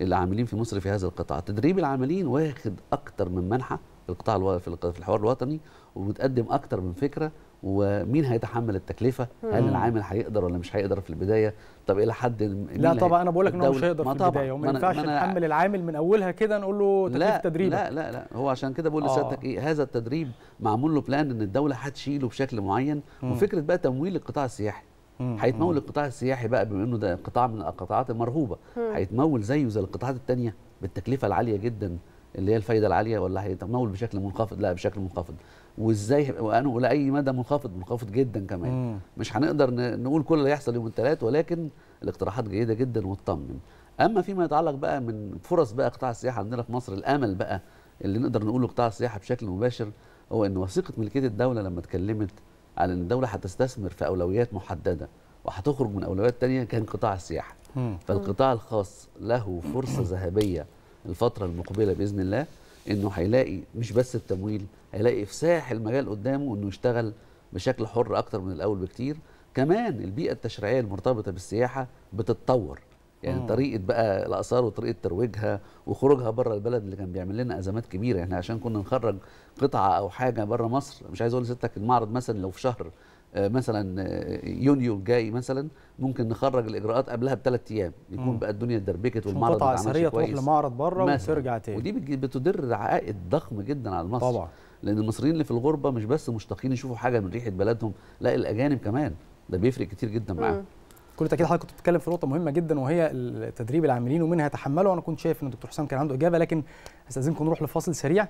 العاملين في مصر في هذا القطاع تدريب العاملين واخد اكتر من منحه القطاع في الحوار الوطني وبتقدم اكتر من فكره ومين هيتحمل التكلفه؟ مم. هل العامل هيقدر ولا مش هيقدر في البدايه؟ طب الى حد لا طبعا انا بقول لك ان هو مش هيقدر في البدايه وما ينفعش نحمل العامل من اولها كده نقول له تكلفه تدريب لا لا لا هو عشان كده بقول لسيادتك آه. ايه هذا التدريب معمول له بلان ان الدوله هتشيله بشكل معين مم. وفكره بقى تمويل القطاع السياحي هيتمول القطاع السياحي بقى بما انه ده قطاع من القطاعات المرهوبه هيتمول زيه زي القطاعات الثانيه بالتكلفه العاليه جدا اللي هي الفايده العاليه ولا هيتمول بشكل منخفض لا بشكل منخفض وازاي وأنا ولا اي مدى منخفض منخفض جدا كمان مم. مش هنقدر نقول كل اللي هيحصل يوم الثلاث ولكن الاقتراحات جيده جدا وتطمن اما فيما يتعلق بقى من فرص بقى قطاع السياحه عندنا في مصر الامل بقى اللي نقدر نقوله قطاع السياحه بشكل مباشر هو ان وثيقه ملكيه الدوله لما اتكلمت على ان الدوله هتستثمر في اولويات محدده وهتخرج من اولويات تانية كان قطاع السياحه مم. فالقطاع الخاص له فرصه ذهبيه الفتره المقبله باذن الله انه هيلاقي مش بس التمويل هيلاقي افساح المجال قدامه انه يشتغل بشكل حر اكتر من الاول بكتير كمان البيئه التشريعيه المرتبطه بالسياحه بتتطور يعني أوه. طريقه بقى الاثار وطريقه ترويجها وخروجها بره البلد اللي كان بيعمل لنا ازمات كبيره احنا يعني عشان كنا نخرج قطعه او حاجه بره مصر مش عايز اقول لستك المعرض مثلا لو في شهر آه، مثلا آه، يونيو الجاي مثلا ممكن نخرج الاجراءات قبلها بثلاث ايام يكون بقى الدنيا اتدربكت والمعرض قطعه اثريه تروح لمعرض بره وترجع تاني ودي بتدر عائد ضخم جدا على مصر طبعا لان المصريين اللي في الغربه مش بس مشتاقين يشوفوا حاجه من ريحه بلدهم لا الاجانب كمان ده بيفرق كتير جدا معاهم كل تاكيد حضرتك كنت بتتكلم في نقطه مهمه جدا وهي تدريب العاملين ومنها هيتحملوا انا كنت شايف ان الدكتور حسام كان عنده اجابه لكن استاذنكم نروح لفاصل سريع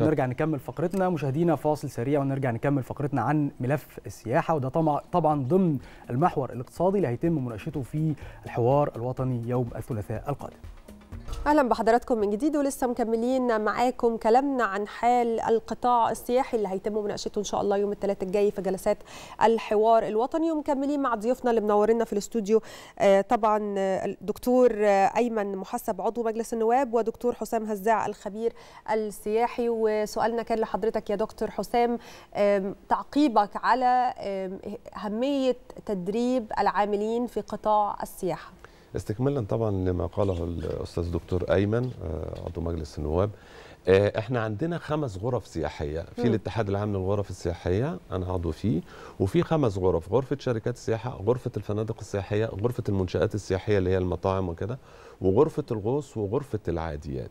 نرجع نكمل فقرتنا مشاهدينا فاصل سريع ونرجع نكمل فقرتنا عن ملف السياحه وده طبعا ضمن المحور الاقتصادي اللي هيتم مناقشته في الحوار الوطني يوم الثلاثاء القادم اهلا بحضراتكم من جديد ولسه مكملين معاكم كلامنا عن حال القطاع السياحي اللي هيتم مناقشته ان شاء الله يوم الثلاثاء الجاي في جلسات الحوار الوطني ومكملين مع ضيوفنا اللي منورنا في الاستوديو آه، طبعا آه، الدكتور آه، ايمن محسب عضو مجلس النواب ودكتور حسام هزاع الخبير السياحي وسؤالنا كان لحضرتك يا دكتور حسام تعقيبك على اهميه تدريب العاملين في قطاع السياحه استكمالا طبعا لما قاله الاستاذ دكتور ايمن آه، عضو مجلس النواب آه، احنا عندنا خمس غرف سياحيه في الاتحاد العام للغرف السياحيه انا عضو فيه وفي خمس غرف غرفه شركات السياحه غرفه الفنادق السياحيه غرفه المنشات السياحيه اللي هي المطاعم وكده وغرفه الغوص وغرفه العاديات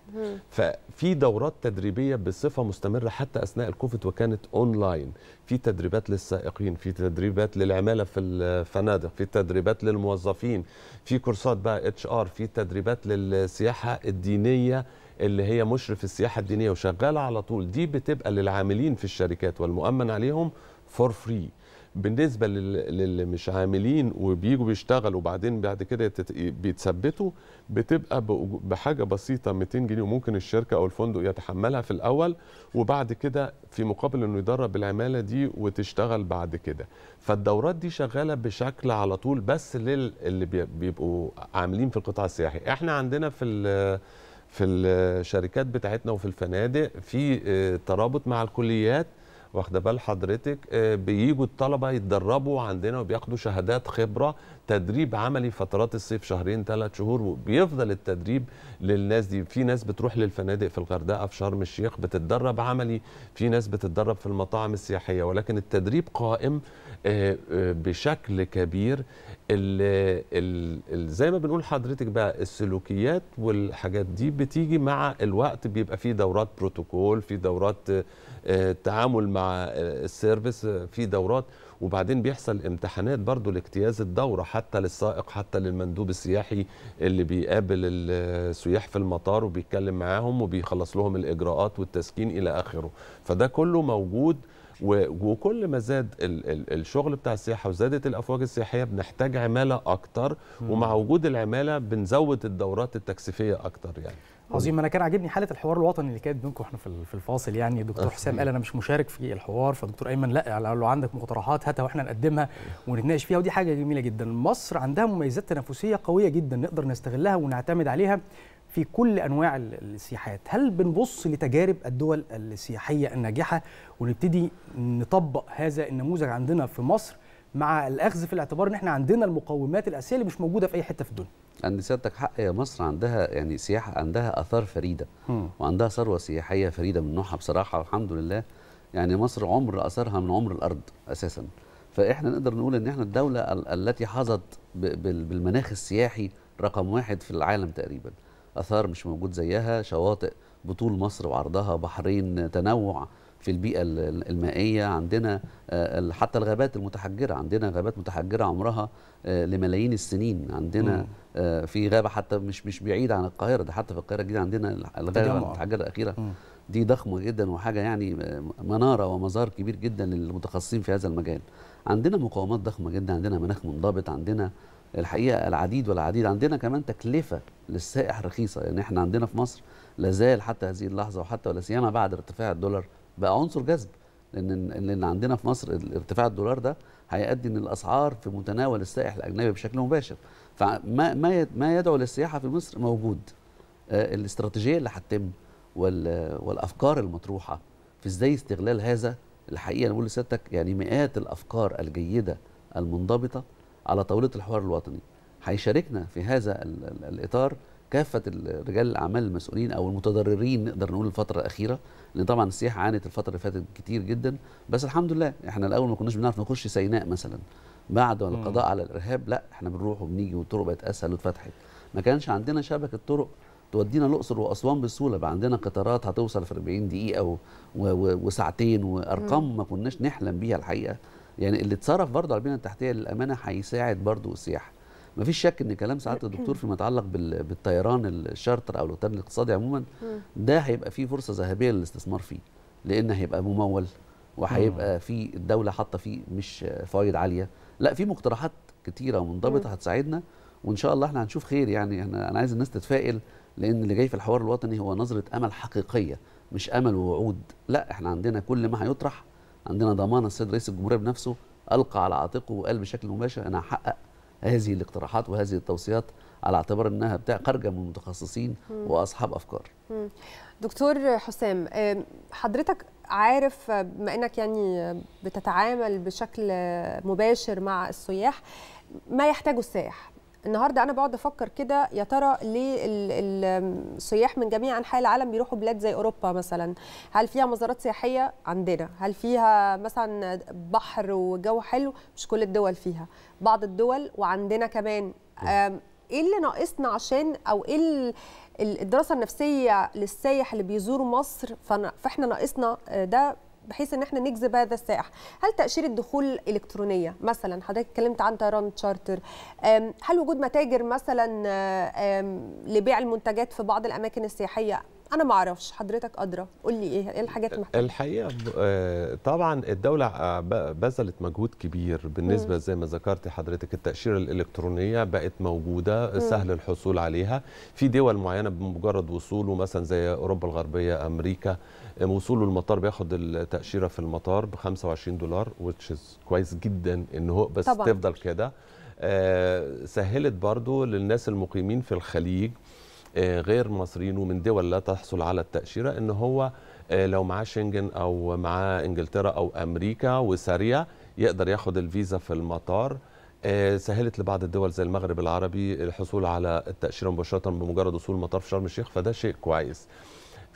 ففي دورات تدريبيه بصفه مستمره حتى اثناء الكوفيد وكانت اونلاين في تدريبات للسائقين في تدريبات للعماله في الفنادق في تدريبات للموظفين في كورسات بقى اتش ار في تدريبات للسياحه الدينيه اللي هي مشرف السياحه الدينيه وشغاله على طول دي بتبقى للعاملين في الشركات والمؤمن عليهم فور فري بالنسبه للي مش عاملين وبيجوا بيشتغلوا وبعدين بعد كده بيتثبتوا بتبقى بحاجه بسيطه 200 جنيه وممكن الشركه او الفندق يتحملها في الاول وبعد كده في مقابل انه يدرب العماله دي وتشتغل بعد كده فالدورات دي شغاله بشكل على طول بس للي بيبقوا عاملين في القطاع السياحي احنا عندنا في في الشركات بتاعتنا وفي الفنادق في آه، ترابط مع الكليات واخده بال حضرتك آه، بيجوا الطلبه يتدربوا عندنا وبياخدوا شهادات خبره تدريب عملي فترات الصيف شهرين ثلاث شهور وبيفضل التدريب للناس دي في ناس بتروح للفنادق في الغردقه في شرم الشيخ بتتدرب عملي في ناس بتتدرب في المطاعم السياحيه ولكن التدريب قائم آه، آه، بشكل كبير الـ الـ زي ما بنقول حضرتك بقى السلوكيات والحاجات دي بتيجي مع الوقت بيبقى في دورات بروتوكول في دورات آه، تعامل مع السيرفيس في دورات وبعدين بيحصل امتحانات برضو لاجتياز الدورة حتى للسائق حتى للمندوب السياحي اللي بيقابل السياح في المطار وبيتكلم معاهم وبيخلص لهم الإجراءات والتسكين إلى آخره فده كله موجود وكل ما زاد الشغل بتاع السياحه وزادت الافواج السياحيه بنحتاج عماله اكتر ومع وجود العماله بنزود الدورات التكثيفيه اكتر يعني عظيم انا كان عاجبني حاله الحوار الوطني اللي كانت بينكم احنا في الفاصل يعني دكتور أه. حسام قال انا مش مشارك في الحوار فدكتور ايمن لا لو عندك مقترحات هاتها واحنا نقدمها ونتناقش فيها ودي حاجه جميله جدا مصر عندها مميزات تنافسيه قويه جدا نقدر نستغلها ونعتمد عليها في كل انواع السياحات هل بنبص لتجارب الدول السياحيه الناجحه ونبتدي نطبق هذا النموذج عندنا في مصر مع الاخذ في الاعتبار ان احنا عندنا المقومات الاساسيه اللي مش موجوده في اي حته في الدنيا عند سيادتك حق يا مصر عندها يعني سياحه عندها اثار فريده م. وعندها ثروه سياحيه فريده من نوعها بصراحه والحمد لله يعني مصر عمر اثرها من عمر الارض اساسا فاحنا نقدر نقول ان احنا الدوله التي حظت بالمناخ السياحي رقم واحد في العالم تقريبا اثار مش موجود زيها شواطئ بطول مصر وعرضها بحرين تنوع في البيئة المائية عندنا آه، حتى الغابات المتحجرة عندنا غابات متحجرة عمرها آه، لملايين السنين عندنا آه، في غابة حتى مش مش بعيدة عن القاهرة ده حتى في القاهرة الجديدة عندنا الغابة المتحجرة الأخيرة دي ضخمة جدا وحاجة يعني منارة ومزار كبير جدا للمتخصصين في هذا المجال عندنا مقاومات ضخمة جدا عندنا مناخ منضبط عندنا الحقيقه العديد والعديد عندنا كمان تكلفه للسائح رخيصه يعني احنا عندنا في مصر لازال حتى هذه اللحظه وحتى ولا سيما بعد ارتفاع الدولار بقى عنصر جذب لان لان عندنا في مصر ارتفاع الدولار ده هيؤدي ان الاسعار في متناول السائح الاجنبي بشكل مباشر فما ما ما يدعو للسياحه في مصر موجود آه، الاستراتيجيه اللي هتتم والافكار المطروحه في ازاي استغلال هذا الحقيقه انا بقول لسيادتك يعني مئات الافكار الجيده المنضبطه على طاوله الحوار الوطني هيشاركنا في هذا الاطار كافه رجال الاعمال المسؤولين او المتضررين نقدر نقول الفتره الاخيره لان طبعا السياحه عانت الفتره اللي فاتت كتير جدا بس الحمد لله احنا الاول ما كناش بنعرف نخش سيناء مثلا بعد القضاء على الارهاب لا احنا بنروح وبنيجي والطرق بقت اسهل واتفتحت ما كانش عندنا شبكه طرق تودينا الاقصر واسوان بسهوله بقى عندنا قطارات هتوصل في 40 دقيقه و... و... وساعتين وارقام ما كناش نحلم بيها الحقيقه يعني اللي اتصرف برضه على البنيه التحتيه للامانه هيساعد برضه السياحه ما فيش شك ان كلام سعاده الدكتور فيما يتعلق بالطيران الشارتر او الطيران الاقتصادي عموما ده هيبقى فيه فرصه ذهبيه للاستثمار فيه لان هيبقى ممول وهيبقى في الدوله حاطه فيه مش فوائد عاليه لا في مقترحات كتيره ومنضبطه هتساعدنا وان شاء الله احنا هنشوف خير يعني احنا يعني انا عايز الناس تتفائل لان اللي جاي في الحوار الوطني هو نظره امل حقيقيه مش امل ووعود لا احنا عندنا كل ما هيطرح عندنا ضمانه السيد رئيس الجمهوريه بنفسه القى على عاتقه وقال بشكل مباشر انا هحقق هذه الاقتراحات وهذه التوصيات على اعتبار انها بتاع خارجه من متخصصين واصحاب افكار. دكتور حسام حضرتك عارف بما انك يعني بتتعامل بشكل مباشر مع السياح ما يحتاجه السائح النهارده انا بقعد افكر كده يا ترى ليه السياح من جميع انحاء العالم بيروحوا بلاد زي اوروبا مثلا هل فيها مزارات سياحيه عندنا هل فيها مثلا بحر وجو حلو مش كل الدول فيها بعض الدول وعندنا كمان ايه اللي ناقصنا عشان او ايه الدراسه النفسيه للسائح اللي بيزور مصر فاحنا ناقصنا ده بحيث ان احنا نجذب هذا السائح هل تاشيره دخول الالكترونيه مثلا حضرتك اتكلمت عن طيران تشارتر هل وجود متاجر مثلا لبيع المنتجات في بعض الاماكن السياحيه انا ما اعرفش حضرتك ادرى قول لي ايه ايه الحاجات المحتاجه الحقيقه آه، طبعا الدوله آه، بذلت مجهود كبير بالنسبه زي ما ذكرت حضرتك التاشيره الالكترونيه بقت موجوده سهل الحصول عليها في دول معينه بمجرد وصوله مثلا زي اوروبا الغربيه امريكا وصوله المطار بياخد التاشيره في المطار ب 25 دولار وتشز كويس جدا ان هو بس طبعا. تفضل كده آه، سهلت برضو للناس المقيمين في الخليج آه، غير مصريين ومن دول لا تحصل على التاشيره ان هو آه، لو معاه شنجن او معاه انجلترا او امريكا وسريع يقدر ياخد الفيزا في المطار سهلت لبعض الدول زي المغرب العربي الحصول على التأشيرة مباشرة بمجرد وصول المطار في شرم الشيخ فده شيء كويس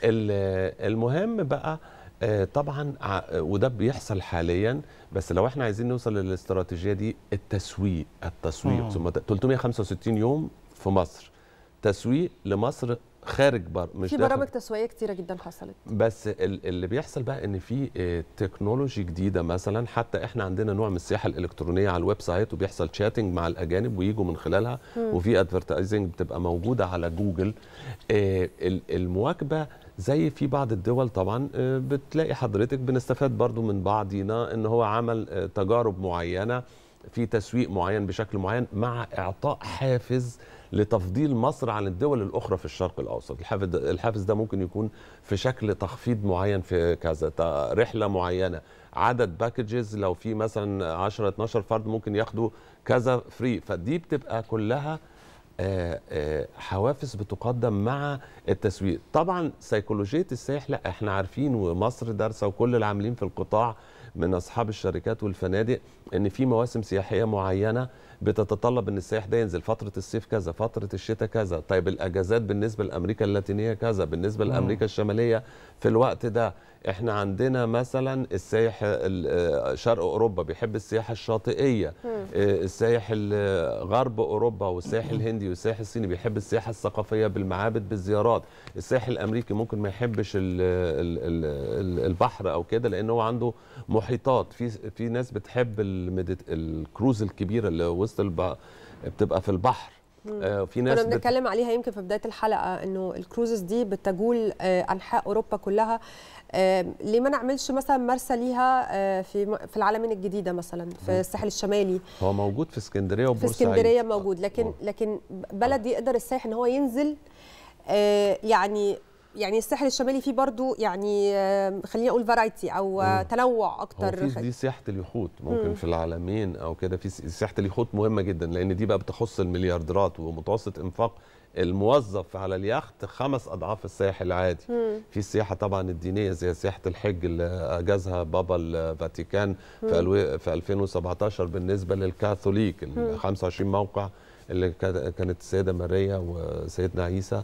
المهم بقى آه، طبعا وده بيحصل حاليا بس لو احنا عايزين نوصل للاستراتيجيه دي التسويق التسويق آه. ثم 365 يوم في مصر تسويق لمصر خارج بر مش في برامج تسويقيه كتيره جدا حصلت بس اللي بيحصل بقى ان في آه، تكنولوجي جديده مثلا حتى احنا عندنا نوع من السياحه الالكترونيه على الويب سايت وبيحصل شاتنج مع الاجانب ويجوا من خلالها وفي ادفرتايزنج بتبقى موجوده على جوجل المواكبه زي في بعض الدول طبعا آه، بتلاقي حضرتك بنستفاد برضو من بعضنا ان هو عمل آه، تجارب معينه في تسويق معين بشكل معين مع اعطاء حافز لتفضيل مصر عن الدول الاخرى في الشرق الاوسط الحافز الحافز ده ممكن يكون في شكل تخفيض معين في كذا رحله معينه عدد باكجز لو في مثلا 10 12 فرد ممكن ياخدوا كذا فري فدي بتبقى كلها آه، آه، حوافز بتقدم مع التسويق طبعا سيكولوجيه السائح لا احنا عارفين ومصر دارسه وكل العاملين في القطاع من اصحاب الشركات والفنادق ان في مواسم سياحيه معينه بتتطلب ان السائح ده ينزل فتره الصيف كذا فتره الشتاء كذا طيب الاجازات بالنسبه لامريكا اللاتينيه كذا بالنسبه لامريكا الشماليه في الوقت ده احنا عندنا مثلا السائح آه، شرق اوروبا بيحب السياحه الشاطئيه آه، السائح غرب اوروبا والسائح الهندي والسائح الصيني بيحب السياحه الثقافيه بالمعابد بالزيارات السائح الامريكي ممكن ما يحبش الـ الـ الـ البحر او كده لان هو عنده محيطات في في ناس بتحب الكروز الكبيره اللي وسط بتبقى في البحر آه، في ناس كنا بنتكلم بت... عليها يمكن في بدايه الحلقه انه الكروزز دي بتجول آه، انحاء اوروبا كلها آه، ليه ما نعملش مثلا مرسى ليها في في العالمين الجديده مثلا في الساحل الشمالي هو موجود في اسكندريه وبورسعيد في اسكندريه موجود لكن لكن بلد يقدر السائح ان هو ينزل يعني يعني الساحل الشمالي فيه برضو يعني آه، خليني اقول فرايتي او آه، مم. تنوع اكتر في دي سياحه اليخوت ممكن مم. في العالمين او كده في سياحه اليخوت مهمه جدا لان دي بقى بتخص المليارديرات ومتوسط انفاق الموظف على اليخت خمس اضعاف السائح العادي مم. في السياحه طبعا الدينيه زي سياحه الحج اللي اجازها بابا الفاتيكان في, الو... في 2017 بالنسبه للكاثوليك ال 25 موقع اللي كانت السيده ماريا وسيدنا عيسى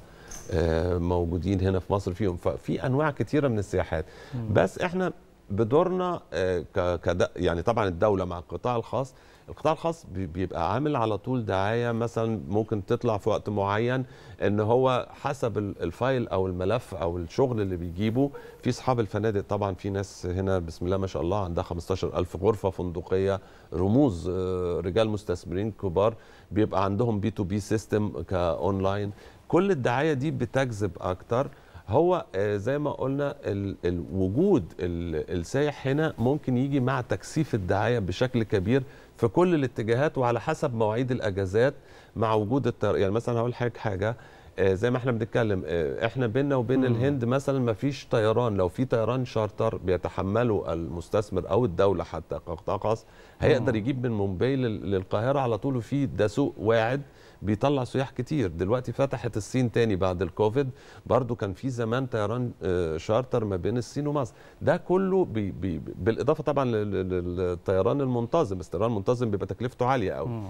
آه، موجودين هنا في مصر فيهم ففي انواع كتيره من السياحات بس احنا بدورنا آه، ك يعني طبعا الدوله مع القطاع الخاص القطاع الخاص بيبقى عامل على طول دعايه مثلا ممكن تطلع في وقت معين ان هو حسب الفايل او الملف او الشغل اللي بيجيبه في اصحاب الفنادق طبعا في ناس هنا بسم الله ما شاء الله عندها 15000 غرفه فندقيه رموز آه، رجال مستثمرين كبار بيبقى عندهم بي تو بي سيستم كاونلاين كل الدعايه دي بتجذب اكتر هو آه، زي ما قلنا الوجود السائح هنا ممكن يجي مع تكثيف الدعايه بشكل كبير في كل الاتجاهات وعلى حسب مواعيد الاجازات مع وجود الطيار يعني مثلا هقول حاجه حاجه زي ما احنا بنتكلم آه، احنا بيننا وبين الهند مثلا ما فيش طيران لو في طيران شارتر بيتحمله المستثمر او الدوله حتى كقطاع خاص هيقدر يجيب من مومباي للقاهره على طول وفي ده سوق واعد بيطلع سياح كتير دلوقتي فتحت الصين تاني بعد الكوفيد برضو كان في زمان طيران آه، شارتر ما بين الصين ومصر ده كله بي بي بالاضافه طبعا للطيران المنتظم بس الطيران المنتظم بيبقى تكلفته عاليه قوي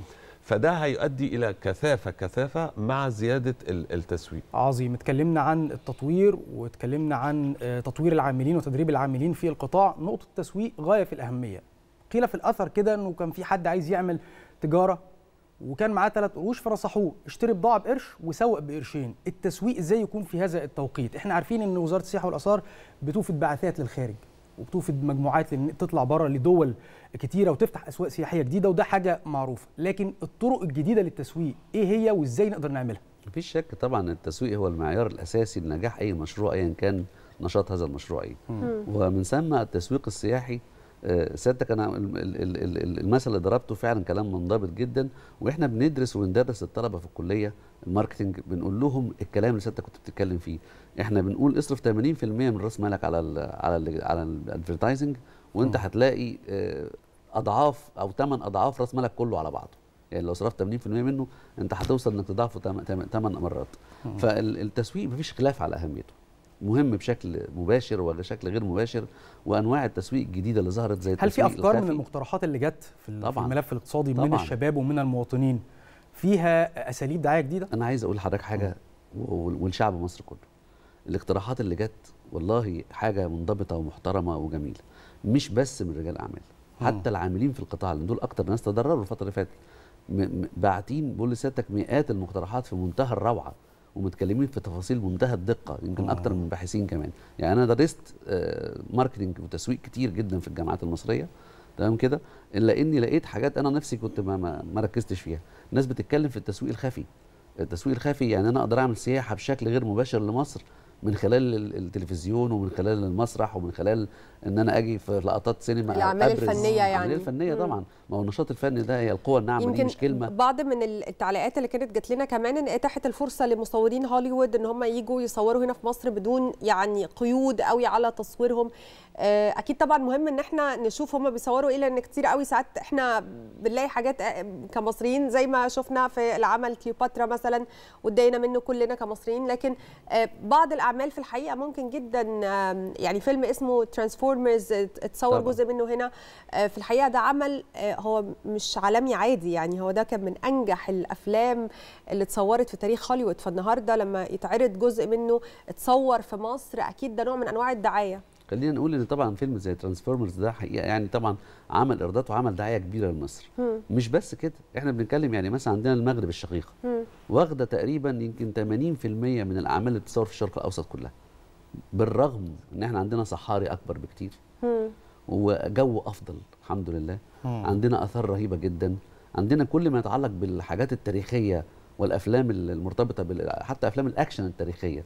فده هيؤدي الى كثافه كثافه مع زياده التسويق. عظيم، اتكلمنا عن التطوير واتكلمنا عن آه، تطوير العاملين وتدريب العاملين في القطاع، نقطه التسويق غايه في الاهميه. قيل في الاثر كده انه كان في حد عايز يعمل تجاره وكان معاه ثلاث قروش فرصحوه اشتري بضاعه بقرش وسوق بقرشين التسويق ازاي يكون في هذا التوقيت احنا عارفين ان وزاره السياحه والاثار بتوفد بعثات للخارج وبتوفد مجموعات لان تطلع بره لدول كتيره وتفتح اسواق سياحيه جديده وده حاجه معروفه لكن الطرق الجديده للتسويق ايه هي وازاي نقدر نعملها مفيش شك طبعا التسويق هو المعيار الاساسي لنجاح اي مشروع ايا كان نشاط هذا المشروع ايه ومن ثم التسويق السياحي سيادتك آه، انا المثل اللي ضربته فعلا كلام منضبط جدا واحنا بندرس وندرس الطلبه في الكليه الماركتنج بنقول لهم الكلام اللي سيادتك كنت بتتكلم فيه احنا بنقول اصرف 80% من راس مالك على الـ على الـ على الادفرتايزنج وانت آه. هتلاقي آه، اضعاف او ثمان اضعاف راس مالك كله على بعضه يعني لو صرفت 80% منه انت هتوصل انك تضاعفه ثمان مرات فالتسويق مفيش خلاف على اهميته مهم بشكل مباشر وبشكل غير مباشر وانواع التسويق الجديده اللي ظهرت زي هل في افكار الخافي. من المقترحات اللي جت في طبعًا. الملف الاقتصادي طبعًا. من الشباب ومن المواطنين فيها اساليب دعايه جديده انا عايز اقول لحضرتك حاجه ولشعب مصر كله الاقتراحات اللي جت والله حاجه منضبطه ومحترمه وجميله مش بس من رجال اعمال حتى العاملين في القطاع لان دول اكتر ناس تضرروا الفتره اللي فاتت باعتين بقول لسيادتك مئات المقترحات في منتهى الروعه ومتكلمين في تفاصيل منتهى الدقه يمكن آه. اكتر من الباحثين كمان يعني انا درست ماركتنج آه، وتسويق كتير جدا في الجامعات المصريه تمام كده الا اني لقيت حاجات انا نفسي كنت ما, ما ركزتش فيها الناس بتتكلم في التسويق الخفي التسويق الخفي يعني انا اقدر اعمل سياحه بشكل غير مباشر لمصر من خلال التلفزيون ومن خلال المسرح ومن خلال ان انا اجي في لقطات سينما الاعمال الفنيه يعني الاعمال الفنيه طبعا ما هو النشاط الفني ده هي القوه الناعمه دي مش كلمه بعض من التعليقات اللي كانت جات لنا كمان ان اتاحت الفرصه لمصورين هوليوود ان هم يجوا يصوروا هنا في مصر بدون يعني قيود قوي على تصويرهم آه، اكيد طبعا مهم ان احنا نشوف هم بيصوروا ايه لان كتير قوي ساعات احنا بنلاقي حاجات آه، كمصريين زي ما شفنا في العمل كليوباترا مثلا واتضايقنا منه كلنا كمصريين لكن آه، بعض الاعمال في الحقيقه ممكن جدا يعني فيلم اسمه ترانسفورمرز اتصور جزء منه هنا في الحقيقه ده عمل هو مش عالمي عادي يعني هو ده كان من انجح الافلام اللي اتصورت في تاريخ هوليوود فالنهارده لما يتعرض جزء منه اتصور في مصر اكيد ده نوع من انواع الدعايه خلينا نقول ان طبعا فيلم زي ترانسفورمرز ده حقيقه يعني طبعا عمل ايرادات وعمل دعايه كبيره لمصر مش بس كده احنا بنتكلم يعني مثلا عندنا المغرب الشقيقه واخده تقريبا يمكن 80% من الاعمال اللي بتتصور في الشرق الاوسط كلها بالرغم ان احنا عندنا صحاري اكبر بكتير وجو افضل الحمد لله مم. عندنا اثار رهيبه جدا عندنا كل ما يتعلق بالحاجات التاريخيه والافلام المرتبطه بال... حتى افلام الاكشن التاريخيه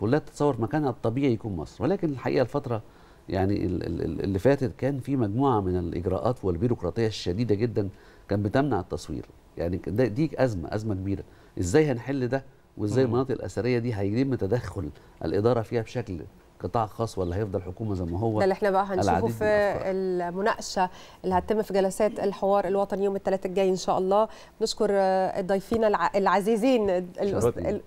كلها تتصور مكانها الطبيعي يكون مصر ولكن الحقيقه الفتره يعني اللي فاتت كان في مجموعه من الاجراءات والبيروقراطيه الشديده جدا كانت بتمنع التصوير يعني دي ازمه ازمه كبيره ازاي هنحل ده وازاي المناطق الاثريه دي هيتم تدخل الاداره فيها بشكل قطاع خاص ولا هيفضل حكومه زي ما هو ده اللي احنا بقى هنشوفه في المناقشه اللي هتتم في جلسات الحوار الوطني يوم الثلاثاء الجاي ان شاء الله بنشكر الضيفين العزيزين الأست...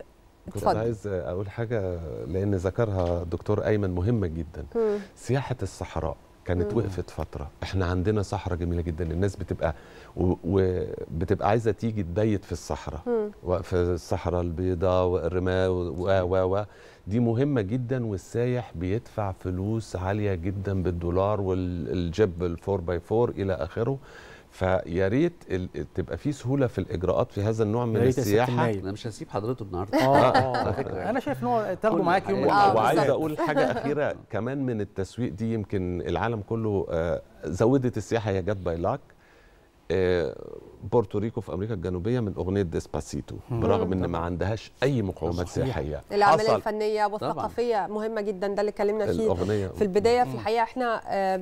كنت عايز اقول حاجه لان ذكرها الدكتور ايمن مهمه جدا م. سياحه الصحراء كانت م. وقفت فتره احنا عندنا صحراء جميله جدا الناس بتبقى وبتبقى عايزه تيجي تبيت في الصحراء في الصحراء البيضاء والرماه و و و دي مهمه جدا والسايح بيدفع فلوس عاليه جدا بالدولار والجيب الفور باي فور الى اخره فيا ريت تبقى في سهوله في الاجراءات في هذا النوع من السياحه انا مش هسيب حضرته النهارده اه اه يعني. انا شايف ان هو تاخده معاك يوم آه وعايز اقول حاجه اخيره كمان من التسويق دي يمكن العالم كله آه زودت السياحه هي جت باي لاك آه، بورتوريكو في امريكا الجنوبيه من اغنيه ديسباسيتو برغم ان ما عندهاش اي مقومات سياحيه الاعمال الفنيه والثقافيه طبعًا. مهمه جدا ده اللي اتكلمنا فيه الأغنية. في البدايه في الحقيقه احنا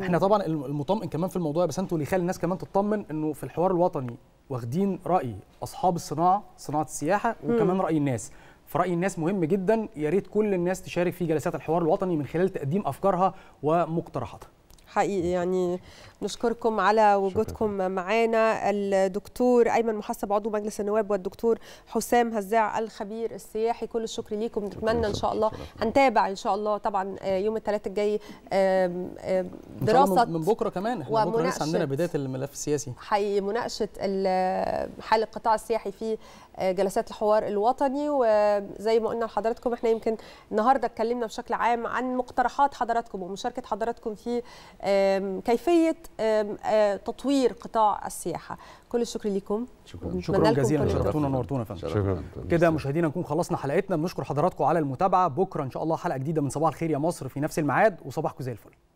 احنا طبعا المطمئن كمان في الموضوع بس انتوا اللي يخلي الناس كمان تطمن انه في الحوار الوطني واخدين راي اصحاب الصناعه صناعه السياحه وكمان راي الناس فرأي الناس مهم جدا يا ريت كل الناس تشارك في جلسات الحوار الوطني من خلال تقديم افكارها ومقترحاتها حقيقي يعني نشكركم على وجودكم معنا الدكتور أيمن محسب عضو مجلس النواب والدكتور حسام هزاع الخبير السياحي كل الشكر ليكم نتمنى إن شاء الله هنتابع إن شاء الله طبعا آه، يوم الثلاثة الجاي آه، آه، دراسة من بكرة كمان احنا بكرة لسه عندنا بداية الملف السياسي حي مناقشة حال القطاع السياحي في جلسات الحوار الوطني وزي ما قلنا لحضراتكم احنا يمكن النهارده اتكلمنا بشكل عام عن مقترحات حضراتكم ومشاركه حضراتكم في كيفيه تطوير قطاع السياحه كل الشكر لكم شكرا شكرا جزيلا شرفتونا ونورتونا يا فندم شكرا كده مشاهدينا نكون خلصنا حلقتنا بنشكر حضراتكم على المتابعه بكره ان شاء الله حلقه جديده من صباح الخير يا مصر في نفس الميعاد وصباحكم زي الفل